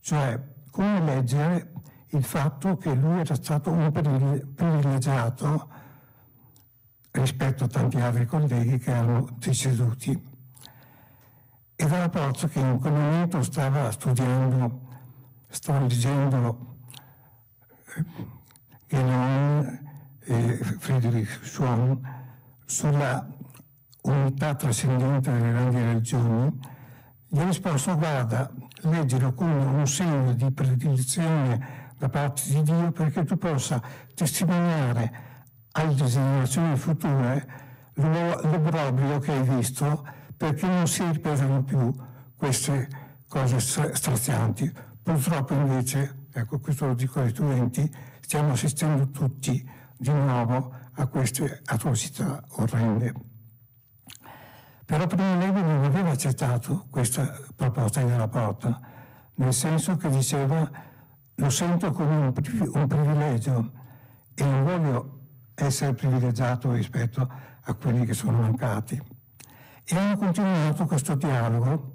cioè come leggere il fatto che lui era stato un privilegiato rispetto a tanti altri colleghi che erano deceduti. E era Pozzo che in quel momento stava studiando, stava leggendo eh, Guénon e Friedrich Schwann sulla unità trascendente delle grandi religioni, gli ha risposto guarda, leggilo come un segno di predilezione da parte di Dio perché tu possa testimoniare alle generazioni future l'obbrobrio che hai visto perché non si ripetano più queste cose strazianti. Purtroppo invece, ecco questo lo dico ai studenti, stiamo assistendo tutti di nuovo a queste atrocità orrende. Però prima Levi non aveva accettato questa proposta della porta, nel senso che diceva lo sento come un, un privilegio e non voglio essere privilegiato rispetto a quelli che sono mancati. E hanno continuato questo dialogo,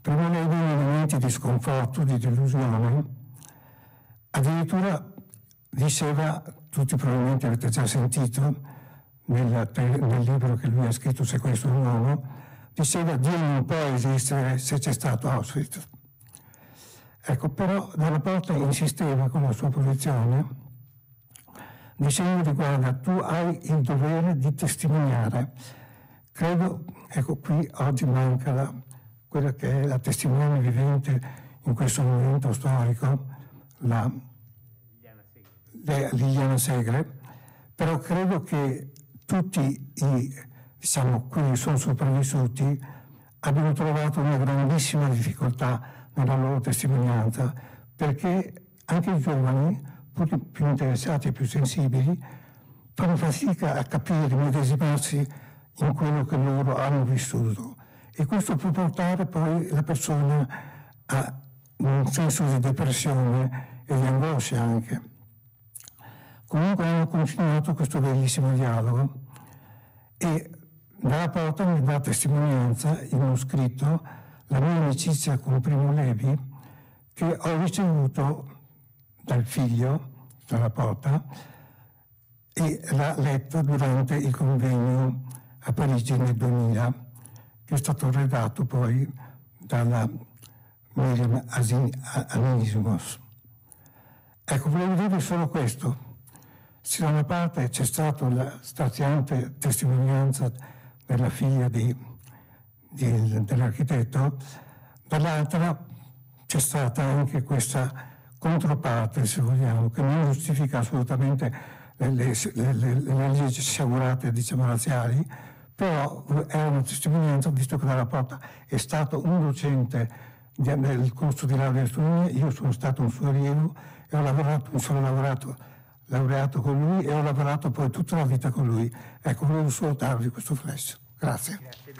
prevalendo in momenti di sconforto, di delusione, addirittura diceva, tutti probabilmente avete già sentito, nel, nel, libro che lui ha scritto, Se questo è un uomo, diceva Dio non può esistere se c'è stato Auschwitz. Ecco, però Della Porta insisteva con la sua posizione dicendogli guarda, tu hai il dovere di testimoniare. Credo, ecco qui oggi manca la, quella che è la testimone vivente in questo momento storico, la, Liliana Segre, però credo che tutti i, diciamo, quelli che sono sopravvissuti abbiano trovato una grandissima difficoltà nella loro testimonianza, perché anche i giovani, pur più interessati e più sensibili, fanno fatica a capire, a medesimarsi in quello che loro hanno vissuto. E questo può portare poi la persona a un senso di depressione e di angoscia anche. Comunque hanno continuato questo bellissimo dialogo e dalla porta mi dà testimonianza in uno scritto la mia amicizia con Primo Levi che ho ricevuto dal figlio, dalla porta, e l'ha letta durante il convegno a Parigi nel 2000, che è stato redatto poi dalla Miriam Anisimos. Ecco, volevo dire solo questo. Se da una parte c'è stata la straziante testimonianza della figlia di di, dell'architetto, dall'altra c'è stata anche questa controparte, se vogliamo, che non giustifica assolutamente le, le, le, le leggi assicurate, diciamo, razziali, però è una testimonianza, visto che la rapporta è stato un docente nel corso di laurea e studi, io sono stato un suo allievo e ho lavorato, mi sono lavorato, laureato con lui e ho lavorato poi tutta la vita con lui. Ecco, volevo solo darvi questo flash. Grazie. Grazie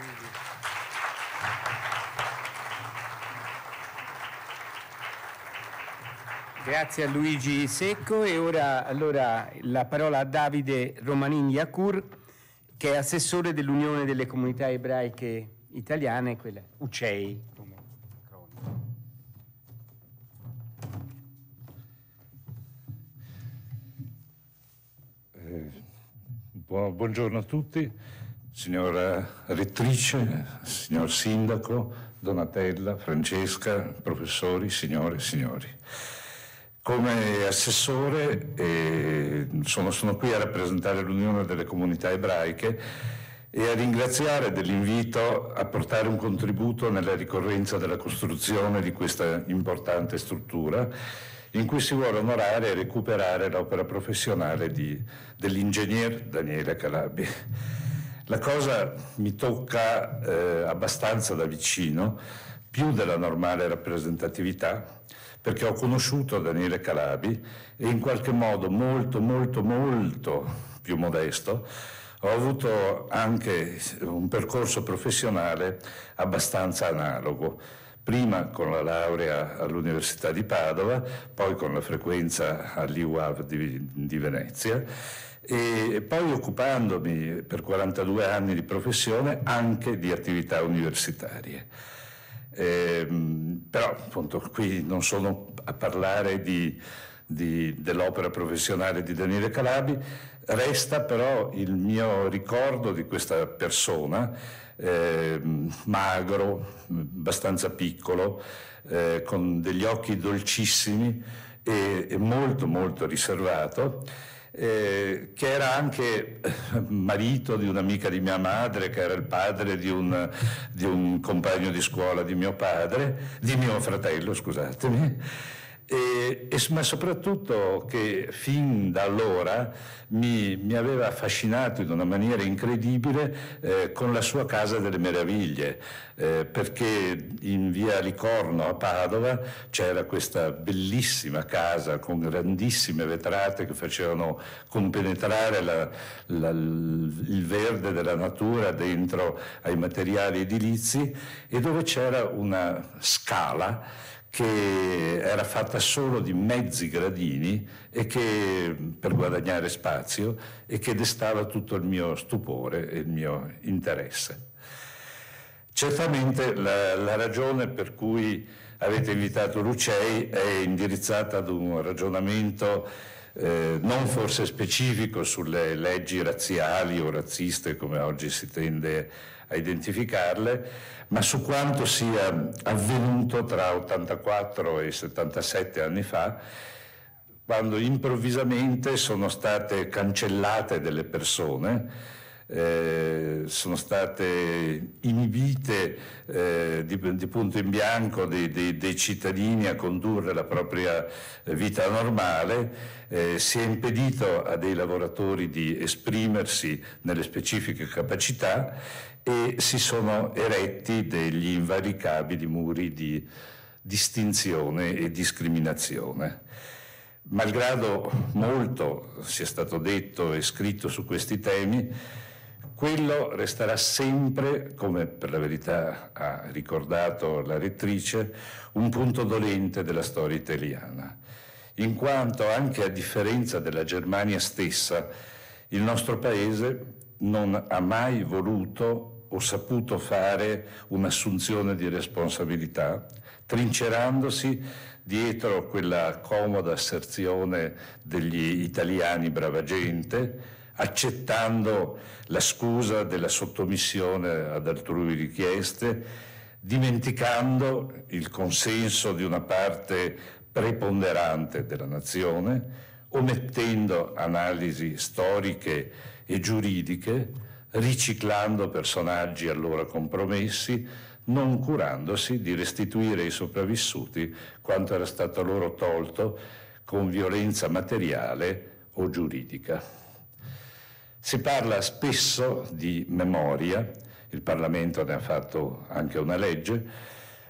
Grazie a Luigi Secco e ora allora, la parola a Davide Romanin Yakur che è assessore dell'Unione delle Comunità Ebraiche Italiane, quella UCEI. Eh, buongiorno a tutti, signora rettrice, signor sindaco, Donatella, Francesca, professori, signore e signori. Come assessore eh, sono, sono qui a rappresentare l'Unione delle comunità ebraiche e a ringraziare dell'invito a portare un contributo nella ricorrenza della costruzione di questa importante struttura in cui si vuole onorare e recuperare l'opera professionale di, dell'ingegner Daniele Calabi. La cosa mi tocca eh, abbastanza da vicino, più della normale rappresentatività, perché ho conosciuto Daniele Calabi e in qualche modo molto, molto, molto più modesto, ho avuto anche un percorso professionale abbastanza analogo, prima con la laurea all'Università di Padova, poi con la frequenza all'IUAV di, di Venezia e poi occupandomi per 42 anni di professione anche di attività universitarie. Ehm, però appunto qui non sono a parlare di, di, dell'opera professionale di Daniele Calabi, resta però il mio ricordo di questa persona, eh, magro, abbastanza piccolo, eh, con degli occhi dolcissimi e, e molto molto riservato eh, che era anche marito di un'amica di mia madre, che era il padre di un, di un compagno di scuola di mio padre, di mio fratello, scusatemi e, e, ma soprattutto che fin da allora mi, mi aveva affascinato in una maniera incredibile eh, con la sua Casa delle Meraviglie, eh, perché in via Licorno a Padova c'era questa bellissima casa con grandissime vetrate che facevano compenetrare la, la, il verde della natura dentro ai materiali edilizi e dove c'era una scala che era fatta solo di mezzi gradini e che, per guadagnare spazio e che destava tutto il mio stupore e il mio interesse. Certamente la, la ragione per cui avete invitato Lucei è indirizzata ad un ragionamento eh, non forse specifico sulle leggi razziali o razziste come oggi si tende a identificarle, ma su quanto sia avvenuto tra 84 e 77 anni fa, quando improvvisamente sono state cancellate delle persone, eh, sono state inibite eh, di, di, punto in bianco dei, dei, dei, cittadini a condurre la propria vita normale, eh, si è impedito a dei lavoratori di esprimersi nelle specifiche capacità e si sono eretti degli invaricabili muri di distinzione e discriminazione. Malgrado molto sia stato detto e scritto su questi temi, quello resterà sempre, come per la verità ha ricordato la rettrice, un punto dolente della storia italiana, in quanto anche a differenza della Germania stessa, il nostro Paese non ha mai voluto ho saputo fare un'assunzione di responsabilità, trincerandosi dietro quella comoda asserzione degli italiani brava gente, accettando la scusa della sottomissione ad altrui richieste, dimenticando il consenso di una parte preponderante della nazione, omettendo analisi storiche e giuridiche, riciclando personaggi allora compromessi, non curandosi di restituire ai sopravvissuti quanto era stato loro tolto con violenza materiale o giuridica. Si parla spesso di memoria, il Parlamento ne ha fatto anche una legge,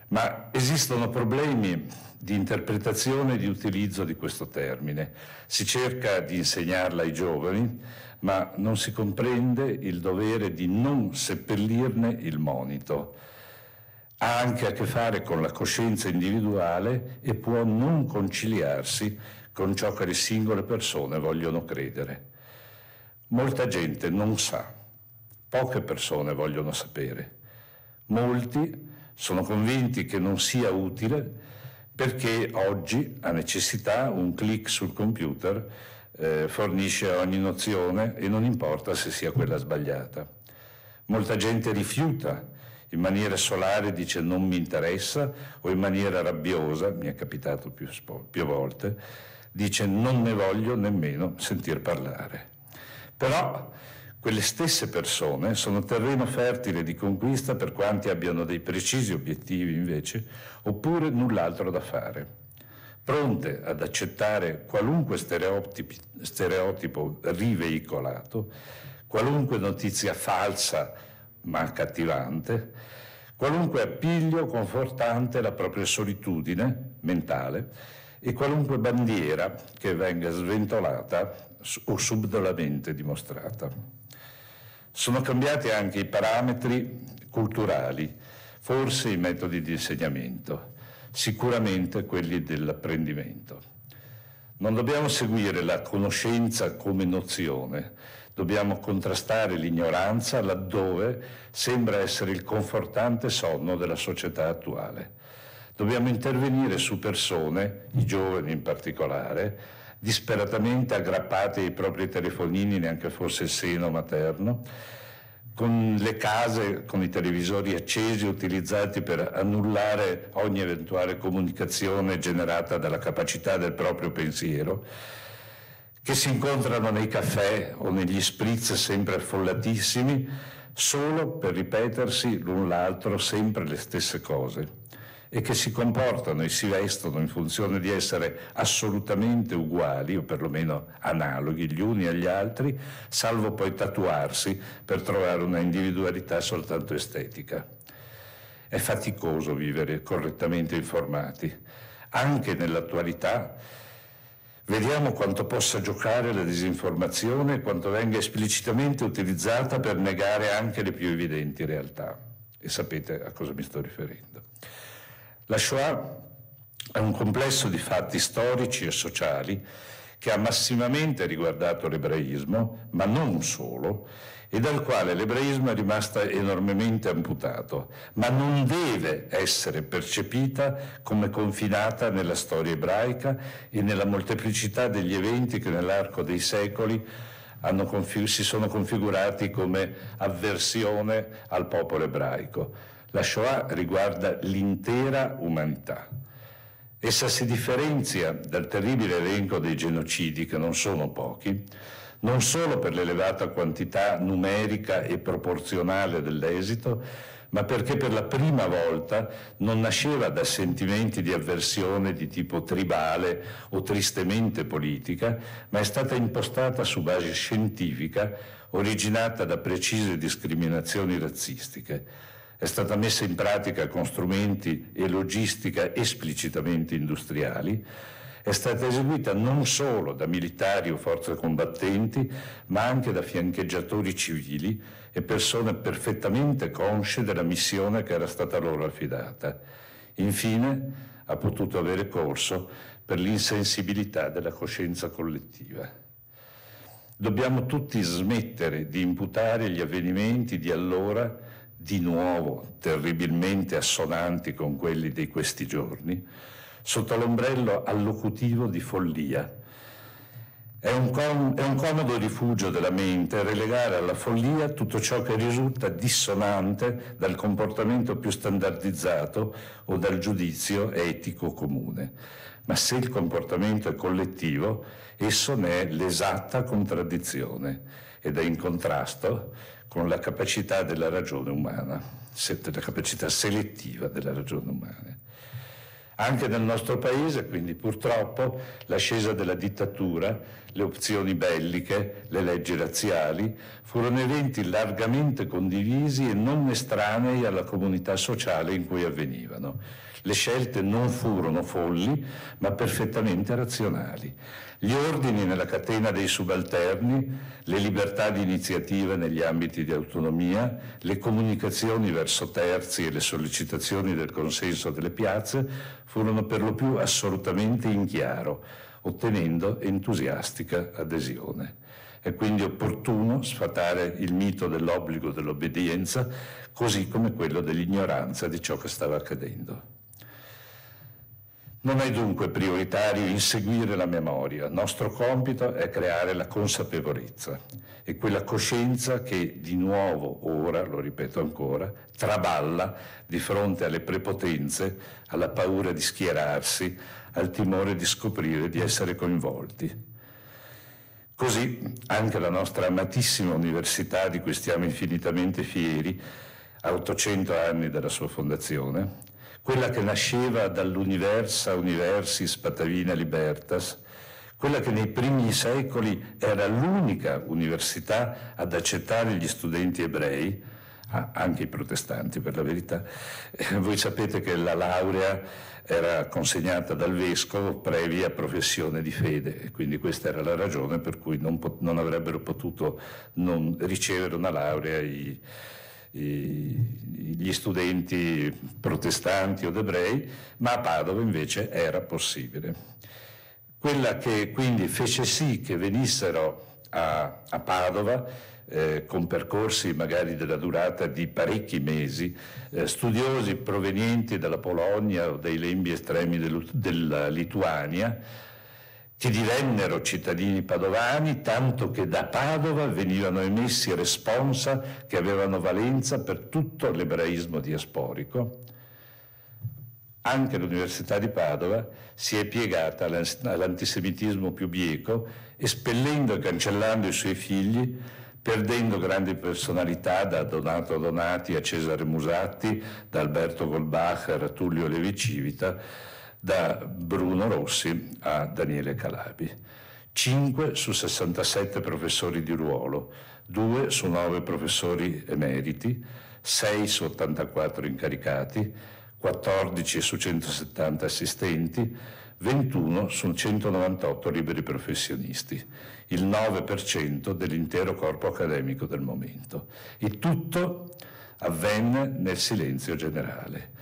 ma esistono problemi di interpretazione e di utilizzo di questo termine. Si cerca di insegnarla ai giovani, ma non si comprende il dovere di non seppellirne il monito. Ha anche a che fare con la coscienza individuale e può non conciliarsi con ciò che le singole persone vogliono credere. Molta gente non sa, poche persone vogliono sapere. Molti sono convinti che non sia utile perché oggi a necessità un clic sul computer eh, fornisce ogni nozione e non importa se sia quella sbagliata. Molta gente rifiuta, in maniera solare dice non mi interessa o in maniera rabbiosa, mi è capitato più, più volte, dice non ne voglio nemmeno sentir parlare. Però quelle stesse persone sono terreno fertile di conquista per quanti abbiano dei precisi obiettivi invece oppure null'altro da fare. Pronte ad accettare qualunque stereotipo riveicolato, qualunque notizia falsa ma accattivante, qualunque appiglio confortante la propria solitudine mentale e qualunque bandiera che venga sventolata o subdolamente dimostrata. Sono cambiati anche i parametri culturali forse i metodi di insegnamento, sicuramente quelli dell'apprendimento. Non dobbiamo seguire la conoscenza come nozione, dobbiamo contrastare l'ignoranza laddove sembra essere il confortante sonno della società attuale. Dobbiamo intervenire su persone, i giovani in particolare, disperatamente aggrappate ai propri telefonini, neanche forse il seno materno, con le case, con i televisori accesi utilizzati per annullare ogni eventuale comunicazione generata dalla capacità del proprio pensiero, che si incontrano nei caffè o negli spritz sempre affollatissimi, solo per ripetersi l'un l'altro sempre le stesse cose e che si comportano e si vestono in funzione di essere assolutamente uguali o perlomeno analoghi gli uni agli altri, salvo poi tatuarsi per trovare una individualità soltanto estetica. È faticoso vivere correttamente informati. Anche nell'attualità vediamo quanto possa giocare la disinformazione e quanto venga esplicitamente utilizzata per negare anche le più evidenti realtà. E sapete a cosa mi sto riferendo. La Shoah è un complesso di fatti storici e sociali che ha massimamente riguardato l'ebraismo, ma non solo, e dal quale l'ebraismo è rimasto enormemente amputato, ma non deve essere percepita come confinata nella storia ebraica e nella molteplicità degli eventi che nell'arco dei secoli hanno, si sono configurati come avversione al popolo ebraico. La Shoah riguarda l'intera umanità. Essa si differenzia dal terribile elenco dei genocidi, che non sono pochi, non solo per l'elevata quantità numerica e proporzionale dell'esito, ma perché per la prima volta non nasceva da sentimenti di avversione di tipo tribale o tristemente politica, ma è stata impostata su base scientifica, originata da precise discriminazioni razzistiche è stata messa in pratica con strumenti e logistica esplicitamente industriali, è stata eseguita non solo da militari o forze combattenti, ma anche da fiancheggiatori civili e persone perfettamente consce della missione che era stata loro affidata. Infine, ha potuto avere corso per l'insensibilità della coscienza collettiva. Dobbiamo tutti smettere di imputare gli avvenimenti di allora di nuovo terribilmente assonanti con quelli di questi giorni, sotto l'ombrello allocutivo di follia. È un, com- è un, comodo rifugio della mente relegare alla follia tutto ciò che risulta dissonante dal comportamento più standardizzato o dal giudizio etico comune. Ma se il comportamento è collettivo, esso ne è l'esatta contraddizione ed è in contrasto con la capacità della ragione umana, la capacità selettiva della ragione umana. Anche nel nostro paese, quindi purtroppo, l'ascesa della dittatura, le opzioni belliche, le leggi razziali furono eventi largamente condivisi e non estranei alla comunità sociale in cui avvenivano. Le scelte non furono folli, ma perfettamente razionali gli ordini nella catena dei subalterni, le libertà di iniziativa negli ambiti di autonomia, le comunicazioni verso terzi e le sollecitazioni del consenso delle piazze furono per lo più assolutamente in chiaro, ottenendo entusiastica adesione. È quindi opportuno sfatare il mito dell'obbligo dell'obbedienza, così come quello dell'ignoranza di ciò che stava accadendo. Non è dunque prioritario inseguire la memoria, il nostro compito è creare la consapevolezza e quella coscienza che di nuovo ora, lo ripeto ancora, traballa di fronte alle prepotenze, alla paura di schierarsi, al timore di scoprire di essere coinvolti. Così anche la nostra amatissima università, di cui stiamo infinitamente fieri, a 800 anni dalla sua fondazione, quella che nasceva dall'universa universis patavina libertas, quella che nei primi secoli era l'unica università ad accettare gli studenti ebrei, anche i protestanti per la verità. Eh, voi sapete che la laurea era consegnata dal vescovo previa professione di fede e quindi questa era la ragione per cui non, non avrebbero potuto non ricevere una laurea i gli studenti protestanti o ebrei, ma a Padova invece era possibile. Quella che quindi fece sì che venissero a, a Padova eh, con percorsi magari della durata di parecchi mesi, eh, studiosi provenienti dalla Polonia o dai lembi estremi del, della Lituania, che divennero cittadini padovani, tanto che da Padova venivano emessi responsa che avevano valenza per tutto l'ebraismo diasporico. Anche l'Università di Padova si è piegata all'antisemitismo più bieco, espellendo e cancellando i suoi figli, perdendo grandi personalità da Donato Donati a Cesare Musatti, da Alberto Golbacher a Tullio Levi Civita, da Bruno Rossi a Daniele Calabi. 5 su 67 professori di ruolo, 2 su 9 professori emeriti, 6 su 84 incaricati, 14 su 170 assistenti, 21 su 198 liberi professionisti, il 9% dell'intero corpo accademico del momento. Il tutto avvenne nel silenzio generale.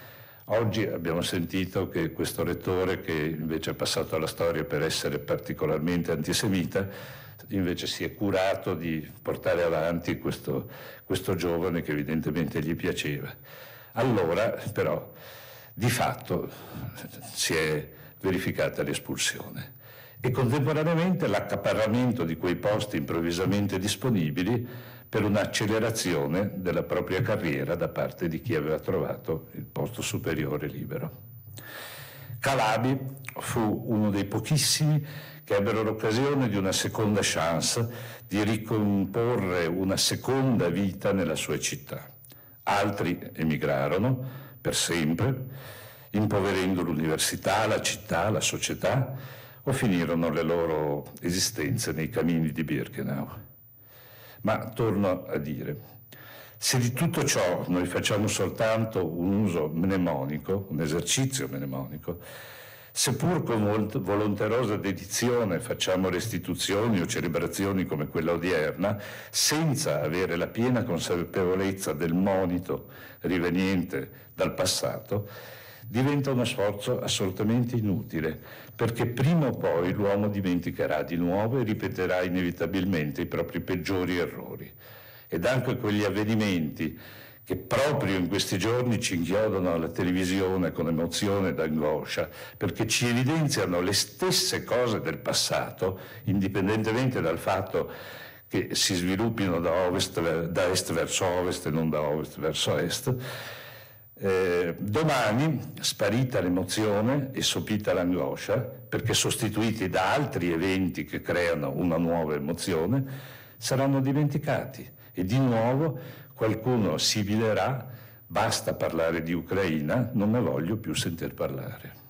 Oggi abbiamo sentito che questo rettore, che invece è passato alla storia per essere particolarmente antisemita, invece si è curato di portare avanti questo, questo giovane che evidentemente gli piaceva. Allora, però, di fatto si è verificata l'espulsione e contemporaneamente l'accaparramento di quei posti improvvisamente disponibili per un'accelerazione della propria carriera da parte di chi aveva trovato il posto superiore libero. Calabi fu uno dei pochissimi che ebbero l'occasione di una seconda chance di ricomporre una seconda vita nella sua città. Altri emigrarono per sempre, impoverendo l'università, la città, la società, o finirono le loro esistenze nei camini di Birkenau. Ma torno a dire, se di tutto ciò noi facciamo soltanto un uso mnemonico, un esercizio mnemonico, seppur con volonterosa dedizione facciamo restituzioni o celebrazioni come quella odierna, senza avere la piena consapevolezza del monito riveniente dal passato, diventa uno sforzo assolutamente inutile perché prima o poi l'uomo dimenticherà di nuovo e ripeterà inevitabilmente i propri peggiori errori. Ed anche quegli avvenimenti che proprio in questi giorni ci inchiodano alla televisione con emozione ed angoscia, perché ci evidenziano le stesse cose del passato, indipendentemente dal fatto che si sviluppino da, ovest, da est verso ovest e non da ovest verso est, eh, domani, sparita l'emozione e sopita l'angoscia, perché sostituiti da altri eventi che creano una nuova emozione, saranno dimenticati e di nuovo qualcuno sibilerà basta parlare di Ucraina, non ne voglio più sentir parlare.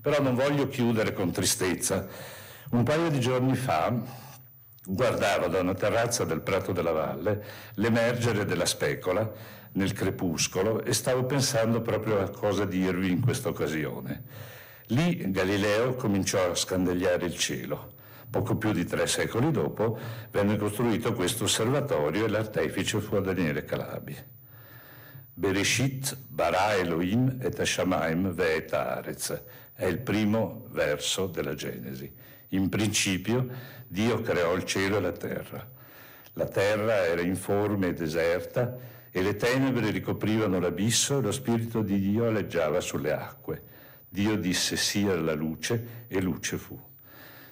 Però non voglio chiudere con tristezza. Un paio di giorni fa guardavo da una terrazza del Prato della Valle l'emergere della specola nel crepuscolo e stavo pensando proprio a cosa dirvi in questa occasione. Lì Galileo cominciò a scandagliare il cielo. Poco più di tre secoli dopo venne costruito questo osservatorio e l'artefice fu Daniele Calabi. Bereshit bara Elohim et Hashamaim ve'et Arez è il primo verso della Genesi. In principio Dio creò il cielo e la terra. La terra era informe e deserta, e le tenebre ricoprivano l'abisso e lo Spirito di Dio aleggiava sulle acque. Dio disse sia sì la luce e luce fu.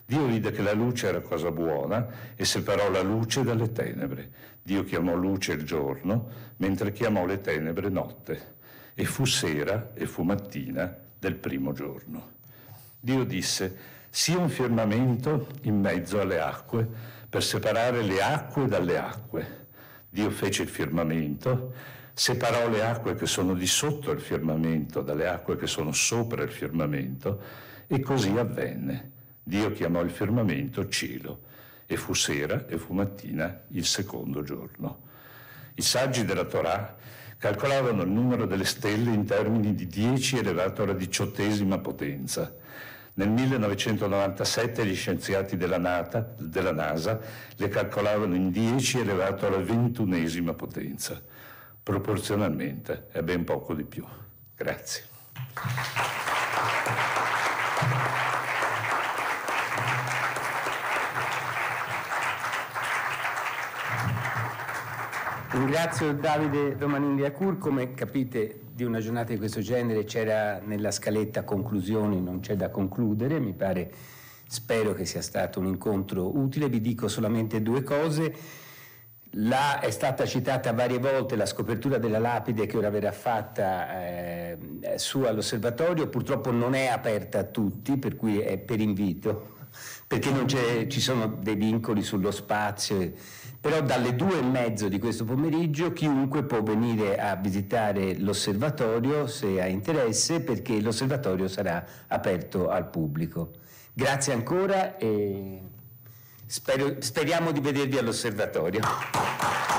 Dio vide che la luce era cosa buona e separò la luce dalle tenebre. Dio chiamò luce il giorno, mentre chiamò le tenebre notte. E fu sera e fu mattina del primo giorno. Dio disse, sia un firmamento in mezzo alle acque, per separare le acque dalle acque Dio fece il firmamento, separò le acque che sono di sotto il firmamento dalle acque che sono sopra il firmamento e così avvenne. Dio chiamò il firmamento cielo e fu sera e fu mattina il secondo giorno. I saggi della Torah calcolavano il numero delle stelle in termini di 10 elevato alla diciottesima potenza nel 1997 gli scienziati della, Nata, della NASA le calcolavano in 10 elevato alla ventunesima potenza. Proporzionalmente è ben poco di più. Grazie. Ringrazio Davide Romanini Acur, come capite di una giornata di questo genere c'era nella scaletta conclusioni, non c'è da concludere, mi pare, spero che sia stato un incontro utile, vi dico solamente due cose. La, è stata citata varie volte la scopertura della lapide che ora verrà fatta eh, su all'osservatorio, purtroppo non è aperta a tutti, per cui è per invito, perché non c'è, ci sono dei vincoli sullo spazio. E, però dalle due e mezzo di questo pomeriggio chiunque può venire a visitare l'osservatorio se ha interesse perché l'osservatorio sarà aperto al pubblico. Grazie ancora e spero, speriamo di vedervi all'osservatorio.